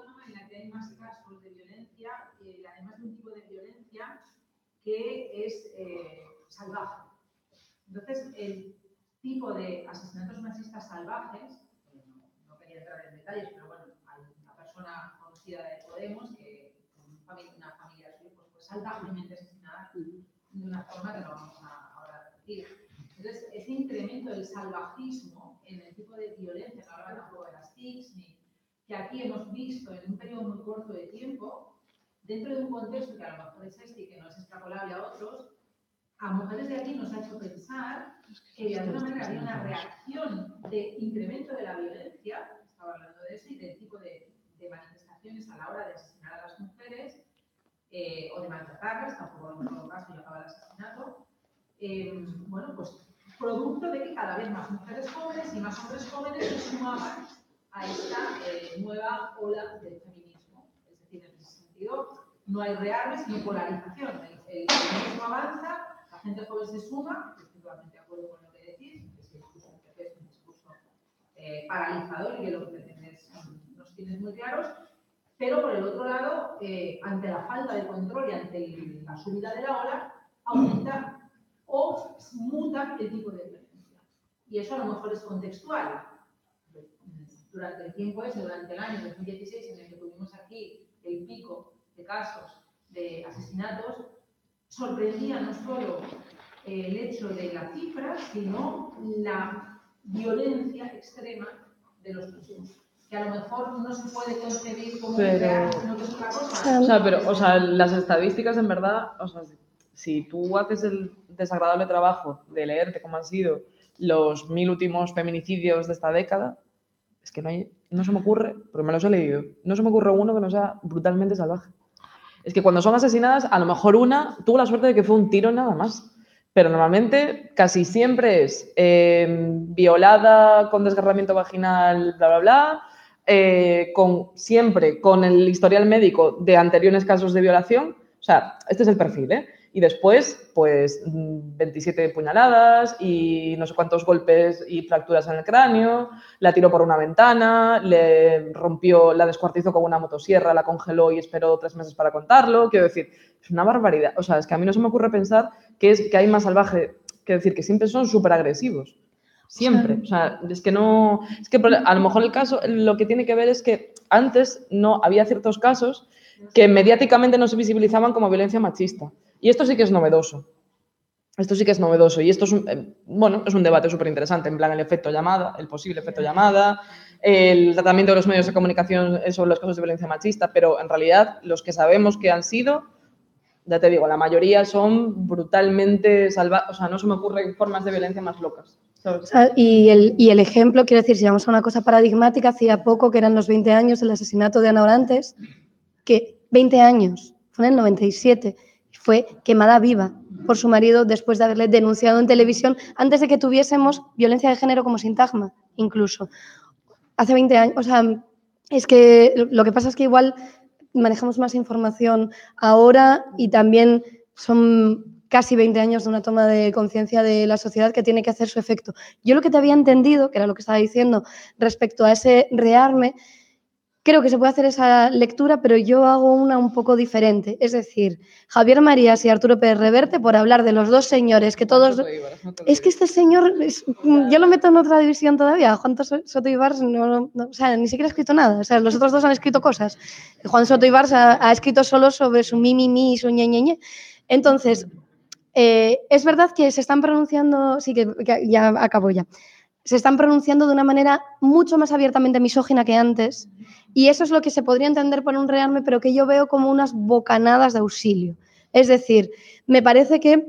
que es eh, salvaje. Entonces, el tipo de asesinatos machistas salvajes, no, no quería entrar en detalles, pero bueno, hay una persona conocida de Podemos salvajemente asesinada, de una forma que no vamos a ahora decir. Entonces, ese incremento del salvajismo en el tipo de violencia, que ahora tampoco de las TICs, que aquí hemos visto en un periodo muy corto de tiempo, dentro de un contexto que a lo mejor es este y que no es extrapolable a otros, a mujeres de aquí nos ha hecho pensar que de alguna manera había una reacción de incremento de la violencia, estaba hablando de eso, y del tipo de manifestaciones a la hora de asesinar a las mujeres, eh, o de maltratarlas, tampoco en todo caso acaba el asesinato. Eh, bueno, pues producto de que cada vez más mujeres jóvenes y más hombres jóvenes se sumaban a esta eh, nueva ola del feminismo. Es decir, en ese sentido, no hay reales ni polarización. El, feminismo avanza, la gente joven se suma, estoy totalmente de acuerdo con lo que decís, es que es un discurso eh, paralizador y que lo que pretendes nos tienes muy claros, pero por el otro lado, eh, ante la falta de control y ante la subida de la ola, aumenta o muta el tipo de violencia Y eso a lo mejor es contextual. Durante el tiempo ese, durante el año 2016, en el que tuvimos aquí el pico de casos de asesinatos, sorprendía no solo eh, el hecho de la cifra, sino la violencia extrema de los presuntos que a lo mejor no se puede concebir como pero... que es otra cosa. O sea, pero, o sea, las estadísticas en verdad, o sea, si tú haces el desagradable trabajo de leerte cómo han sido los mil últimos feminicidios de esta década, es que no, hay, no se me ocurre, porque me los he leído, no se me ocurre uno que no sea brutalmente salvaje. Es que cuando son asesinadas, a lo mejor una tuvo la suerte de que fue un tiro nada más. Pero normalmente casi siempre es eh, violada con desgarramiento vaginal, bla, bla, bla, eh, con, siempre con el historial médico de anteriores casos de violación. O sea, este es el perfil, ¿eh? Y después, pues 27 mm, puñaladas y no sé cuántos golpes y fracturas en el cráneo, la tiró por una ventana, le rompió, la descuartizó con una motosierra, la congeló y esperó tres meses para contarlo. Quiero decir, es una barbaridad. O sea, es que a mí no se me ocurre pensar que, es, que hay más salvaje. que decir, que siempre son súper agresivos. Siempre. O sea, es que no. Es que a lo mejor el caso, lo que tiene que ver es que antes no había ciertos casos que mediáticamente no se visibilizaban como violencia machista. Y esto sí que es novedoso. Esto sí que es novedoso. Y esto es un, eh, bueno, es un debate súper interesante. En plan, el efecto llamada, el posible efecto llamada, el tratamiento de los medios de comunicación sobre los casos de violencia machista. Pero en realidad, los que sabemos que han sido, ya te digo, la mayoría son brutalmente salvados. O sea, no se me ocurren formas de violencia más locas. Ah, y, el, y, el, ejemplo, quiero decir, si vamos a una cosa paradigmática, hacía poco que eran los 20 años del asesinato de Ana Orantes, que 20 años, fue en el 97, fue quemada viva por su marido después de haberle denunciado en televisión antes de que tuviésemos violencia de género como sintagma, incluso. Hace 20 años, o sea, es que lo que pasa es que igual manejamos más información ahora y también son casi 20 años de una toma de conciencia de la sociedad que tiene que hacer su efecto. Yo lo que te había entendido, que era lo que estaba diciendo respecto a ese rearme, creo que se puede hacer esa lectura, pero yo hago una un poco diferente. Es decir, Javier Marías y Arturo Pérez Reverte, por hablar de los dos señores que todos... es que este señor, yo lo meto en otra división todavía. Juan Soto y no, ni siquiera ha escrito nada. O sea, los otros dos han escrito cosas. Juan Soto y ha, ha escrito solo sobre su mi, mi, mi y su ñe, Entonces, eh, es verdad que se están pronunciando, sí que, ya acabo ya, se están pronunciando de una manera mucho más abiertamente misógina que antes y eso es lo que se podría entender por un rearme, pero que yo veo como unas bocanadas de auxilio. Es decir, me parece que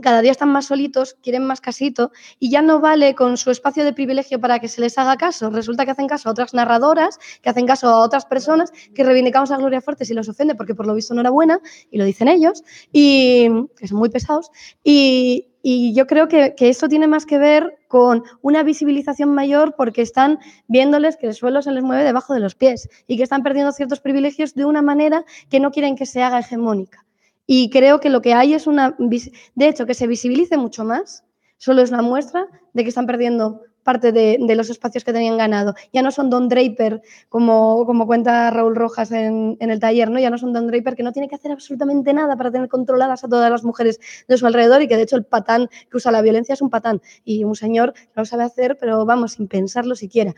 cada día están más solitos, quieren más casito y ya no vale con su espacio de privilegio para que se les haga caso. Resulta que hacen caso a otras narradoras, que hacen caso a otras personas que reivindicamos a Gloria Fuerte si los ofende porque por lo visto no era buena y lo dicen ellos y que son muy pesados y, yo creo que, que esto tiene más que ver con una visibilización mayor porque están viéndoles que el suelo se les mueve debajo de los pies y que están perdiendo ciertos privilegios de una manera que no quieren que se haga hegemónica. Y creo que lo que hay es una... De hecho, que se visibilice mucho más, solo es una muestra de que están perdiendo parte de, los espacios que tenían ganado. Ya no son Don Draper, como, como cuenta Raúl Rojas en, el taller, ¿no? Ya no son Don Draper, que no tiene que hacer absolutamente nada para tener controladas a todas las mujeres de su alrededor y que de hecho el patán que usa la violencia es un patán y un señor lo sabe hacer, pero vamos, sin pensarlo siquiera.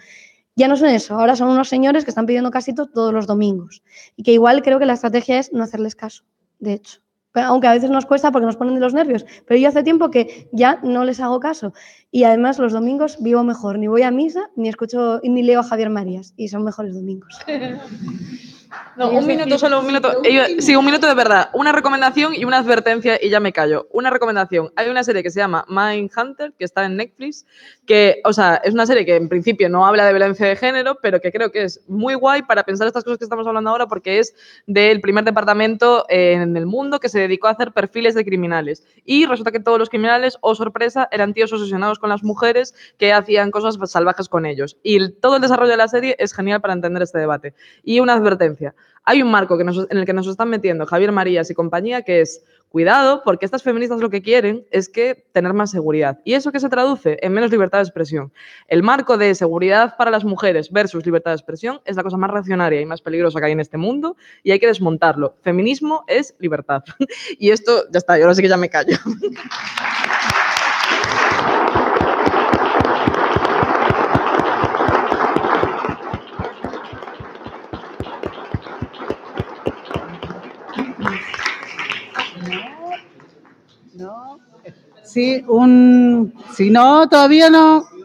Ya no son eso, ahora son unos señores que están pidiendo casitos todos los domingos y que igual creo que la estrategia es no hacerles caso, de hecho aunque a veces nos cuesta porque nos ponen de los nervios, pero yo hace tiempo que ya no les hago caso. Y además los domingos vivo mejor, ni voy a misa, ni escucho, ni leo a Javier Marías, y son mejores domingos. No, un minuto solo, un minuto. sí, un minuto de verdad. Una recomendación y una advertencia y ya me callo. Una recomendación. Hay una serie que se llama Mindhunter, que está en Netflix, que, o sea, es una serie que en principio no habla de violencia de género, pero que creo que es muy guay para pensar estas cosas que estamos hablando ahora porque es del primer departamento eh, en el mundo que se dedicó a hacer perfiles de criminales. Y resulta que todos los criminales, o oh, sorpresa, eran tíos obsesionados con las mujeres que hacían cosas salvajes con ellos. Y todo el desarrollo de la serie es genial para entender este debate. Y una advertencia hay un marco en el que nos están metiendo Javier Marías y compañía que es cuidado, porque estas feministas lo que quieren es que tener más seguridad. ¿Y eso que se traduce? En menos libertad de expresión. El marco de seguridad para las mujeres versus libertad de expresión es la cosa más reaccionaria y más peligrosa que hay en este mundo y hay que desmontarlo. Feminismo es libertad. y esto, ya está, yo ahora sí que ya me callo. Sí, un. Si no, todavía no.